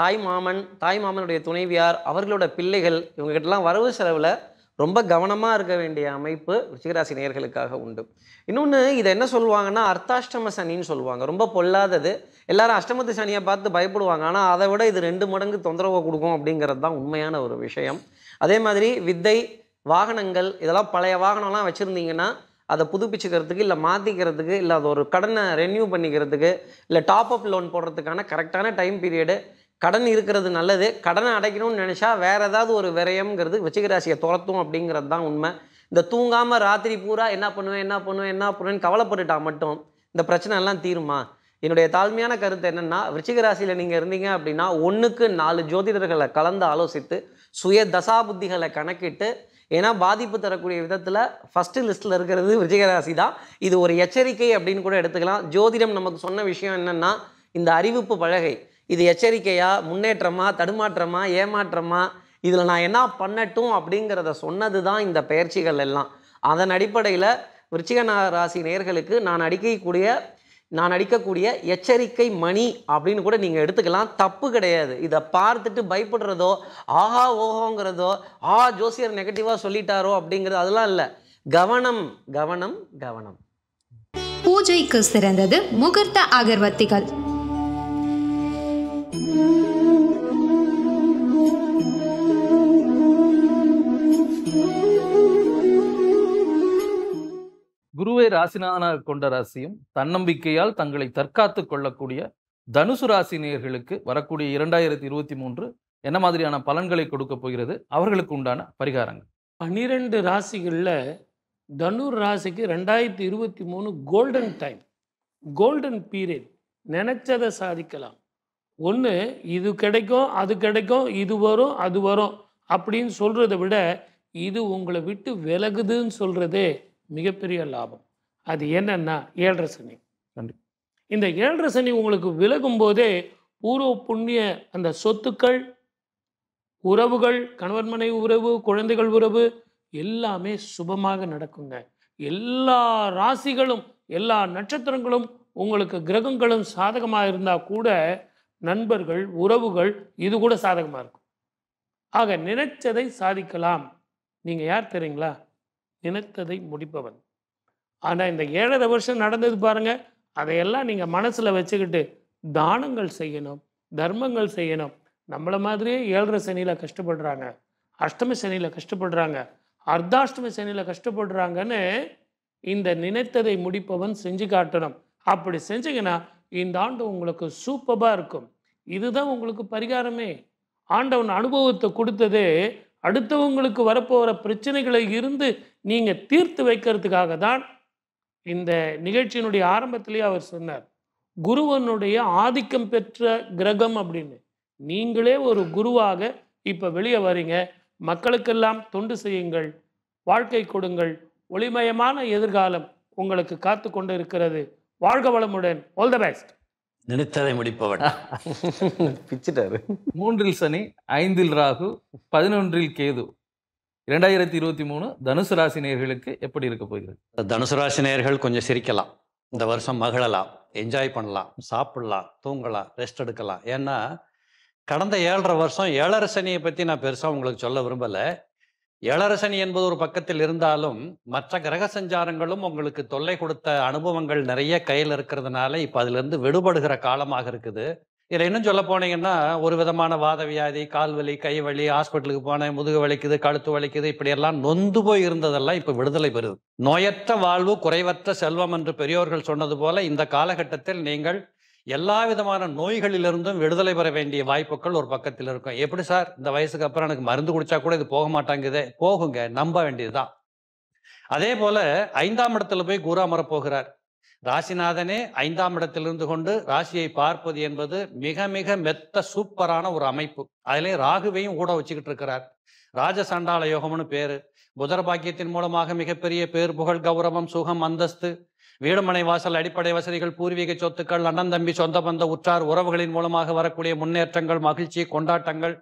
தாய் மாமன் தாய் மாமனுடைய துணைவியார் அவர்களோட பிள்ளைகள் இவங்ககிட்டலாம் வரவு செலவில் ரொம்ப கவனமாக இருக்க வேண்டிய அமைப்பு ரிச்சிகராசி நேர்களுக்காக உண்டு இன்னொன்று இதை என்ன சொல்லுவாங்கன்னா அர்த்தாஷ்டம சனின்னு சொல்லுவாங்க ரொம்ப பொல்லாதது எல்லாரும் அஷ்டமத்து சனியை பார்த்து பயப்படுவாங்க ஆனால் அதை விட இது ரெண்டு மடங்கு தொந்தரவை கொடுக்கும் அப்படிங்கிறது தான் உண்மையான ஒரு விஷயம் அதே மாதிரி வித்தை வாகனங்கள் இதெல்லாம் பழைய வாகனம்லாம் வச்சுருந்தீங்கன்னா அதை புதுப்பிச்சுக்கிறதுக்கு இல்லை மாற்றிக்கிறதுக்கு இல்லை அது ஒரு கடனை ரென்யூ பண்ணிக்கிறதுக்கு இல்லை டாப் அப் லோன் போடுறதுக்கான கரெக்டான டைம் பீரியடு கடன் இருக்கிறது நல்லது கடனை அடைக்கணும்னு நினச்சா வேறு ஏதாவது ஒரு விரயம்ங்கிறது வச்சிகராசியை துரத்தும் அப்படிங்கிறது தான் உண்மை இந்த தூங்காமல் ராத்திரி பூரா என்ன பண்ணுவேன் என்ன பண்ணுவேன் என்ன பண்ணுவேன்னு கவலைப்பட்டுட்டா மட்டும் இந்த பிரச்சனை எல்லாம் தீருமா என்னுடைய தாழ்மையான கருத்து என்னென்னா விருச்சிகராசியில் நீங்கள் இருந்தீங்க அப்படின்னா ஒன்றுக்கு நாலு ஜோதிடர்களை கலந்து ஆலோசித்து சுய தசா புத்திகளை கணக்கிட்டு ஏன்னா பாதிப்பு தரக்கூடிய விதத்தில் ஃபஸ்ட்டு லிஸ்ட்டில் இருக்கிறது விருச்சிகராசி தான் இது ஒரு எச்சரிக்கை அப்படின்னு கூட எடுத்துக்கலாம் ஜோதிடம் நமக்கு சொன்ன விஷயம் என்னென்னா இந்த அறிவிப்பு பழகை இது எச்சரிக்கையா முன்னேற்றமா தடுமாற்றமா ஏமாற்றமா இதில் நான் என்ன பண்ணட்டும் அப்படிங்கிறத சொன்னது தான் இந்த பயிற்சிகள் எல்லாம் அதன் அடிப்படையில் விருச்சிக ராசி நேர்களுக்கு நான் அடிக்கக்கூடிய நான் அடிக்கக்கூடிய எச்சரிக்கை மணி அப்படின்னு கூட நீங்கள் எடுத்துக்கலாம் தப்பு கிடையாது இதை பார்த்துட்டு பயப்படுறதோ ஆஹா ஓஹோங்கிறதோ ஆ ஜோசியர் நெகட்டிவாக சொல்லிட்டாரோ அப்படிங்கிறது அதெல்லாம் இல்லை கவனம் கவனம் கவனம் பூஜைக்கு சிறந்தது முகூர்த்த அகர்வத்திகள் குருவை ராசினானாக கொண்ட ராசியும் தன்னம்பிக்கையால் தங்களை தற்காத்து கொள்ளக்கூடிய தனுசு ராசி நேர்களுக்கு வரக்கூடிய இரண்டாயிரத்தி இருபத்தி மூன்று என்ன மாதிரியான பலன்களை கொடுக்க போகிறது அவர்களுக்கு உண்டான பரிகாரங்கள் பன்னிரெண்டு ராசிகளில் தனுர் ராசிக்கு ரெண்டாயிரத்தி இருபத்தி மூணு கோல்டன் டைம் கோல்டன் பீரியட் நினச்சதை சாதிக்கலாம் ஒன்று இது கிடைக்கும் அது கிடைக்கும் இது வரும் அது வரும் அப்படின்னு சொல்கிறத விட இது உங்களை விட்டு விலகுதுன்னு சொல்கிறதே மிகப்பெரிய லாபம் அது என்னென்னா ஏழரை சனி இந்த ஏழரை சனி உங்களுக்கு விலகும் போதே பூர்வ புண்ணிய அந்த சொத்துக்கள் உறவுகள் கணவன் உறவு குழந்தைகள் உறவு எல்லாமே சுபமாக நடக்குங்க எல்லா ராசிகளும் எல்லா நட்சத்திரங்களும் உங்களுக்கு கிரகங்களும் சாதகமாக இருந்தால் கூட நண்பர்கள் உறவுகள் இது கூட சாதகமாக இருக்கும் ஆக நினைச்சதை சாதிக்கலாம் நீங்கள் யார் தெரியுங்களா நினைத்ததை முடிப்பவன் ஆனால் இந்த ஏழரை வருஷம் நடந்தது பாருங்கள் அதையெல்லாம் நீங்கள் மனசில் வச்சுக்கிட்டு தானங்கள் செய்யணும் தர்மங்கள் செய்யணும் நம்மளை மாதிரியே ஏழரை சனியில் கஷ்டப்படுறாங்க அஷ்டம சனியில் கஷ்டப்படுறாங்க அர்த்தாஷ்டம சனியில் கஷ்டப்படுறாங்கன்னு இந்த நினைத்ததை முடிப்பவன் செஞ்சு காட்டணும் அப்படி செஞ்சீங்கன்னா இந்த ஆண்டு உங்களுக்கு சூப்பராக இருக்கும் இதுதான் உங்களுக்கு பரிகாரமே ஆண்டவன் அனுபவத்தை கொடுத்தது அடுத்தவங்களுக்கு வரப்போகிற பிரச்சனைகளை இருந்து நீங்கள் தீர்த்து வைக்கிறதுக்காக தான் இந்த நிகழ்ச்சியினுடைய ஆரம்பத்திலேயே அவர் சொன்னார் குருவனுடைய ஆதிக்கம் பெற்ற கிரகம் அப்படின்னு நீங்களே ஒரு குருவாக இப்போ வெளியே வரீங்க மக்களுக்கெல்லாம் தொண்டு செய்யுங்கள் வாழ்க்கை கொடுங்கள் ஒளிமயமான எதிர்காலம் உங்களுக்கு காத்து கொண்டு இருக்கிறது வாழ்க வளமுடன் ஆல் த பெஸ்ட் நினைத்ததை முடிப்பவன் பிச்சுட்டாரு மூன்றில் சனி ஐந்தில் ராகு பதினொன்றில் கேது இரண்டாயிரத்தி இருபத்தி மூணு தனுசு ராசி நேர்களுக்கு எப்படி இருக்க போகிறது தனுசு ராசி நேர்கள் கொஞ்சம் சிரிக்கலாம் இந்த வருஷம் மகிழலாம் என்ஜாய் பண்ணலாம் சாப்பிடலாம் தூங்கலாம் ரெஸ்ட் எடுக்கலாம் ஏன்னா கடந்த ஏழரை வருஷம் ஏழரசனியை பற்றி நான் பெருசாக உங்களுக்கு சொல்ல விரும்பலை ஏழரசனி என்பது ஒரு பக்கத்தில் இருந்தாலும் மற்ற கிரக சஞ்சாரங்களும் உங்களுக்கு தொல்லை கொடுத்த அனுபவங்கள் நிறைய கையில் இருக்கிறதுனால இப்போ அதிலிருந்து விடுபடுகிற காலமாக இருக்குது இதில் இன்னும் சொல்ல போனீங்கன்னா ஒரு விதமான வாத வியாதி கை வலி ஹாஸ்பிட்டலுக்கு போனேன் முதுகு வலிக்குது கழுத்து வலிக்குது இப்படியெல்லாம் நொந்து போய் இருந்ததெல்லாம் இப்போ விடுதலை பெறுது நோயற்ற வாழ்வு குறைவற்ற செல்வம் என்று பெரியோர்கள் சொன்னது போல இந்த காலகட்டத்தில் நீங்கள் எல்லா விதமான நோய்களிலிருந்தும் விடுதலை பெற வேண்டிய வாய்ப்புகள் ஒரு பக்கத்தில் இருக்கும் எப்படி சார் இந்த வயசுக்கு அப்புறம் எனக்கு மருந்து குடிச்சா கூட இது போக மாட்டாங்குதே போகுங்க நம்ப வேண்டியதுதான் அதே போல ஐந்தாம் இடத்துல போய் கூறாமர போகிறார் ராசிநாதனே ஐந்தாம் இடத்திலிருந்து கொண்டு ராசியை பார்ப்பது என்பது மிக மிக மெத்த சூப்பரான ஒரு அமைப்பு அதிலே ராகுவையும் கூட வச்சுக்கிட்டு இருக்கிறார் ராஜசண்டால யோகம்னு பேர் புதர் பாக்கியத்தின் மூலமாக மிகப்பெரிய பேர் புகழ் கௌரவம் சுகம் அந்தஸ்து வீடுமனை வாசல் அடிப்படை வசதிகள் பூர்வீக சொத்துக்கள் அண்ணன் தம்பி சொந்த பந்த உற்றார் உறவுகளின் மூலமாக வரக்கூடிய முன்னேற்றங்கள் மகிழ்ச்சி கொண்டாட்டங்கள்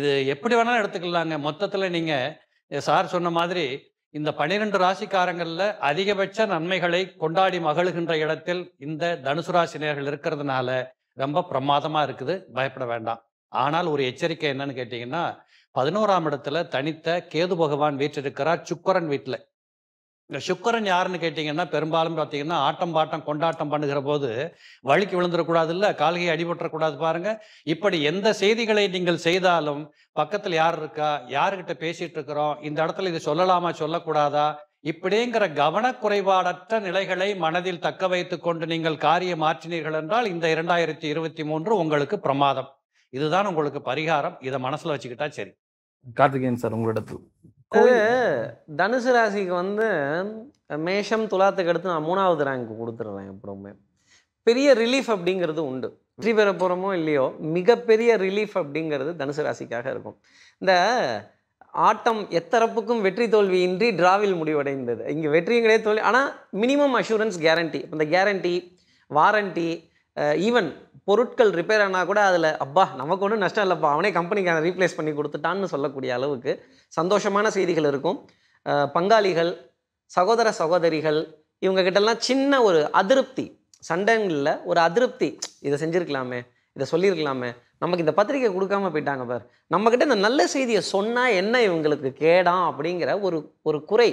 இது எப்படி வேணாலும் எடுத்துக்கலாங்க மொத்தத்தில் நீங்கள் சார் சொன்ன மாதிரி இந்த பனிரெண்டு ராசிக்காரங்களில் அதிகபட்ச நன்மைகளை கொண்டாடி மகிழ்கின்ற இடத்தில் இந்த தனுசு ராசி நேர்கள் இருக்கிறதுனால ரொம்ப பிரமாதமாக இருக்குது பயப்பட வேண்டாம் ஆனால் ஒரு எச்சரிக்கை என்னன்னு கேட்டிங்கன்னா பதினோராம் இடத்துல தனித்த கேது பகவான் இருக்கிறார் சுக்கரன் வீட்டில் இந்த சுக்கரன் யாருன்னு கேட்டிங்கன்னா பெரும்பாலும் பார்த்தீங்கன்னா ஆட்டம் பாட்டம் கொண்டாட்டம் பண்ணுகிற போது வழிக்கு விழுந்துடக்கூடாது இல்லை கால்கையை அடிபட்டுறக்கூடாது பாருங்கள் இப்படி எந்த செய்திகளை நீங்கள் செய்தாலும் பக்கத்தில் யார் இருக்கா யாருக்கிட்ட பேசிகிட்டு இருக்கிறோம் இந்த இடத்துல இது சொல்லலாமா சொல்லக்கூடாதா இப்படிங்கிற கவனக்குறைபாடற்ற நிலைகளை மனதில் தக்க வைத்து கொண்டு நீங்கள் காரியம் மாற்றினீர்கள் என்றால் இந்த இரண்டாயிரத்தி இருபத்தி மூன்று உங்களுக்கு பிரமாதம் இதுதான் உங்களுக்கு பரிகாரம் இதை மனசில் வச்சுக்கிட்டா சரி கார்த்திகேயன் சார் உங்களிடத்தில் தனுசு ராசிக்கு வந்து மேஷம் துலாத்துக்கு அடுத்து நான் மூணாவது ரேங்க் கொடுத்துருவேன் எப்பவுமே பெரிய ரிலீஃப் அப்படிங்கிறது உண்டு வெற்றி பெற போகிறோமோ இல்லையோ மிகப்பெரிய ரிலீஃப் அப்படிங்கிறது தனுசு ராசிக்காக இருக்கும் இந்த ஆட்டம் எத்தரப்புக்கும் வெற்றி தோல்வியின்றி டிராவில் முடிவடைந்தது இங்கே வெற்றியும் கிடையாது தோல்வி ஆனால் மினிமம் அஷூரன்ஸ் கேரண்டி இந்த கேரண்டி வாரண்டி ஈவன் பொருட்கள் ரிப்பேர் ஆனால் கூட அதில் அப்பா நமக்கு ஒன்றும் நஷ்டம் இல்லைப்பா அவனே அதை ரீப்ளேஸ் பண்ணி கொடுத்துட்டான்னு சொல்லக்கூடிய அளவுக்கு சந்தோஷமான செய்திகள் இருக்கும் பங்காளிகள் சகோதர சகோதரிகள் இவங்கக்கிட்டலாம் சின்ன ஒரு அதிருப்தி சண்டைங்களில் ஒரு அதிருப்தி இதை செஞ்சுருக்கலாமே இதை சொல்லியிருக்கலாமே நமக்கு இந்த பத்திரிக்கை கொடுக்காம போயிட்டாங்க பார் நம்மக்கிட்ட இந்த நல்ல செய்தியை சொன்னால் என்ன இவங்களுக்கு கேடாம் அப்படிங்கிற ஒரு ஒரு குறை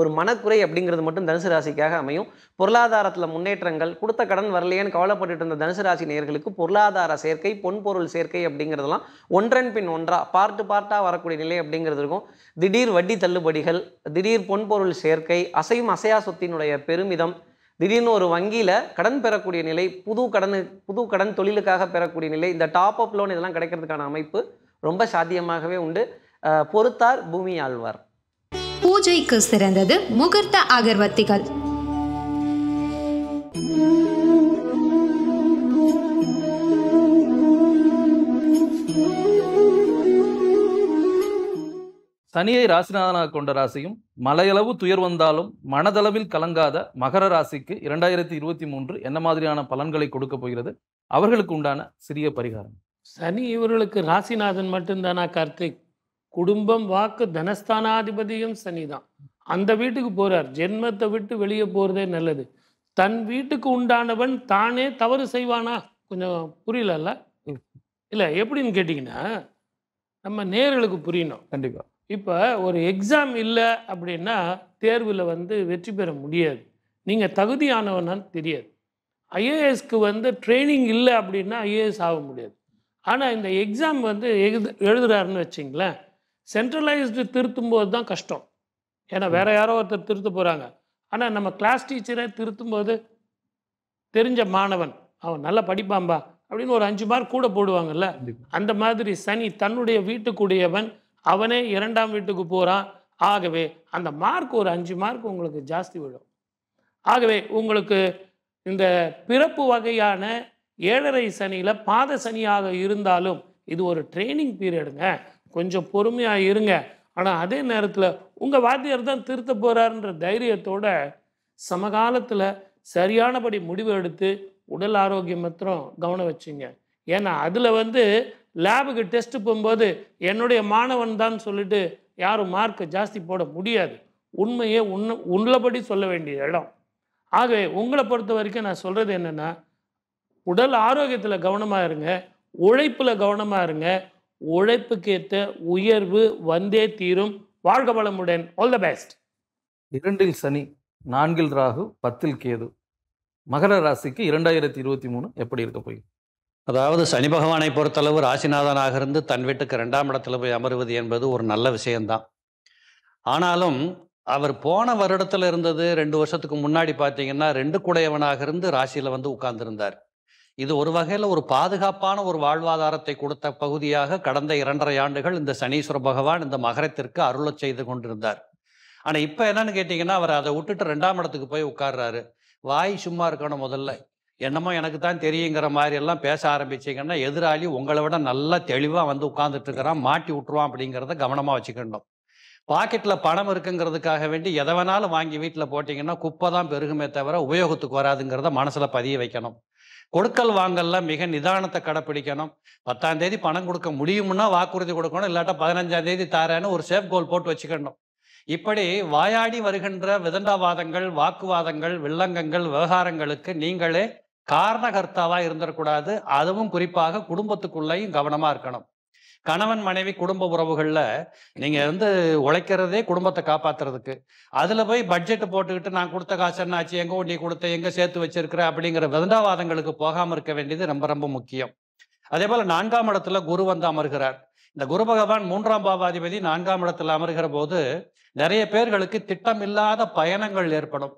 ஒரு மனக்குறை அப்படிங்கிறது மட்டும் தனுசு ராசிக்காக அமையும் பொருளாதாரத்தில் முன்னேற்றங்கள் கொடுத்த கடன் வரலையேன்னு கவலைப்பட்டு இருந்த தனுசு ராசி நேர்களுக்கு பொருளாதார சேர்க்கை பொன்பொருள் சேர்க்கை அப்படிங்கிறதெல்லாம் ஒன்றன் பின் ஒன்றா பார்ட்டு பார்ட்டாக வரக்கூடிய நிலை அப்படிங்கிறது இருக்கும் திடீர் வட்டி தள்ளுபடிகள் திடீர் பொன்பொருள் சேர்க்கை அசையும் அசையா சொத்தினுடைய பெருமிதம் திடீர்னு ஒரு வங்கியில் கடன் பெறக்கூடிய நிலை புது கடன் புது கடன் தொழிலுக்காக பெறக்கூடிய நிலை இந்த டாப் அப் லோன் இதெல்லாம் கிடைக்கிறதுக்கான அமைப்பு ரொம்ப சாத்தியமாகவே உண்டு பொறுத்தார் பூமி ஆழ்வார் பூஜைக்கு சிறந்தது முகூர்த்த அகர்வத்திகள் சனியை ராசிநாதனாக கொண்ட ராசியும் மலையளவு துயர் வந்தாலும் மனதளவில் கலங்காத மகர ராசிக்கு இரண்டாயிரத்தி இருபத்தி மூன்று என்ன மாதிரியான பலன்களை கொடுக்க போகிறது அவர்களுக்கு உண்டான சிறிய பரிகாரம் சனி இவர்களுக்கு ராசிநாதன் மட்டும்தானா கார்த்திக் குடும்பம் வாக்கு தனஸ்தானாதிபதியும் சனி தான் அந்த வீட்டுக்கு போகிறார் ஜென்மத்தை விட்டு வெளியே போகிறதே நல்லது தன் வீட்டுக்கு உண்டானவன் தானே தவறு செய்வானா கொஞ்சம் புரியலல்ல இல்லை எப்படின்னு கேட்டீங்கன்னா நம்ம நேர்களுக்கு புரியணும் கண்டிப்பாக இப்போ ஒரு எக்ஸாம் இல்லை அப்படின்னா தேர்வில் வந்து வெற்றி பெற முடியாது நீங்கள் தகுதியானவனா தெரியாது ஐஏஎஸ்க்கு வந்து ட்ரைனிங் இல்லை அப்படின்னா ஐஏஎஸ் ஆக முடியாது ஆனால் இந்த எக்ஸாம் வந்து எழுது எழுதுறாருன்னு வச்சிங்களேன் சென்ட்ரலைஸ்டு திருத்தும் போது தான் கஷ்டம் ஏன்னா வேற யாரோ ஒருத்தர் திருத்த போகிறாங்க ஆனால் நம்ம கிளாஸ் டீச்சரை திருத்தும் போது தெரிஞ்ச மாணவன் அவன் நல்லா படிப்பாம்பா அப்படின்னு ஒரு அஞ்சு மார்க் கூட போடுவாங்கல்ல அந்த மாதிரி சனி தன்னுடைய வீட்டுக்குடையவன் அவனே இரண்டாம் வீட்டுக்கு போகிறான் ஆகவே அந்த மார்க் ஒரு அஞ்சு மார்க் உங்களுக்கு ஜாஸ்தி விழும் ஆகவே உங்களுக்கு இந்த பிறப்பு வகையான ஏழரை சனியில் பாத சனியாக இருந்தாலும் இது ஒரு ட்ரைனிங் பீரியடுங்க கொஞ்சம் பொறுமையாக இருங்க ஆனால் அதே நேரத்தில் உங்கள் வாத்தியார் தான் திருத்த போகிறாருன்ற தைரியத்தோட சமகாலத்தில் சரியானபடி முடிவு எடுத்து உடல் ஆரோக்கியம் மாத்திரம் கவனம் வச்சுங்க ஏன்னா அதில் வந்து லேபுக்கு டெஸ்ட் போகும்போது என்னுடைய மாணவன் தான் சொல்லிட்டு யாரும் மார்க்கை ஜாஸ்தி போட முடியாது உண்மையே உன்ன உள்ளபடி சொல்ல வேண்டிய இடம் ஆகவே உங்களை பொறுத்த வரைக்கும் நான் சொல்கிறது என்னென்னா உடல் ஆரோக்கியத்தில் கவனமாக இருங்க உழைப்பில் கவனமாக இருங்க உழைப்புக்கேற்ற உயர்வு வந்தே தீரும் வாழ்க வளமுடன் ஆல் த பெஸ்ட் இரண்டில் சனி நான்கில் ராகு பத்தில் கேது மகர ராசிக்கு இரண்டாயிரத்தி இருபத்தி மூணு எப்படி இருக்க போய் அதாவது சனி பகவானை பொறுத்தளவு ராசிநாதனாக இருந்து தன் வீட்டுக்கு ரெண்டாம் இடத்துல போய் அமருவது என்பது ஒரு நல்ல விஷயம்தான் ஆனாலும் அவர் போன வருடத்தில் இருந்தது ரெண்டு வருஷத்துக்கு முன்னாடி பார்த்தீங்கன்னா ரெண்டு குடையவனாக இருந்து ராசியில் வந்து உட்கார்ந்துருந்தார் இது ஒரு வகையில் ஒரு பாதுகாப்பான ஒரு வாழ்வாதாரத்தை கொடுத்த பகுதியாக கடந்த இரண்டரை ஆண்டுகள் இந்த சனீஸ்வர பகவான் இந்த மகரத்திற்கு அருளை செய்து கொண்டிருந்தார் ஆனால் இப்போ என்னன்னு கேட்டிங்கன்னா அவர் அதை விட்டுட்டு ரெண்டாம் இடத்துக்கு போய் உட்கார்றாரு வாய் சும்மா இருக்கணும் முதல்ல என்னமோ எனக்கு தான் தெரியுங்கிற மாதிரி எல்லாம் பேச ஆரம்பிச்சிங்கன்னா எதிராளி உங்களை விட நல்லா தெளிவாக வந்து உட்காந்துட்டு இருக்கிறான் மாட்டி விட்டுருவான் அப்படிங்கிறத கவனமாக வச்சுக்கணும் பாக்கெட்டில் பணம் இருக்குங்கிறதுக்காக வேண்டி எதை வேணாலும் வாங்கி வீட்டில் போட்டிங்கன்னா குப்பை தான் பெருகுமே தவிர உபயோகத்துக்கு வராதுங்கிறத மனசில் பதிய வைக்கணும் கொடுக்கல் வாங்கல்ல மிக நிதானத்தை கடைப்பிடிக்கணும் பத்தாம் தேதி பணம் கொடுக்க முடியும்னா வாக்குறுதி கொடுக்கணும் இல்லாட்டா பதினஞ்சாம் தேதி தாரேன்னு ஒரு சேஃப் கோல் போட்டு வச்சுக்கணும் இப்படி வாயாடி வருகின்ற விதண்டாவாதங்கள் வாக்குவாதங்கள் வில்லங்கங்கள் விவகாரங்களுக்கு நீங்களே காரணகர்த்தாவாக இருந்திடக்கூடாது அதுவும் குறிப்பாக குடும்பத்துக்குள்ளேயும் கவனமாக இருக்கணும் கணவன் மனைவி குடும்ப உறவுகளில் நீங்கள் வந்து உழைக்கிறதே குடும்பத்தை காப்பாற்றுறதுக்கு அதில் போய் பட்ஜெட்டு போட்டுக்கிட்டு நான் கொடுத்த காசு என்ன ஆச்சு எங்கே ஒண்டி கொடுத்த எங்கே சேர்த்து வச்சிருக்கிற அப்படிங்கிற விதண்டாவாதங்களுக்கு போகாமல் இருக்க வேண்டியது ரொம்ப ரொம்ப முக்கியம் அதே போல் நான்காம் இடத்துல குரு வந்து அமர்கிறார் இந்த குரு பகவான் மூன்றாம் பாவாதிபதி நான்காம் இடத்துல அமர்கிற போது நிறைய பேர்களுக்கு திட்டமில்லாத பயணங்கள் ஏற்படும்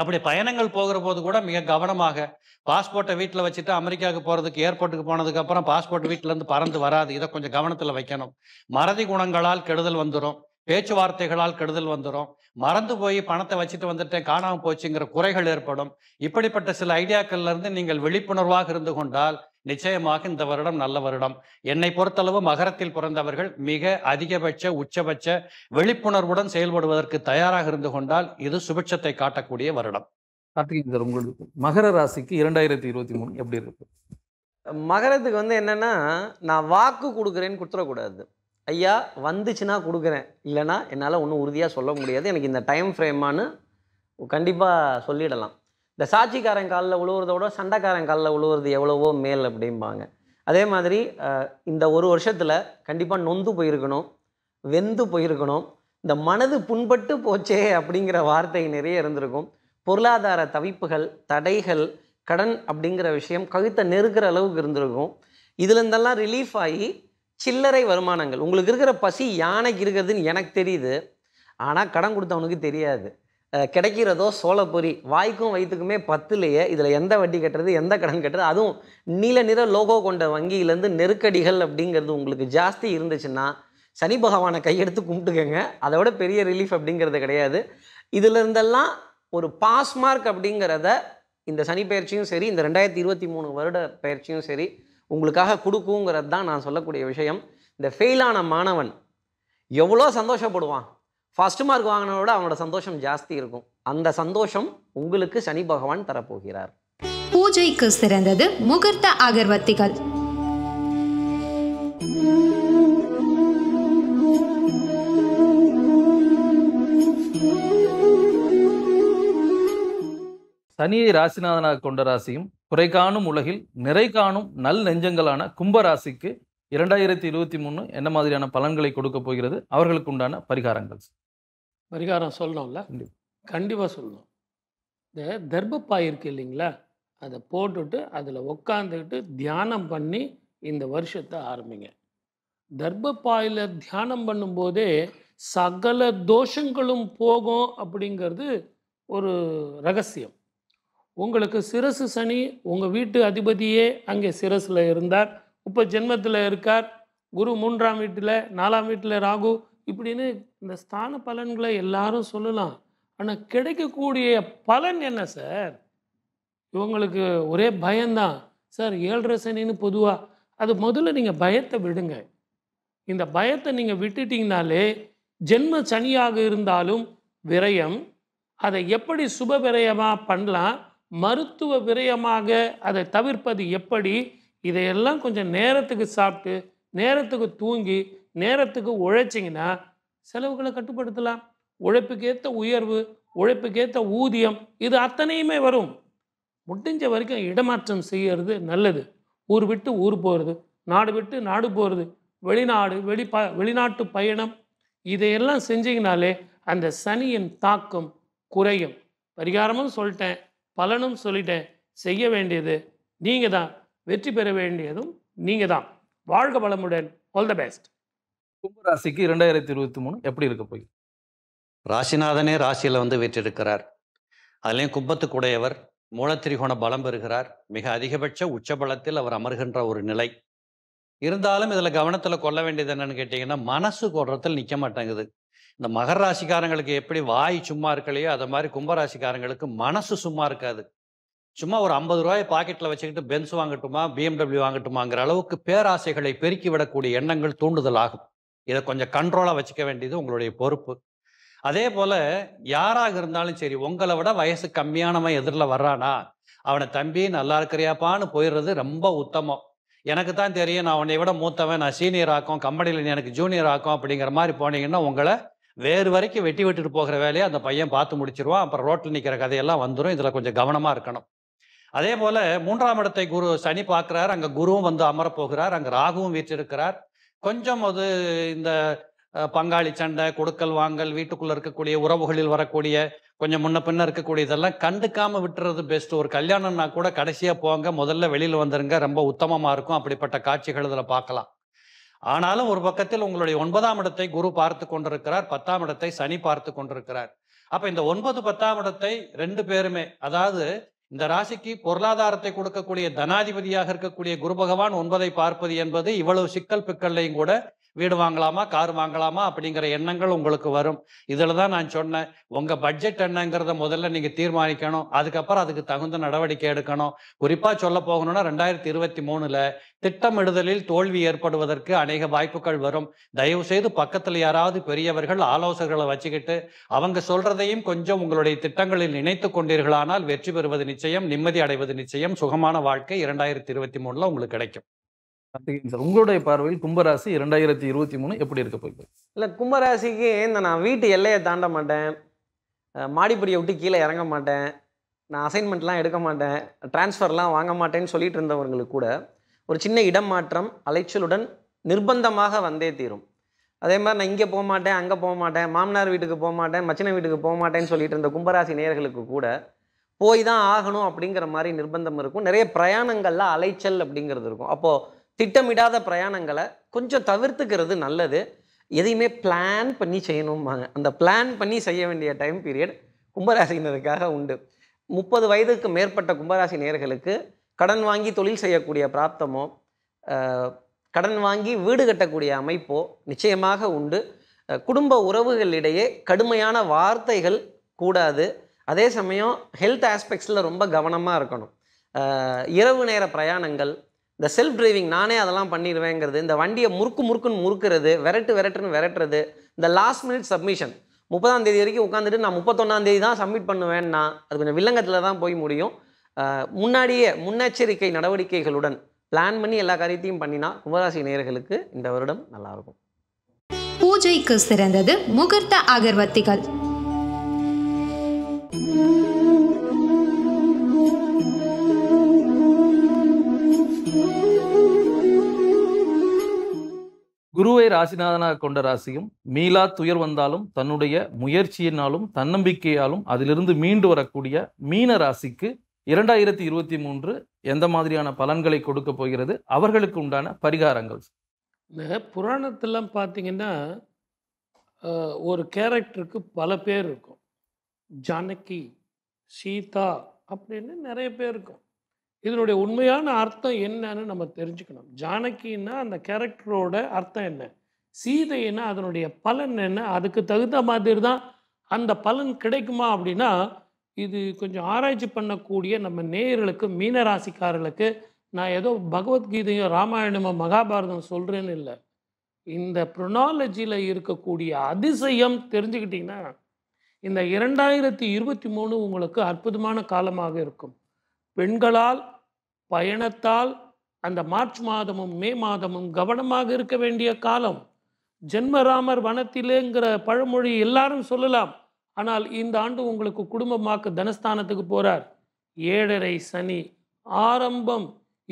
அப்படி பயணங்கள் போகிற போது கூட மிக கவனமாக பாஸ்போர்ட்டை வீட்டில் வச்சுட்டு அமெரிக்காவுக்கு போகிறதுக்கு ஏர்போர்ட்டுக்கு போனதுக்கப்புறம் பாஸ்போர்ட் வீட்டிலேருந்து பறந்து வராது இதை கொஞ்சம் கவனத்தில் வைக்கணும் மறதி குணங்களால் கெடுதல் வந்துடும் பேச்சுவார்த்தைகளால் கெடுதல் வந்துடும் மறந்து போய் பணத்தை வச்சுட்டு வந்துட்டேன் காணாமல் போச்சுங்கிற குறைகள் ஏற்படும் இப்படிப்பட்ட சில ஐடியாக்கள்லேருந்து நீங்கள் விழிப்புணர்வாக இருந்து கொண்டால் நிச்சயமாக இந்த வருடம் நல்ல வருடம் என்னை பொறுத்தளவு மகரத்தில் பிறந்தவர்கள் மிக அதிகபட்ச உச்சபட்ச விழிப்புணர்வுடன் செயல்படுவதற்கு தயாராக இருந்து கொண்டால் இது சுபட்சத்தை காட்டக்கூடிய வருடம் கார்த்திகேயன் சார் உங்களுக்கு மகர ராசிக்கு இரண்டாயிரத்தி இருபத்தி மூணு எப்படி இருக்கு மகரத்துக்கு வந்து என்னென்னா நான் வாக்கு கொடுக்குறேன்னு கொடுத்துடக்கூடாது ஐயா வந்துச்சுன்னா கொடுக்குறேன் இல்லைனா என்னால் ஒன்றும் உறுதியாக சொல்ல முடியாது எனக்கு இந்த டைம் ஃப்ரேமானு கண்டிப்பாக சொல்லிடலாம் இந்த சாட்சிக்காரன் காலில் விழுவுறதோட சண்டைக்காரன் காலில் விழுவுறது எவ்வளவோ மேல் அப்படிம்பாங்க அதே மாதிரி இந்த ஒரு வருஷத்தில் கண்டிப்பாக நொந்து போயிருக்கணும் வெந்து போயிருக்கணும் இந்த மனது புண்பட்டு போச்சே அப்படிங்கிற வார்த்தை நிறைய இருந்திருக்கும் பொருளாதார தவிப்புகள் தடைகள் கடன் அப்படிங்கிற விஷயம் கழுத்தை நெருக்கிற அளவுக்கு இருந்திருக்கும் இதுலேருந்தெல்லாம் ரிலீஃப் ஆகி சில்லறை வருமானங்கள் உங்களுக்கு இருக்கிற பசி யானைக்கு இருக்கிறதுன்னு எனக்கு தெரியுது ஆனால் கடன் கொடுத்தவனுக்கு தெரியாது கிடைக்கிறதோ சோளப்பொரி வாய்க்கும் வயிற்றுக்குமே பத்துலையே இதில் எந்த வட்டி கட்டுறது எந்த கடன் கட்டுறது அதுவும் நீல நிற லோகோ கொண்ட வங்கியிலேருந்து நெருக்கடிகள் அப்படிங்கிறது உங்களுக்கு ஜாஸ்தி இருந்துச்சுன்னா சனி பகவானை கையெடுத்து கும்பிட்டுக்கோங்க அதை விட பெரிய ரிலீஃப் அப்படிங்கிறது கிடையாது இதிலிருந்தெல்லாம் ஒரு பாஸ் மார்க் அப்படிங்கிறத இந்த சனி பயிற்சியும் சரி இந்த ரெண்டாயிரத்தி இருபத்தி மூணு வருட பயிற்சியும் சரி உங்களுக்காக கொடுக்குங்கிறது தான் நான் சொல்லக்கூடிய விஷயம் இந்த ஃபெயிலான மாணவன் எவ்வளோ சந்தோஷப்படுவான் ஃபஸ்ட்டு மார்க் வாங்கினோட விட அவனோட சந்தோஷம் ஜாஸ்தி இருக்கும் அந்த சந்தோஷம் உங்களுக்கு சனி பகவான் தரப்போகிறார் பூஜைக்கு சிறந்தது முகூர்த்த அகர்வத்திகள் சனியை ராசிநாதனாக கொண்ட ராசியும் குறை காணும் உலகில் நிறை காணும் நல் நெஞ்சங்களான கும்ப ராசிக்கு இரண்டாயிரத்தி இருபத்தி மூணு என்ன மாதிரியான பலன்களை கொடுக்க போகிறது அவர்களுக்கு உண்டான பரிகாரங்கள் பரிகாரம் சொல்லணும்ல கண்டிப்பாக சொல்லணும் இந்த தர்ப்பப்பாய் இருக்குது இல்லைங்களா அதை போட்டுட்டு அதில் உக்காந்துக்கிட்டு தியானம் பண்ணி இந்த வருஷத்தை ஆரம்பிங்க தர்ப்பப்பாயில் தியானம் பண்ணும்போதே சகல தோஷங்களும் போகும் அப்படிங்கிறது ஒரு ரகசியம் உங்களுக்கு சிரசு சனி உங்கள் வீட்டு அதிபதியே அங்கே சிரசில் இருந்தார் இப்போ ஜென்மத்தில் இருக்கார் குரு மூன்றாம் வீட்டில் நாலாம் வீட்டில் ராகு இப்படின்னு இந்த ஸ்தான பலன்களை எல்லாரும் சொல்லலாம் ஆனால் கிடைக்கக்கூடிய பலன் என்ன சார் இவங்களுக்கு ஒரே பயம்தான் சார் ஏழரை சனின்னு பொதுவாக அது முதல்ல நீங்கள் பயத்தை விடுங்க இந்த பயத்தை நீங்கள் விட்டுட்டிங்கனாலே ஜென்ம சனியாக இருந்தாலும் விரயம் அதை எப்படி சுப விரயமாக பண்ணலாம் மருத்துவ விரயமாக அதை தவிர்ப்பது எப்படி இதையெல்லாம் கொஞ்சம் நேரத்துக்கு சாப்பிட்டு நேரத்துக்கு தூங்கி நேரத்துக்கு உழைச்சிங்கன்னா செலவுகளை கட்டுப்படுத்தலாம் உழைப்புக்கேற்ற உயர்வு உழைப்புக்கேற்ற ஊதியம் இது அத்தனையுமே வரும் முடிஞ்ச வரைக்கும் இடமாற்றம் செய்கிறது நல்லது ஊர் விட்டு ஊர் போகிறது நாடு விட்டு நாடு போகிறது வெளிநாடு வெளி ப வெளிநாட்டு பயணம் இதையெல்லாம் செஞ்சிங்கனாலே அந்த சனியின் தாக்கம் குறையும் பரிகாரமும் சொல்லிட்டேன் பலனும் சொல்லிட்டேன் செய்ய வேண்டியது நீங்கள் தான் வெற்றி பெற வேண்டியதும் நீங்கள் தான் வாழ்க வளமுடன் ஆல் த பெஸ்ட் கும்பராசிக்கு இரண்டாயிரத்தி இருபத்தி மூணு எப்படி இருக்க போய் ராசிநாதனே ராசியில் வந்து வெற்றிருக்கிறார் அதுலேயும் கும்பத்துக்குடையவர் மூலத்திரிகோண பலம் பெறுகிறார் மிக அதிகபட்ச உச்சபலத்தில் அவர் அமர்கின்ற ஒரு நிலை இருந்தாலும் இதில் கவனத்தில் கொள்ள வேண்டியது என்னன்னு கேட்டிங்கன்னா மனசு கோடுறத்தில் நிற்க மாட்டேங்குது இந்த மகர ராசிக்காரங்களுக்கு எப்படி வாய் சும்மா இருக்கலையோ அதை மாதிரி கும்பராசிக்காரங்களுக்கு மனசு சும்மா இருக்காது சும்மா ஒரு ஐம்பது ரூபாய் பாக்கெட்டில் வச்சுக்கிட்டு பென்ஸ் வாங்கட்டுமா பிஎம்டபிள்யூ வாங்கட்டுமாங்கிற அளவுக்கு பேராசைகளை பெருக்கி விடக்கூடிய எண்ணங்கள் தூண்டுதல் ஆகும் இதை கொஞ்சம் கண்ட்ரோலாக வச்சுக்க வேண்டியது உங்களுடைய பொறுப்பு அதே போல் யாராக இருந்தாலும் சரி உங்களை விட வயசு கம்மியானவன் எதிரில் வர்றானா அவனை தம்பி நல்லா இருக்கிறியாப்பான்னு போயிடுறது ரொம்ப உத்தமம் எனக்கு தான் தெரியும் நான் உன்னை விட மூத்தவன் நான் சீனியர் ஆக்கும் கம்பெனியில் நீ எனக்கு ஜூனியர் ஆக்கும் அப்படிங்கிற மாதிரி போனீங்கன்னா உங்களை வேறு வரைக்கும் வெட்டி விட்டுட்டு போகிற வேலையை அந்த பையன் பார்த்து முடிச்சிருவான் அப்புறம் ரோட்டில் நிற்கிற கதையெல்லாம் வந்துடும் இதில் கொஞ்சம் கவனமாக இருக்கணும் அதே போல் மூன்றாம் இடத்தை குரு சனி பார்க்குறார் அங்கே குருவும் வந்து அமரப்போகிறார் அங்கே ராகுவும் வீற்றிருக்கிறார் கொஞ்சம் அது இந்த பங்காளி சண்டை கொடுக்கல் வாங்கல் வீட்டுக்குள்ள இருக்கக்கூடிய உறவுகளில் வரக்கூடிய கொஞ்சம் முன்ன பின்ன இருக்கக்கூடிய இதெல்லாம் கண்டுக்காம விட்டுறது பெஸ்ட் ஒரு கல்யாணம்னா கூட கடைசியா போங்க முதல்ல வெளியில வந்துருங்க ரொம்ப உத்தமமா இருக்கும் அப்படிப்பட்ட காட்சிகள் இதில் பார்க்கலாம் ஆனாலும் ஒரு பக்கத்தில் உங்களுடைய ஒன்பதாம் இடத்தை குரு பார்த்து கொண்டிருக்கிறார் பத்தாம் இடத்தை சனி பார்த்து கொண்டிருக்கிறார் அப்ப இந்த ஒன்பது பத்தாம் இடத்தை ரெண்டு பேருமே அதாவது இந்த ராசிக்கு பொருளாதாரத்தை கொடுக்கக்கூடிய தனாதிபதியாக இருக்கக்கூடிய குரு பகவான் ஒன்பதை பார்ப்பது என்பது இவ்வளவு சிக்கல் பிக்கல்லையும் கூட வீடு வாங்கலாமா கார் வாங்கலாமா அப்படிங்கிற எண்ணங்கள் உங்களுக்கு வரும் இதில் தான் நான் சொன்னேன் உங்கள் பட்ஜெட் என்னங்கிறத முதல்ல நீங்கள் தீர்மானிக்கணும் அதுக்கப்புறம் அதுக்கு தகுந்த நடவடிக்கை எடுக்கணும் குறிப்பாக சொல்ல போகணும்னா ரெண்டாயிரத்தி இருபத்தி மூணில் திட்டமிடுதலில் தோல்வி ஏற்படுவதற்கு அநேக வாய்ப்புகள் வரும் தயவு செய்து பக்கத்தில் யாராவது பெரியவர்கள் ஆலோசகர்களை வச்சுக்கிட்டு அவங்க சொல்றதையும் கொஞ்சம் உங்களுடைய திட்டங்களில் நினைத்து கொண்டீர்களானால் வெற்றி பெறுவது நிச்சயம் நிம்மதி அடைவது நிச்சயம் சுகமான வாழ்க்கை இரண்டாயிரத்தி இருபத்தி மூணில் உங்களுக்கு கிடைக்கும் கார்த்திகேயன் சார் உங்களுடைய பார்வையில் கும்பராசி இரண்டாயிரத்தி இருபத்தி மூணு எப்படி இருக்க போகுது இல்லை கும்பராசிக்கு இந்த நான் வீட்டு எல்லையை தாண்ட மாட்டேன் மாடிப்படியை விட்டு கீழே இறங்க மாட்டேன் நான் அசைன்மெண்ட்லாம் எடுக்க மாட்டேன் டிரான்ஸ்ஃபர்லாம் வாங்க மாட்டேன்னு சொல்லிட்டு இருந்தவங்களுக்கு கூட ஒரு சின்ன இடம் மாற்றம் அலைச்சலுடன் நிர்பந்தமாக வந்தே தீரும் அதே மாதிரி நான் இங்கே போக மாட்டேன் அங்கே போக மாட்டேன் மாமனார் வீட்டுக்கு போக மாட்டேன் மச்சின வீட்டுக்கு போக மாட்டேன்னு சொல்லிட்டு இருந்த கும்பராசி நேர்களுக்கு கூட போய் தான் ஆகணும் அப்படிங்கிற மாதிரி நிர்பந்தம் இருக்கும் நிறைய பிரயாணங்களில் அலைச்சல் அப்படிங்கிறது இருக்கும் அப்போது திட்டமிடாத பிரயாணங்களை கொஞ்சம் தவிர்த்துக்கிறது நல்லது எதையுமே பிளான் பண்ணி செய்யணும்பாங்க அந்த பிளான் பண்ணி செய்ய வேண்டிய டைம் பீரியட் கும்பராசினருக்காக உண்டு முப்பது வயதுக்கு மேற்பட்ட கும்பராசி நேர்களுக்கு கடன் வாங்கி தொழில் செய்யக்கூடிய பிராப்தமோ கடன் வாங்கி வீடு கட்டக்கூடிய அமைப்போ நிச்சயமாக உண்டு குடும்ப உறவுகளிடையே கடுமையான வார்த்தைகள் கூடாது அதே சமயம் ஹெல்த் ஆஸ்பெக்ட்ஸில் ரொம்ப கவனமாக இருக்கணும் இரவு நேர பிரயாணங்கள் இந்த செல்ஃப் டிரைவிங் நானே அதெல்லாம் பண்ணிடுவேங்கிறது இந்த வண்டியை முறுக்கு முறுக்குன்னு முறுக்கிறது விரட்டு விரட்டுன்னு விரட்டுறது இந்த லாஸ்ட் மினிட் சப்மிஷன் முப்பதாம் தேதி வரைக்கும் உட்காந்துட்டு நான் முப்பத்தொன்னாந்தேதி தான் சப்மிட் பண்ணுவேன்னா அது கொஞ்சம் வில்லங்கத்தில் தான் போய் முடியும் முன்னாடியே முன்னெச்சரிக்கை நடவடிக்கைகளுடன் பிளான் பண்ணி எல்லா காரியத்தையும் பண்ணினா கும்பராசி நேர்களுக்கு இந்த வருடம் நல்லாயிருக்கும் பூஜைக்கு சிறந்தது முகூர்த்த அகர்வத்திகள் குருவை ராசிநாதனாக கொண்ட ராசியும் மீளா துயர் வந்தாலும் தன்னுடைய முயற்சியினாலும் தன்னம்பிக்கையாலும் அதிலிருந்து மீண்டு வரக்கூடிய மீன ராசிக்கு இரண்டாயிரத்தி இருபத்தி மூன்று எந்த மாதிரியான பலன்களை கொடுக்க போகிறது அவர்களுக்கு உண்டான பரிகாரங்கள் இந்த புராணத்தெல்லாம் பார்த்தீங்கன்னா ஒரு கேரக்டருக்கு பல பேர் இருக்கும் ஜானகி சீதா அப்படின்னு நிறைய பேர் இருக்கும் இதனுடைய உண்மையான அர்த்தம் என்னன்னு நம்ம தெரிஞ்சுக்கணும் ஜானகின்னா அந்த கேரக்டரோட அர்த்தம் என்ன சீதைன்னா அதனுடைய பலன் என்ன அதுக்கு தகுந்த மாதிரி தான் அந்த பலன் கிடைக்குமா அப்படின்னா இது கொஞ்சம் ஆராய்ச்சி பண்ணக்கூடிய நம்ம நேயர்களுக்கு மீனராசிக்காரர்களுக்கு நான் ஏதோ பகவத்கீதையும் ராமாயணமோ மகாபாரதம் சொல்கிறேன்னு இல்லை இந்த ப்ரொனாலஜியில் இருக்கக்கூடிய அதிசயம் தெரிஞ்சுக்கிட்டிங்கன்னா இந்த இரண்டாயிரத்தி இருபத்தி மூணு உங்களுக்கு அற்புதமான காலமாக இருக்கும் பெண்களால் பயணத்தால் அந்த மார்ச் மாதமும் மே மாதமும் கவனமாக இருக்க வேண்டிய காலம் ஜென்மராமர் வனத்திலேங்கிற பழமொழி எல்லாரும் சொல்லலாம் ஆனால் இந்த ஆண்டு உங்களுக்கு குடும்பமாக்கு தனஸ்தானத்துக்கு போகிறார் ஏழரை சனி ஆரம்பம்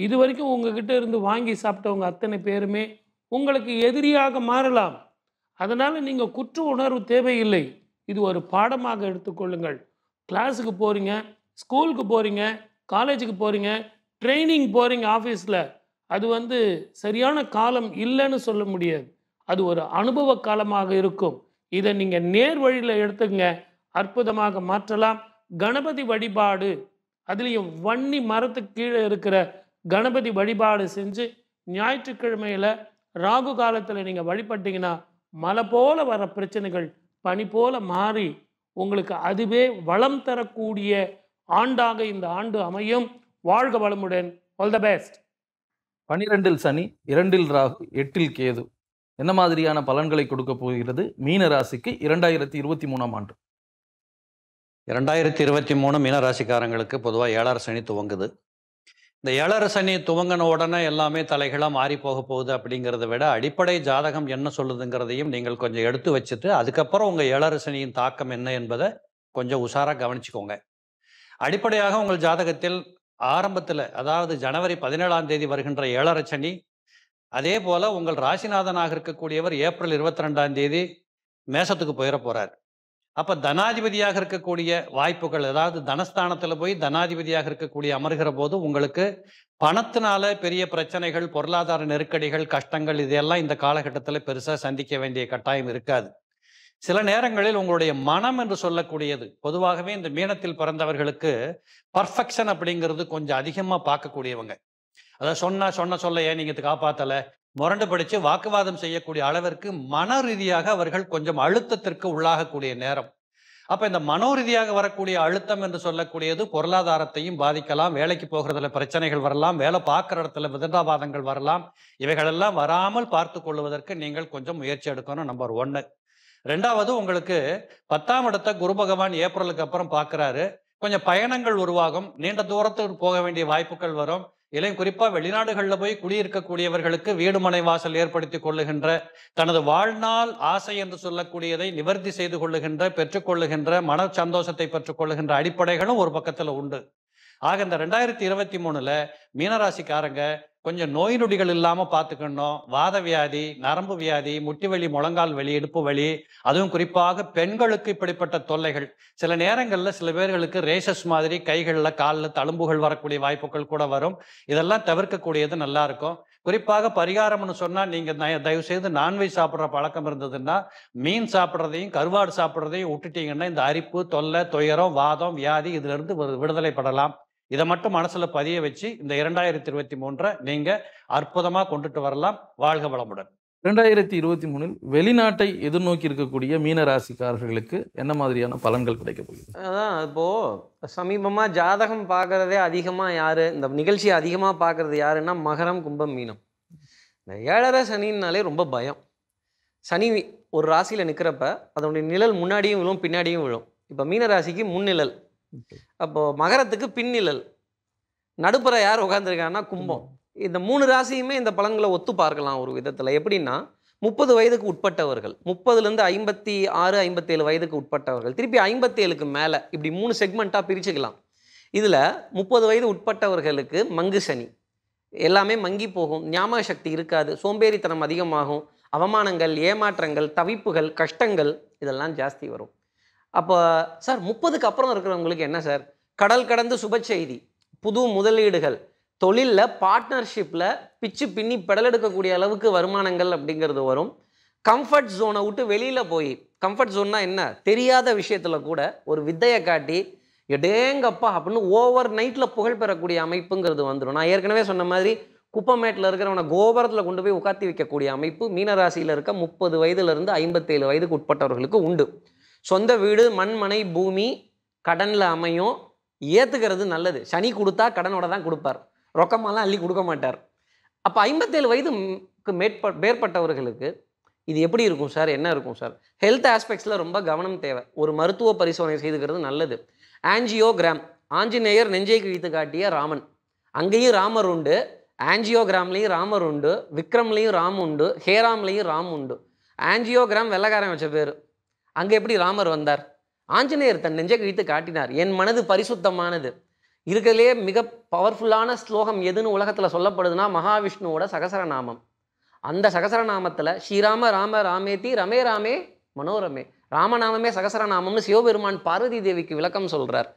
இது வரைக்கும் உங்ககிட்ட இருந்து வாங்கி சாப்பிட்டவங்க அத்தனை பேருமே உங்களுக்கு எதிரியாக மாறலாம் அதனால் நீங்கள் குற்ற உணர்வு தேவையில்லை இது ஒரு பாடமாக எடுத்துக்கொள்ளுங்கள் கிளாஸுக்கு போகிறீங்க ஸ்கூலுக்கு போகிறீங்க காலேஜுக்கு போகிறீங்க ட்ரைனிங் போகிறீங்க ஆஃபீஸில் அது வந்து சரியான காலம் இல்லைன்னு சொல்ல முடியாது அது ஒரு அனுபவ காலமாக இருக்கும் இதை நீங்கள் நேர் வழியில் எடுத்துங்க அற்புதமாக மாற்றலாம் கணபதி வழிபாடு அதுலேயும் வன்னி மரத்துக்கு கீழே இருக்கிற கணபதி வழிபாடு செஞ்சு ஞாயிற்றுக்கிழமையில் ராகு காலத்தில் நீங்கள் வழிபட்டிங்கன்னா மலை போல் வர பிரச்சனைகள் பனி போல் மாறி உங்களுக்கு அதுவே வளம் தரக்கூடிய ஆண்டாக இந்த ஆண்டு அமையும் வாழ்க வளமுடன் ஆல் த பெஸ்ட் பனிரெண்டில் சனி இரண்டில் ராகு எட்டில் கேது என்ன மாதிரியான பலன்களை கொடுக்க போகிறது மீன ராசிக்கு இரண்டாயிரத்தி இருபத்தி மூணாம் ஆண்டு இரண்டாயிரத்தி இருபத்தி மூணு மீன ராசிக்காரங்களுக்கு பொதுவாக ஏழார சனி துவங்குது இந்த ஏழரை சனி துவங்கின உடனே எல்லாமே தலைகளாக மாறி போக போகுது அப்படிங்கிறத விட அடிப்படை ஜாதகம் என்ன சொல்லுதுங்கிறதையும் நீங்கள் கொஞ்சம் எடுத்து வச்சுட்டு அதுக்கப்புறம் உங்கள் ஏழரை சனியின் தாக்கம் என்ன என்பதை கொஞ்சம் உஷாராக கவனிச்சுக்கோங்க அடிப்படையாக உங்கள் ஜாதகத்தில் ஆரம்பத்தில் அதாவது ஜனவரி பதினேழாம் தேதி வருகின்ற ஏழரை சனி அதே போல் உங்கள் ராசிநாதனாக இருக்கக்கூடியவர் ஏப்ரல் இருபத்தி ரெண்டாம் தேதி மேசத்துக்கு போயிட போகிறார் அப்போ தனாதிபதியாக இருக்கக்கூடிய வாய்ப்புகள் அதாவது தனஸ்தானத்தில் போய் தனாதிபதியாக இருக்கக்கூடிய அமர்கிற போது உங்களுக்கு பணத்தினால பெரிய பிரச்சனைகள் பொருளாதார நெருக்கடிகள் கஷ்டங்கள் இதையெல்லாம் இந்த காலகட்டத்தில் பெருசாக சந்திக்க வேண்டிய கட்டாயம் இருக்காது சில நேரங்களில் உங்களுடைய மனம் என்று சொல்லக்கூடியது பொதுவாகவே இந்த மீனத்தில் பிறந்தவர்களுக்கு பர்ஃபெக்ஷன் அப்படிங்கிறது கொஞ்சம் அதிகமாக பார்க்கக்கூடியவங்க அதாவது சொன்ன சொன்ன சொல்ல ஏன் நீங்கள் காப்பாற்றலை முரண்டு படித்து வாக்குவாதம் செய்யக்கூடிய அளவிற்கு மன ரீதியாக அவர்கள் கொஞ்சம் அழுத்தத்திற்கு உள்ளாகக்கூடிய நேரம் அப்போ இந்த மனோ ரீதியாக வரக்கூடிய அழுத்தம் என்று சொல்லக்கூடியது பொருளாதாரத்தையும் பாதிக்கலாம் வேலைக்கு போகிறதுல பிரச்சனைகள் வரலாம் வேலை பார்க்குற இடத்துல விதந்தாபாதங்கள் வரலாம் இவைகளெல்லாம் வராமல் பார்த்து கொள்வதற்கு நீங்கள் கொஞ்சம் முயற்சி எடுக்கணும் நம்பர் ஒன்று ரெண்டாவது உங்களுக்கு பத்தாம் இடத்த குரு பகவான் ஏப்ரலுக்கு அப்புறம் பார்க்குறாரு கொஞ்சம் பயணங்கள் உருவாகும் நீண்ட தூரத்துக்கு போக வேண்டிய வாய்ப்புகள் வரும் இலையும் குறிப்பாக வெளிநாடுகளில் போய் குடியிருக்கக்கூடியவர்களுக்கு வீடு மனை வாசல் ஏற்படுத்தி கொள்ளுகின்ற தனது வாழ்நாள் ஆசை என்று சொல்லக்கூடியதை நிவர்த்தி செய்து கொள்ளுகின்ற பெற்றுக்கொள்ளுகின்ற மன சந்தோஷத்தை பெற்றுக்கொள்ளுகின்ற அடிப்படைகளும் ஒரு பக்கத்தில் உண்டு ஆக இந்த ரெண்டாயிரத்தி இருபத்தி மூணுல மீனராசிக்காரங்க கொஞ்சம் நோய் நொடிகள் இல்லாமல் பார்த்துக்கணும் வாத வியாதி நரம்பு வியாதி முட்டி வலி முழங்கால் வலி இடுப்பு வலி அதுவும் குறிப்பாக பெண்களுக்கு இப்படிப்பட்ட தொல்லைகள் சில நேரங்களில் சில பேர்களுக்கு ரேஷஸ் மாதிரி கைகளில் காலில் தழும்புகள் வரக்கூடிய வாய்ப்புகள் கூட வரும் இதெல்லாம் தவிர்க்கக்கூடியது நல்லா இருக்கும் குறிப்பாக பரிகாரம்னு சொன்னால் நீங்கள் தயவு செய்து நான்வெஜ் சாப்பிட்ற பழக்கம் இருந்ததுன்னா மீன் சாப்பிட்றதையும் கருவாடு சாப்பிட்றதையும் விட்டுட்டீங்கன்னா இந்த அரிப்பு தொல்லை துயரம் வாதம் வியாதி இருந்து விடுதலை படலாம் இதை மட்டும் மனசில் பதிய வச்சு இந்த இரண்டாயிரத்தி இருபத்தி மூன்றை நீங்கள் அற்புதமாக கொண்டுட்டு வரலாம் வாழ்க வளமுடன் ரெண்டாயிரத்தி இருபத்தி மூணில் வெளிநாட்டை எதிர்நோக்கி இருக்கக்கூடிய மீன ராசிக்காரர்களுக்கு என்ன மாதிரியான பலன்கள் கிடைக்க போகுது அதான் இப்போது சமீபமாக ஜாதகம் பார்க்குறதே அதிகமாக யார் இந்த நிகழ்ச்சியை அதிகமாக பார்க்குறது யாருன்னா மகரம் கும்பம் மீனம் இந்த ஏழரை சனின்னாலே ரொம்ப பயம் சனி ஒரு ராசியில் நிற்கிறப்ப அதனுடைய நிழல் முன்னாடியும் விழும் பின்னாடியும் விழும் இப்போ மீன ராசிக்கு முன்னிழல் அப்போது மகரத்துக்கு பின்னிழல் நடுப்புற யார் உட்காந்துருக்காங்கன்னா கும்பம் இந்த மூணு ராசியுமே இந்த பலன்களை ஒத்து பார்க்கலாம் ஒரு விதத்தில் எப்படின்னா முப்பது வயதுக்கு உட்பட்டவர்கள் முப்பதுலேருந்து ஐம்பத்தி ஆறு ஐம்பத்தேழு வயதுக்கு உட்பட்டவர்கள் திருப்பி ஐம்பத்தேழுக்கு மேலே இப்படி மூணு செக்மெண்ட்டாக பிரிச்சுக்கலாம் இதில் முப்பது வயது உட்பட்டவர்களுக்கு மங்கு சனி எல்லாமே மங்கி போகும் ஞாபக சக்தி இருக்காது சோம்பேறித்தனம் அதிகமாகும் அவமானங்கள் ஏமாற்றங்கள் தவிப்புகள் கஷ்டங்கள் இதெல்லாம் ஜாஸ்தி வரும் அப்போ சார் முப்பதுக்கு அப்புறம் இருக்கிறவங்களுக்கு என்ன சார் கடல் கடந்து சுப செய்தி புது முதலீடுகள் தொழிலில் பார்ட்னர்ஷிப்பில் பிச்சு பின்னி பெடல் எடுக்கக்கூடிய அளவுக்கு வருமானங்கள் அப்படிங்கிறது வரும் கம்ஃபர்ட் ஜோனை விட்டு வெளியில் போய் கம்ஃபர்ட் ஜோன்னா என்ன தெரியாத விஷயத்தில் கூட ஒரு வித்தையை காட்டி எடேங்கப்பா அப்படின்னு ஓவர் நைட்டில் புகழ் பெறக்கூடிய அமைப்புங்கிறது வந்துடும் நான் ஏற்கனவே சொன்ன மாதிரி குப்பமேட்டில் இருக்கிறவனை கோபுரத்தில் கொண்டு போய் உட்காத்தி வைக்கக்கூடிய அமைப்பு மீனராசியில் இருக்க முப்பது வயதுலேருந்து ஐம்பத்தேழு வயதுக்கு உட்பட்டவர்களுக்கு உண்டு சொந்த வீடு மண்மனை பூமி கடனில் அமையும் ஏற்றுக்கிறது நல்லது சனி கொடுத்தா கடனோட தான் கொடுப்பார் ரொக்கமாலாம் அள்ளி கொடுக்க மாட்டார் அப்போ ஐம்பத்தேழு வயதுக்கு மேற்ப மேற்பட்டவர்களுக்கு இது எப்படி இருக்கும் சார் என்ன இருக்கும் சார் ஹெல்த் ஆஸ்பெக்ட்ஸில் ரொம்ப கவனம் தேவை ஒரு மருத்துவ பரிசோதனை செய்துக்கிறது நல்லது ஆஞ்சியோகிராம் ஆஞ்சநேயர் நெஞ்சை கிழித்து காட்டிய ராமன் அங்கேயும் ராமர் உண்டு ஆன்ஜியோகிராம்லேயும் ராமர் உண்டு விக்ரம்லேயும் ராம் உண்டு ஹேராம்லேயும் ராம் உண்டு ஆஞ்சியோகிராம் வெள்ளக்காரன் வச்ச பேர் அங்கே எப்படி ராமர் வந்தார் ஆஞ்சநேயர் தன் நெஞ்சை கிழித்து காட்டினார் என் மனது பரிசுத்தமானது இருக்கிறதுலே மிக பவர்ஃபுல்லான ஸ்லோகம் எதுன்னு உலகத்தில் சொல்லப்படுதுன்னா மகாவிஷ்ணுவோட சகசரநாமம் அந்த சகசரநாமத்தில் ஸ்ரீராம ராம ராமேதி ரமே ராமே மனோரமே ராமநாமமே சகசரநாமம்னு சிவபெருமான் பார்வதி தேவிக்கு விளக்கம் சொல்கிறார்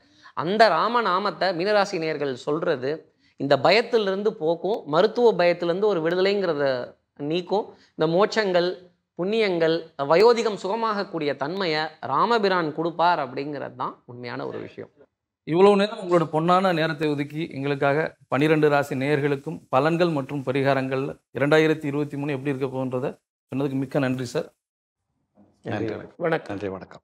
அந்த ராமநாமத்தை மீனராசி நேர்கள் சொல்கிறது இந்த பயத்திலிருந்து போக்கும் மருத்துவ பயத்திலேருந்து ஒரு விடுதலைங்கிறத நீக்கும் இந்த மோட்சங்கள் புண்ணியங்கள் வயோதிகம் சுகமாகக்கூடிய தன்மையை ராமபிரான் கொடுப்பார் அப்படிங்கிறது தான் உண்மையான ஒரு விஷயம் இவ்வளவு நேரம் உங்களோட பொன்னான நேரத்தை ஒதுக்கி எங்களுக்காக பனிரெண்டு ராசி நேயர்களுக்கும் பலன்கள் மற்றும் பரிகாரங்கள் இரண்டாயிரத்தி இருபத்தி மூணு எப்படி இருக்க போன்றத சொன்னதுக்கு மிக்க நன்றி சார் வணக்கம் நன்றி வணக்கம்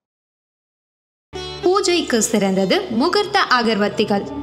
பூஜைக்கு சிறந்தது முகூர்த்த அகர்வத்திகள்